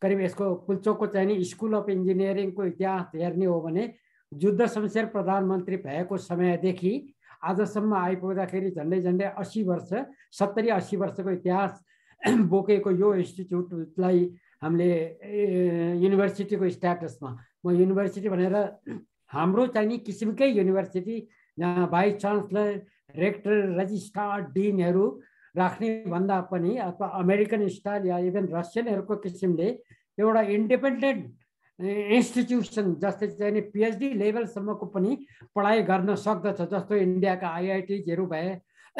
H: करिब यसको पुलचोकको चाहिँ नि स्कुल अफ इन्जिनियरिङको इतिहास हेर्ने हो भने युद्ध शमशेर प्रधानमन्त्री भएको समयदेखि आजसम्म आइपुग्दाखेरि झन्डै झन्डै अस्सी वर्ष सत्तरी असी वर्षको इतिहास बोकेको यो इन्स्टिच्युटलाई हामीले युनिभर्सिटीको स्ट्याटसमा म युनिभर्सिटी भनेर हाम्रो चाहिँ नि किसिमकै युनिभर्सिटी जहाँ भाइस चान्सलर रेक्टर रजिस्ट्रार डिनहरू राख्ने भन्दा पनि अथवा अमेरिकन स्टाइल या इभन रसियनहरूको किसिमले एउटा इन्डिपेन्डेन्ट इन्स्टिट्युसन जस्तै चाहिँ पिएचडी लेभलसम्मको पनि पढाइ गर्न सक्दछ जस्तो इन्डियाका आइआइटिजहरू भए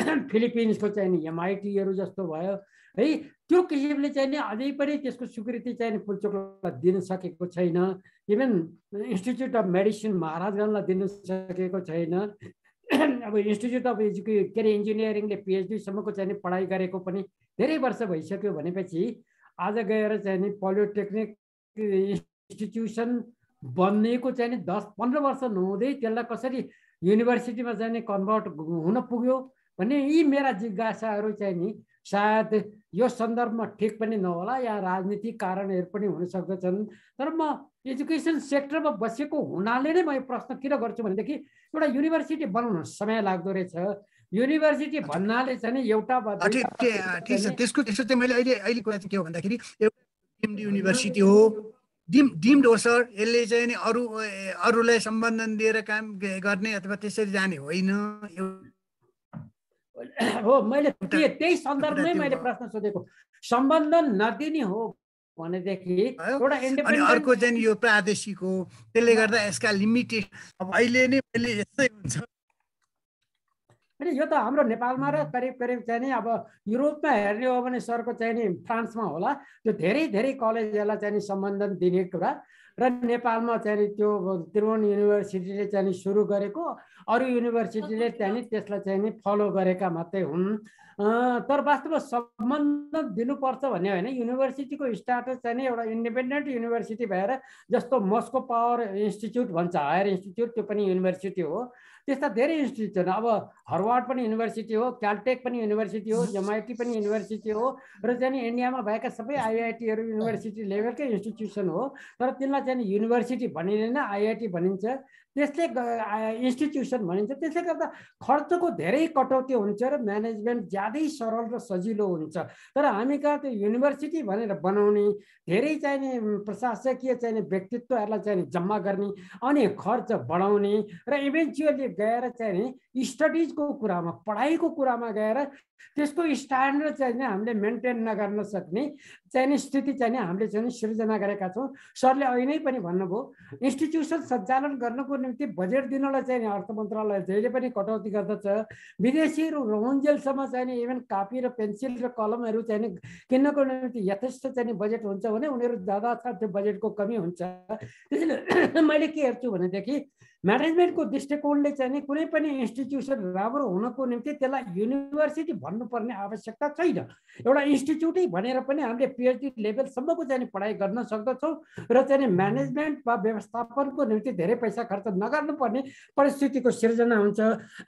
H: फिलिपिन्सको चाहिँ नि एमआइटीहरू जस्तो भयो है त्यो किसिमले चाहिँ नि अझै पनि त्यसको स्वीकृति चाहिँ पुलचोकलाई दिन सकेको छैन इभन इन्स्टिच्युट अफ मेडिसिन महाराजगञ्जलाई दिन सकेको छैन अब इन्स्टिच्युट अफ एजुके के अरे इन्जिनियरिङले पिएचडीसम्मको चाहिँ पढाइ गरेको पनि धेरै वर्ष भइसक्यो भनेपछि आज गएर चाहिँ नि पोलिटेक्निक इन्स्टिट्युसन बनिएको चाहिँ नि दस पन्ध्र वर्ष नहुँदै त्यसलाई कसरी युनिभर्सिटीमा चाहिँ नि कन्भर्ट हुन पुग्यो भन्ने यी मेरा जिज्ञासाहरू चाहिँ नि सायद यो सन्दर्भमा ठिक पनि नहोला या राजनीतिक कारणहरू पनि हुन सक्दछन् तर म एजुकेसन सेक्टरमा बसेको हुनाले नै म यो प्रश्न किन गर्छु भनेदेखि एउटा युनिभर्सिटी बनाउन समय लाग्दो रहेछ युनिभर्सिटी भन्नाले चाहिँ एउटा त्यसको त्यसो चाहिँ मैले अहिले अहिले कुरा चाहिँ के हो भन्दाखेरि
D: एउटा युनिभर्सिटी हो डिम डिम्ड हो सर यसले चाहिँ अरू अरूलाई सम्बन्धन दिएर काम गर्ने अथवा त्यसरी जाने होइन
H: हो मैले त्यही सन्दर्भमै मैले प्रश्न सोधेको सम्बन्ध नदिने हो भनेदेखि एउटा अनि अर्को चाहिँ यो प्रादेशिक हो त्यसले गर्दा यसका लिमिटेड अब अहिले नै मैले यस्तै हुन्छ अनि यो त हाम्रो नेपालमा र करिब करिब चाहिँ नि अब युरोपमा हेर्ने हो भने सरको चाहिँ नि फ्रान्समा होला त्यो धेरै धेरै कलेजहरूलाई चाहिँ नि सम्बन्धन दिने कुरा र नेपालमा चाहिँ त्यो त्रिभुवन युनिभर्सिटीले चाहिँ सुरु गरेको अरू युनिभर्सिटीले चाहिँ त्यसलाई चाहिँ नि फलो गरेका मात्रै हुन् तर वास्तवमा सम्बन्ध दिनुपर्छ भन्ने होइन युनिभर्सिटीको स्टाटस चाहिँ एउटा इन्डिपेन्डेन्ट युनिभर्सिटी भएर जस्तो मस्को पावर इन्स्टिच्युट भन्छ हायर इन्स्टिच्युट त्यो पनि युनिभर्सिटी हो त्यस्ता धेरै इन्स्टिट्युसन अब हरवार्ड पनि युनिभर्सिटी हो क्यालटेक पनि युनिभर्सिटी हो एमआइटी पनि युनिभर्सिटी हो र चाहिँ इन्डियामा भएका सबै आइआइटीहरू युनिभर्सिटी लेभलकै इन्स्टिट्युसन हो तर तिनलाई चाहिँ युनिभर्सिटी भनिँदैन आइआइटी भनिन्छ त्यसले इन्स्टिट्युसन भनिन्छ त्यसले गर्दा खर्चको धेरै कटौती हुन्छ र म्यानेजमेन्ट ज्यादै सरल र सजिलो हुन्छ तर हामी कहाँ त्यो युनिभर्सिटी भनेर बनाउने धेरै चाहिने प्रशासकीय चाहिने व्यक्तित्वहरूलाई चाहिने जम्मा गर्ने अनि खर्च बढाउने र इभेन्चुअली गएर चाहिने स्टडिजको कुरामा पढाइको कुरामा गएर त्यसको स्ट्यान्डर्ड चाहिँ हामीले मेन्टेन नगर्न सक्ने चाहिँ स्थिति चाहिँ हामीले चाहिँ सिर्जना गरेका छौँ सरले अहिले नै पनि भन्नुभयो इन्स्टिट्युसन सञ्चालन गर्नको निम्ति बजेट दिनलाई चाहिँ अर्थ मन्त्रालय जहिले पनि कटौती गर्दछ विदेशीहरू रौन्जेलसम्म चाहिँ नि इभन कापी र पेन्सिल र कलमहरू चाहिँ नि किन्नको निम्ति यथेष्ट चाहिँ बजेट हुन्छ भने उनीहरू जाँदा छ त्यो बजेटको कमी हुन्छ त्यसैले मैले के हेर्छु भनेदेखि म्यानेजमेन्टको दृष्टिकोणले चाहिँ कुनै पनि इन्स्टिट्युसन राम्रो हुनको निम्ति त्यसलाई युनिभर्सिटी भन्नुपर्ने आवश्यकता छैन एउटा इन्स्टिच्युटै भनेर पनि हामीले पिएचडी लेभलसम्मको चाहिँ पढाइ गर्न सक्दछौँ र चाहिँ म्यानेजमेन्ट वा व्यवस्थापनको निम्ति धेरै पैसा खर्च नगर्नुपर्ने परिस्थितिको सिर्जना हुन्छ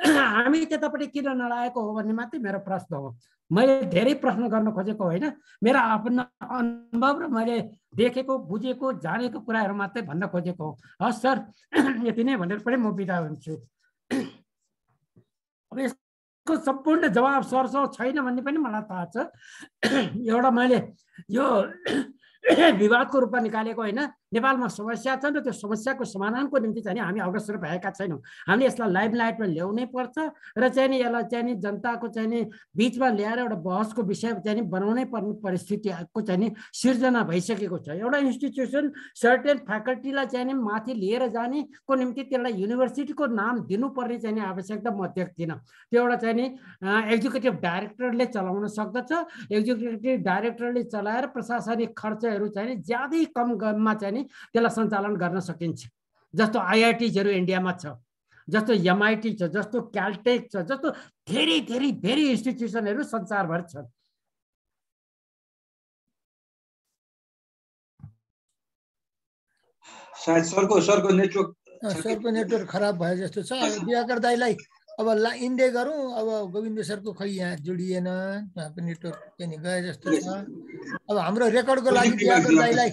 H: हामी त्यतापट्टि किन नलागेको हो भन्ने मात्रै मेरो प्रश्न हो मैले धेरै प्रश्न गर्न खोजेको होइन मेरा आफ्नो अनुभव र मैले देखेको बुझेको जानेको कुराहरू मात्रै भन्न खोजेको हो हस् सर यति नै भनेर पनि म बिदा हुन्छु अब यसको सम्पूर्ण जवाब सरस छैन भन्ने पनि मलाई थाहा छ एउटा मैले यो विवादको रूपमा निकालेको होइन नेपालमा समस्या छन् र त्यो समस्याको समाधानको निम्ति चाहिँ हामी अग्रसर भएका छैनौँ हामीले यसलाई लाइभ लाइटमा ल्याउनै पर्छ र चाहिँ नि यसलाई चाहिँ नि जनताको चाहिँ नि बिचमा ल्याएर एउटा बहसको विषय चाहिँ नि बनाउनै पर्ने परिस्थितिको चाहिँ नि सिर्जना भइसकेको छ एउटा इन्स्टिट्युसन सर्टेन फ्याकल्टीलाई चाहिँ नि माथि लिएर जानेको निम्ति त्यसलाई युनिभर्सिटीको नाम दिनुपर्ने चाहिँ नि आवश्यकता म देख्दिनँ त्यो एउटा चाहिँ नि एक्जिक्युटिभ डाइरेक्टरले चलाउन सक्दछ एक्जिक्युटिभ डाइरेक्टरले चलाएर प्रशासनिक खर्चहरू चाहिँ ज्यादै कममा चाहिँ पनि त्यसलाई सञ्चालन गर्न सकिन्छ जस्तो आइआइटिजहरू इन्डियामा छ जस्तो एमआइटी छ जस्तो क्यालटेक छ जस्तो धेरै धेरै धेरै इन्स्टिट्युसनहरू संसारभर छन्
B: सरको सरको नेटवर्क
E: सरको नेटवर्क खराब भयो जस्तो छ दिवाकर दाईलाई अब ला इन्डे गरौँ अब गोविन्द सरको खै यहाँ जोडिएन नेटवर्क पनि गए जस्तो छ अब हाम्रो रेकर्डको लागि दिवाकर दाईलाई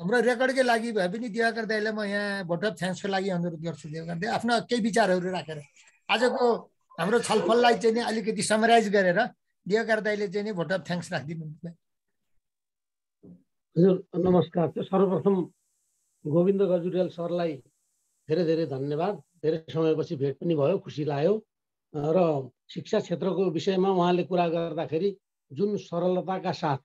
E: हाम्रो रेकर्डकै लागि भए पनि दिवाकर दाईलाई म यहाँ भोट अफ थ्याङ्क्सको लागि अनुरोध गर्छु दिवाकर दाई आफ्ना केही विचारहरू राखेर आजको हाम्रो छलफललाई चाहिँ नि अलिकति समराइज गरेर दिवाकर दाईले चाहिँ नि भोट अफ थ्याङ्क्स राखिदिनु
F: हजुर नमस्कार
E: सर्वप्रथम गोविन्द गजुरेल सरलाई
F: धेरै धेरै धन्यवाद धेरै समयपछि भेट पनि भयो खुसी लाग्यो र शिक्षा क्षेत्रको विषयमा उहाँले कुरा गर्दाखेरि जुन सरलताका साथ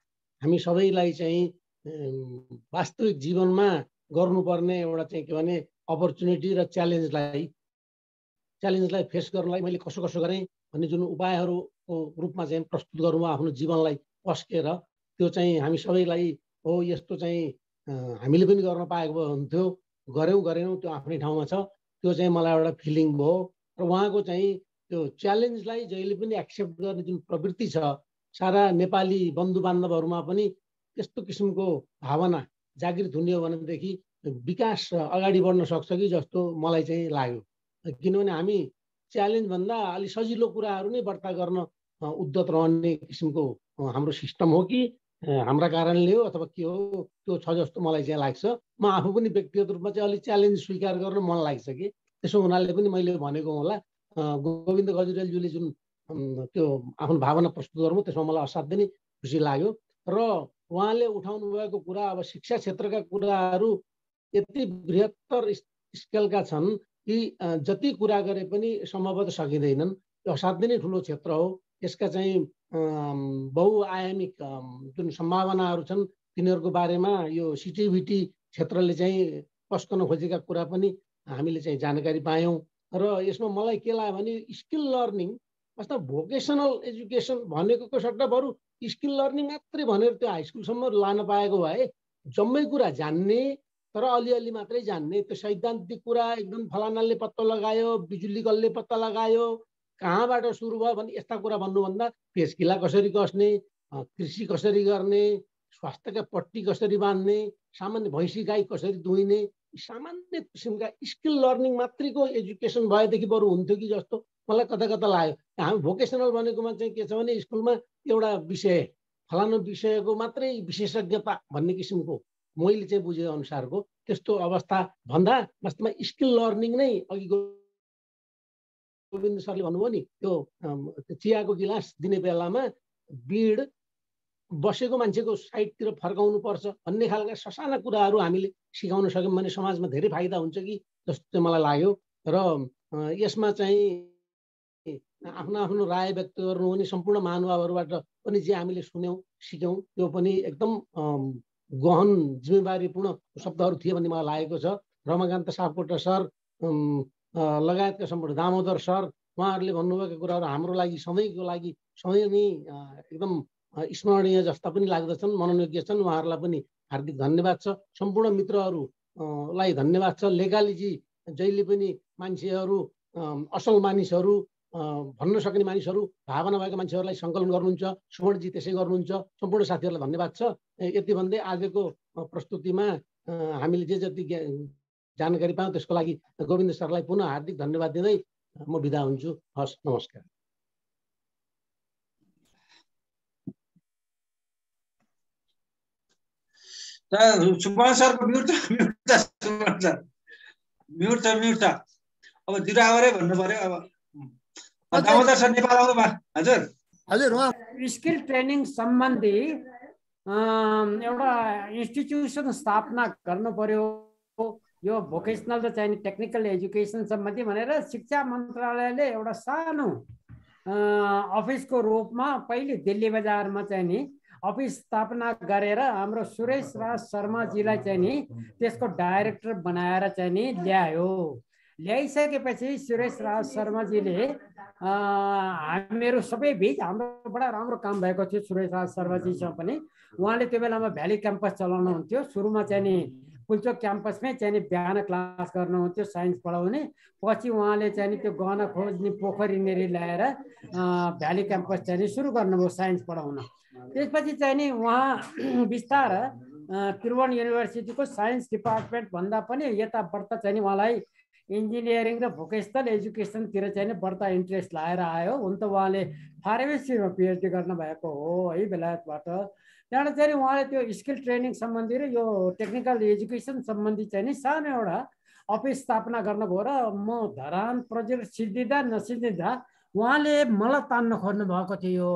F: हामी सबैलाई चाहिँ वास्तविक जीवनमा गर्नुपर्ने एउटा चाहिँ के भने अपर्च्युनिटी र च्यालेन्जलाई च्यालेन्जलाई फेस गर्नलाई मैले कसो कसो गरेँ भन्ने जुन उपायहरूको रूपमा चाहिँ प्रस्तुत गरौँ आफ्नो जीवनलाई पस्केर त्यो चाहिँ हामी सबैलाई हो यस्तो चाहिँ हामीले पनि गर्न पाएको भए हुन्थ्यो गऱ्यौँ गरेनौँ त्यो आफ्नै ठाउँमा छ त्यो चाहिँ मलाई एउटा फिलिङ भयो र उहाँको चाहिँ त्यो च्यालेन्जलाई जहिले पनि एक्सेप्ट गर्ने जुन प्रवृत्ति छ सारा नेपाली बन्धु बान्धवहरूमा पनि त्यस्तो किसिमको भावना जागृत हुने हो भनेदेखि विकास अगाडि बढ्न सक्छ कि जस्तो मलाई चाहिँ लाग्यो किनभने हामी च्यालेन्जभन्दा अलिक सजिलो कुराहरू नै व्रता गर्न उद्धत रहने किसिमको हाम्रो सिस्टम हो कि हाम्रा कारणले हो अथवा के हो त्यो छ जस्तो मलाई चाहिँ लाग्छ म आफू पनि व्यक्तिगत रूपमा चाहिँ अलिक च्यालेन्ज स्वीकार गर्न मन लाग्छ कि त्यसो हुनाले पनि मैले भनेको होला गोविन्द गजुरेलज्यूले जुन त्यो आफ्नो भावना प्रस्तुत गर्नु त्यसमा मलाई असाध्यै नै खुसी लाग्यो र उहाँले उठाउनु भएको कुरा अब शिक्षा क्षेत्रका कुराहरू यति बृहत्तर स्केलका छन् कि जति कुरा गरे पनि सम्भवत सकिँदैनन् यो असाध्य नै ठुलो क्षेत्र हो यसका चाहिँ बहुआयामिक जुन सम्भावनाहरू छन् तिनीहरूको बारेमा यो सिटिभिटी क्षेत्रले चाहिँ पस्कन खोजेका कुरा पनि हामीले चाहिँ जानकारी पायौँ र यसमा मलाई के लाग्यो भने स्किल लर्निङ कस्ता भोकेसनल एजुकेसन भनेको सट्टा बरु स्किल लर्निङ मात्रै भनेर त्यो हाई स्कुलसम्म लान पाएको भए जम्मै कुरा जान्ने तर अलिअलि मात्रै जान्ने त्यो सैद्धान्तिक कुरा एकदम फलानाले पत्ता लगायो बिजुली गलले पत्ता लगायो कहाँबाट सुरु भयो भने यस्ता कुरा भन्नुभन्दा पेसकिला कसरी कस्ने कृषि कसरी गर्ने स्वास्थ्यका पट्टी कसरी बाँध्ने सामान्य भैँसी गाई कसरी दुहिने सामान्य किसिमका स्किल लर्निङ मात्रैको एजुकेसन भएदेखि बरु हुन्थ्यो कि जस्तो मलाई कता कता लाग्यो हामी भोकेसनल भनेकोमा चाहिँ के छ भने स्कुलमा एउटा विषय फलानु विषयको मात्रै विशेषज्ञता भन्ने किसिमको मैले चाहिँ बुझे अनुसारको त्यस्तो अवस्था भन्दा वास्तवमा स्किल लर्निङ नै अघिको गोविन्द सरले भन्नुभयो नि त्यो चियाको गिलास दिने बेलामा बिड बसेको मान्छेको साइडतिर फर्काउनु पर्छ भन्ने खालका ससाना कुराहरू हामीले सिकाउन सक्यौँ भने समाजमा धेरै फाइदा हुन्छ कि जस्तो चाहिँ मलाई लाग्यो र यसमा चाहिँ आफ्नो आफ्नो राय व्यक्त गर्नु पनि सम्पूर्ण महानुभावहरूबाट पनि जे हामीले सुन्यौँ सिक्यौँ त्यो पनि एकदम गहन जिम्मेवारीपूर्ण शब्दहरू थिए भन्ने मलाई लागेको छ रमाकान्त सापकोटा सर लगायतका सम्पूर्ण दामोदर सर उहाँहरूले भन्नुभएको कुराहरू हाम्रो लागि सधैँको लागि सधैँ नै एकदम स्मरणीय जस्ता पनि लाग्दछन् मनोयोग्य छन् उहाँहरूलाई पनि हार्दिक धन्यवाद छ सम्पूर्ण मित्रहरूलाई धन्यवाद छ लेगालीजी जहिले पनि मान्छेहरू असल मानिसहरू भन्न सक्ने मानिसहरू भावना भएका मान्छेहरूलाई सङ्कलन गर्नुहुन्छ सुवर्णजी त्यसै गर्नुहुन्छ सम्पूर्ण साथीहरूलाई धन्यवाद छ यति भन्दै आजको प्रस्तुतिमा हामीले जे जति जानकारी पायौँ त्यसको लागि गोविन्द सरलाई पुनः हार्दिक धन्यवाद दिँदै म बिदा हुन्छु हस् नमस्कार
B: सरको म्युट
A: म्युट अब दिरावरै भन्नु पर्यो अब हजुर
H: हजुर उहाँ स्किल ट्रेनिङ सम्बन्धी एउटा इन्स्टिट्युसन स्थापना गर्नु पर्यो यो भोकेसनल र चाहिने टेक्निकल एजुकेसन सम्बन्धी भनेर शिक्षा मन्त्रालयले एउटा सानो अफिसको रूपमा पहिले दिल्ली बजारमा चाहिँ नि अफिस स्थापना गरेर हाम्रो सुरेश राज शर्माजीलाई चाहिँ नि त्यसको डाइरेक्टर बनाएर चाहिँ नि ल्यायो ल्याइसकेपछि सुरेश राज शर्माजीले हामीहरू सबै भिज हाम्रोबाट राम्रो काम भएको थियो सुरेश राज शर्माजीसँग पनि उहाँले त्यो बेलामा भ्याली क्याम्पस चलाउनु हुन्थ्यो सुरुमा चाहिँ नि पुल्चोक क्याम्पसमै चाहिँ नि बिहान क्लास गर्नुहुन्थ्यो साइन्स पढाउने पछि उहाँले चाहिँ नि त्यो गहना खोज्ने पोखरीनेरि ल्याएर भ्याली क्याम्पस चाहिँ सुरु गर्नुभयो साइन्स पढाउन त्यसपछि चाहिँ नि उहाँ बिस्तार त्रिभुवन युनिभर्सिटीको साइन्स डिपार्टमेन्टभन्दा भन्दा पनि यताबाट चाहिँ नि उहाँलाई इन्जिनियरिङ र भोकेसनल एजुकेसनतिर चाहिँ नि बढ्ता इन्ट्रेस्ट लाएर आयो हुन त उहाँले फार्मेसीमा पिएचडी गर्नुभएको हो है बेलायतबाट त्यहाँबाट चाहिँ उहाँले त्यो स्किल ट्रेनिङ सम्बन्धी र यो टेक्निकल एजुकेसन सम्बन्धी चाहिँ नि सानो एउटा अफिस स्थापना गर्नुभयो र म धरान प्रोजेक्ट सिद्धिँदा नसिद्धिँदा उहाँले मलाई तान्न खोज्नु भएको थियो यो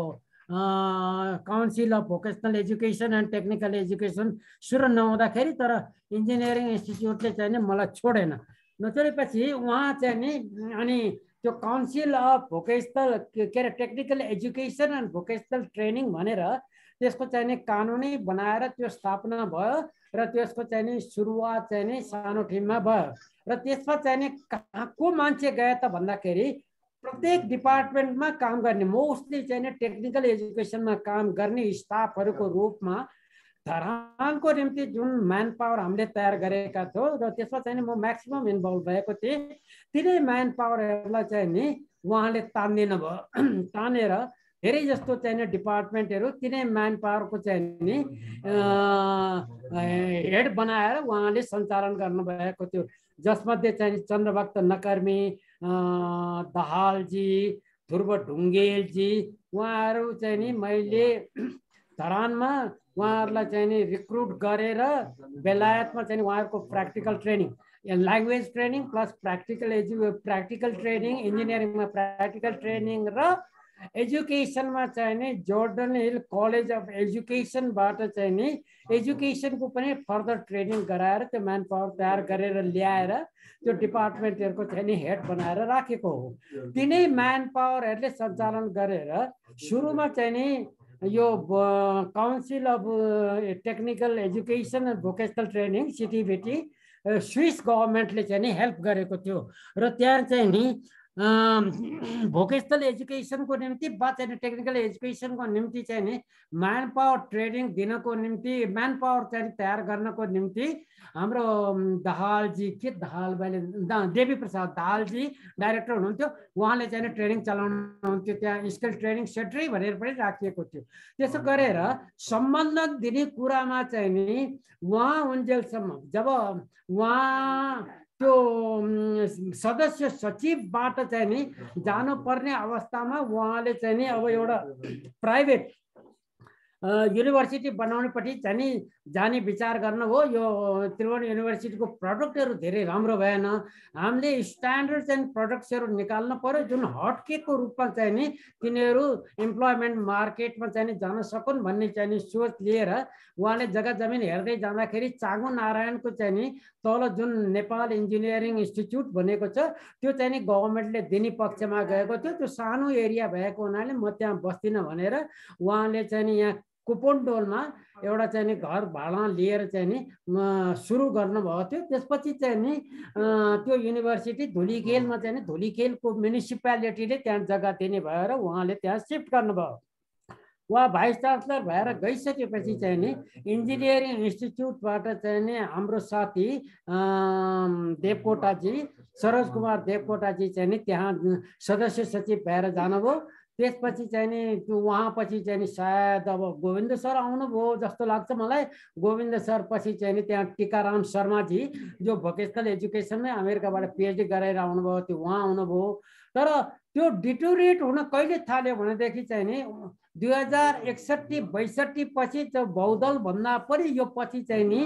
H: council of vocational education and technical education सुरु नहुँदाखेरि तर इन्जिनियरिङ इन्स्टिच्युटले चाहिँ नि मलाई छोडेन नचलेपछि उहाँ चाहिँ नि अनि त्यो काउन्सिल अफ भोकेसनल के अरे technical education and vocational training भनेर त्यसको चाहिँ नि कानुनै बनाएर त्यो स्थापना भयो र त्यसको चाहिँ नि सुरुवात चाहिँ नि सानो टिममा भयो र त्यसमा चाहिँ नि कहाँ को मान्छे गए त भन्दाखेरि प्रत्येक डिपार्टमेन्टमा काम गर्ने मोस्टली चाहिँ नि टेक्निकल एजुकेसनमा काम गर्ने स्टाफहरूको रूपमा धरानको निम्ति जुन म्यान पावर हामीले तयार गरेका थियौँ र त्यसमा चाहिँ म म्याक्सिमम् इन्भल्भ भएको थिएँ तिनै म्यान पावरहरूलाई चाहिँ नि उहाँले तानिदिनु भयो तानेर धेरै जस्तो चाहिँ डिपार्टमेन्टहरू तिनै म्यान पावरको चाहिँ नि हेड बनाएर उहाँले सञ्चालन गर्नुभएको थियो जसमध्ये चाहिँ चन्द्रभक्त नकर्मी दहालजी ध्रुव ढुङ्गेलजी उहाँहरू चाहिँ नि मैले धरानमा उहाँहरूलाई चाहिँ नि रिक्रुट गरेर बेलायतमा चाहिँ उहाँहरूको practical training language training plus practical एजु प्र्याक्टिकल ट्रेनिङ इन्जिनियरिङमा प्र्याक्टिकल ट्रेनिङ र एजुकेसनमा चाहिँ नि जोर्डन हिल कलेज अफ एजुकेसनबाट चाहिँ नि एजुकेसनको पनि फर्दर ट्रेनिङ गराएर त्यो म्यान पावर तयार गरेर ल्याएर त्यो डिपार्टमेन्टहरूको चाहिँ नि हेड बनाएर राखेको हो तिनै म्यान पावरहरूले सञ्चालन गरेर सुरुमा चाहिँ नि यो council of technical education and vocational training CTEVT Swiss गभर्मेन्टले चाहिँ नि हेल्प गरेको थियो र त्यहाँ चाहिँ नि भोकेस्थल एजुकेसनको निम्ति वा चाहिँ टेक्निकल एजुकेसनको निम्ति चाहिँ नि म्यान पावर ट्रेनिङ दिनको निम्ति म्यान पावर चाहिँ तयार गर्नको निम्ति हाम्रो दहालजी के दहाल भाइले देवी प्रसाद दहालजी डाइरेक्टर हुनुहुन्थ्यो उहाँले चाहिँ ट्रेनिङ चलाउनुहुन्थ्यो त्यहाँ स्किल ट्रेनिङ सेन्टरै भनेर पनि राखिएको थियो त्यसो गरेर सम्बन्धन दिने कुरामा चाहिँ नि उहाँ उन्जेलसम्म जब उहाँ त्यो mm, सदस्य सचिवबाट चाहिँ नि जानुपर्ने अवस्थामा उहाँले चाहिँ नि अब एउटा प्राइभेट युनिभर्सिटी बनाउनेपट्टि जाने जाने विचार गर्न हो यो त्रिभुवन युनिभर्सिटीको प्रडक्टहरू धेरै राम्रो भएन हामीले स्ट्यान्डर्ड्स एन्ड प्रडक्ट्सहरू निकाल्नु पऱ्यो जुन हटकेको रूपमा चाहिँ नि तिनीहरू इम्प्लोइमेन्ट मार्केटमा चाहिँ नि जान सकुन् भन्ने चाहिँ नि सोच लिएर उहाँले जग्गा जमिन हेर्दै जाँदाखेरि चाङो नारायणको चाहिँ नि तल जुन नेपाल इन्जिनियरिङ इन्स्टिच्युट भनेको छ त्यो चाहिँ नि गभर्मेन्टले दिने पक्षमा गएको थियो त्यो सानो एरिया भएको हुनाले म त्यहाँ बस्दिनँ भनेर उहाँले चाहिँ नि यहाँ कुपोन डोलमा एउटा चाहिँ नि घर भाडा लिएर चाहिँ नि सुरु गर्नुभएको थियो त्यसपछि चाहिँ नि त्यो युनिभर्सिटी धुलीखेलमा चाहिँ नि धुलीखेलको म्युनिसिपालिटीले त्यहाँ जग्गा दिने भएर उहाँले त्यहाँ सिफ्ट गर्नुभयो उहाँ भाइस चान्सलर भएर गइसकेपछि चाहिँ नि इन्जिनियरिङ इन्स्टिच्युटबाट चाहिँ नि हाम्रो साथी देवकोटाजी सरोज कुमार देवकोटाजी चाहिँ नि त्यहाँ सदस्य सचिव भएर जानुभयो त्यसपछि चाहिँ नि त्यो उहाँपछि चाहिँ नि सायद अब गोविन्द सर आउनुभयो जस्तो लाग्छ मलाई गोविन्द सर पछि चाहिँ नि त्यहाँ टिकाराम शर्माजी जो भोकेसनल एजुकेसनमै अमेरिकाबाट पिएचडी गराएर आउनुभयो त्यो उहाँ आउनुभयो तर त्यो डिटोरेट हुन कहिले थाल्यो भनेदेखि चाहिँ नि दुई हजार एकसट्ठी बैसठी पछि त्यो बहुदलभन्दा पनि यो पछि चाहिँ नि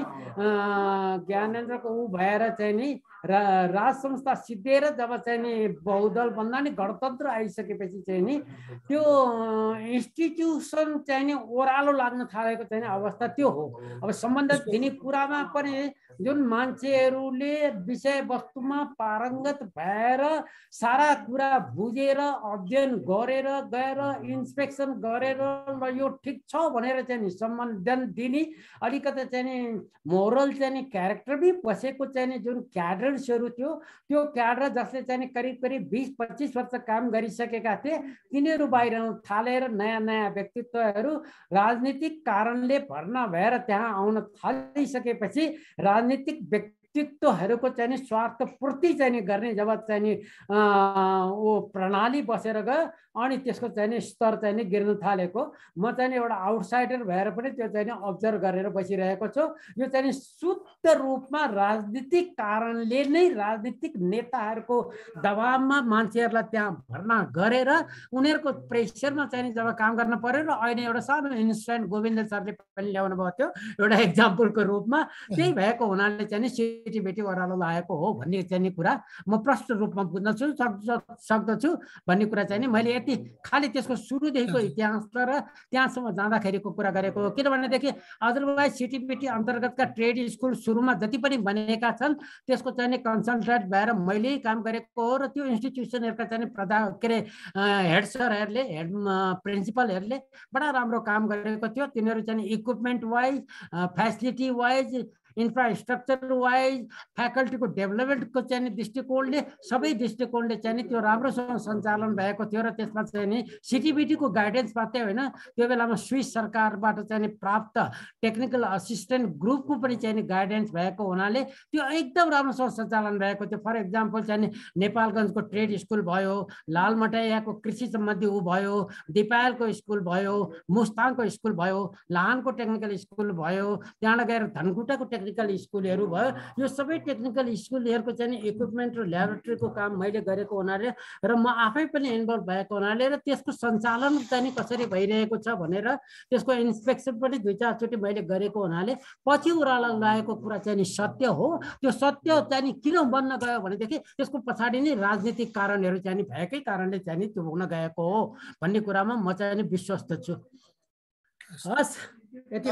H: ज्ञानेन्द्रको ऊ भएर चाहिँ नि र राज संस्था सिद्धिएर जब चाहिँ नि बहुदल भन्दा नि गणतन्त्र आइसकेपछि चाहिँ नि त्यो इन्स्टिट्युसन चाहिँ नि ओह्रालो लाग्न थालेको चाहिँ अवस्था त्यो हो अब सम्बन्धित दिने कुरामा पनि जुन मान्छेहरूले विषयवस्तुमा पारङ्गत भएर सारा कुरा बुझेर अध्ययन गरेर गएर इन्सपेक्सन गरेर ल यो ठिक छ भनेर चाहिँ नि सम्बन्धन दिने अलिकति चाहिँ नि मोरल चाहिँ नि क्यारेक्टर पनि बसेको चाहिँ नि जुन क्याडर क्याडर स्वरूप थियो त्यो क्याडर जसले चाहिँ करिब करिब बिस पच्चिस वर्ष काम गरिसकेका थिए तिनीहरू बाहिर थालेर नयाँ नयाँ व्यक्तित्वहरू राजनीतिक कारणले भर्ना भएर त्यहाँ आउन थालिसकेपछि राजनीतिक व्यक्ति व्यक्तित्वहरूको चाहिँ स्वार्थ पूर्ति चाहिँ गर्ने जब चाहिँ ऊ प्रणाली बसेर गयो अनि त्यसको चाहिँ नि स्तर चाहिँ नि गिर्न थालेको म चाहिँ एउटा आउटसाइडर भएर पनि त्यो चाहिँ नि अब्जर्भ गरेर बसिरहेको छु यो चाहिँ नि शुद्ध रूपमा राजनीतिक कारणले नै राजनीतिक नेताहरूको दबावमा मान्छेहरूलाई त्यहाँ भर्ना गरेर उनीहरूको प्रेसरमा चाहिँ जब काम गर्न पऱ्यो र अहिले एउटा सानो इन्सिडेन्ट गोविन्द सरले पनि ल्याउनु भएको थियो एउटा इक्जाम्पलको रूपमा त्यही भएको हुनाले चाहिँ नि सिटिबिटी ओह्रालो लागेको हो भन्ने चाहिँ कुरा म प्रष्ट रूपमा सक्छु सक्दछु भन्ने कुरा चाहिँ नि मैले त्यति खालि त्यसको सुरुदेखिको इतिहास र त्यहाँसम्म जाँदाखेरिको कुरा गरेको हो किनभनेदेखि अदरवाइज सिटिपिटी अन्तर्गतका ट्रेड स्कुल सुरुमा जति पनि बनेका छन् त्यसको चाहिँ कन्सन्ट्रेट भएर मैले काम गरेको हो र त्यो इन्स्टिट्युसनहरूका चाहिँ प्रधान के अरे हेड सरहरूले हेड प्रिन्सिपलहरूले बडा राम्रो काम गरेको थियो तिनीहरू चाहिँ equipment wise facility wise infrastructure wise फ्याकल्टीको डेभलपमेन्टको चाहिँ दृष्टिकोणले सबै दृष्टिकोणले चाहिँ नि त्यो राम्रोसँग सञ्चालन भएको थियो र त्यसमा चाहिँ नि सिटिबिटीको गाइडेन्स मात्रै होइन त्यो बेलामा स्विस सरकारबाट चाहिँ प्राप्त टेक्निकल असिस्टेन्ट ग्रुपको पनि चाहिँ गाइडेन्स भएको हुनाले त्यो एकदम राम्रोसँग सञ्चालन भएको थियो फर इक्जाम्पल चाहिँ नेपालगञ्जको ट्रेड स्कुल भयो लालमटैयाको कृषि सम्बन्धी ऊ भयो दिपायलको स्कुल भयो मुस्ताङको स्कुल भयो लाहानको टेक्निकल स्कुल भयो त्यहाँबाट गएर धनकुटाको टेक्निकल स्कुलहरू भयो यो सबै टेक्निकल स्कुलहरूको चाहिँ इक्विपमेन्ट र ल्याबोरेटरीको काम मैले गरेको हुनाले र म आफै पनि इन्भल्भ भएको हुनाले र त्यसको सञ्चालन चाहिँ कसरी भइरहेको छ भनेर त्यसको इन्सपेक्सन पनि दुई चारचोटि मैले गरेको हुनाले पछि उराला लगाएको कुरा चाहिँ सत्य हो त्यो सत्य चाहिँ किन बन्न गयो भनेदेखि त्यसको पछाडि नै राजनीतिक कारणहरू चाहिँ भएकै कारणले चाहिँ त्यो हुन गएको हो भन्ने कुरामा म चाहिँ विश्वस्त छु हस् यति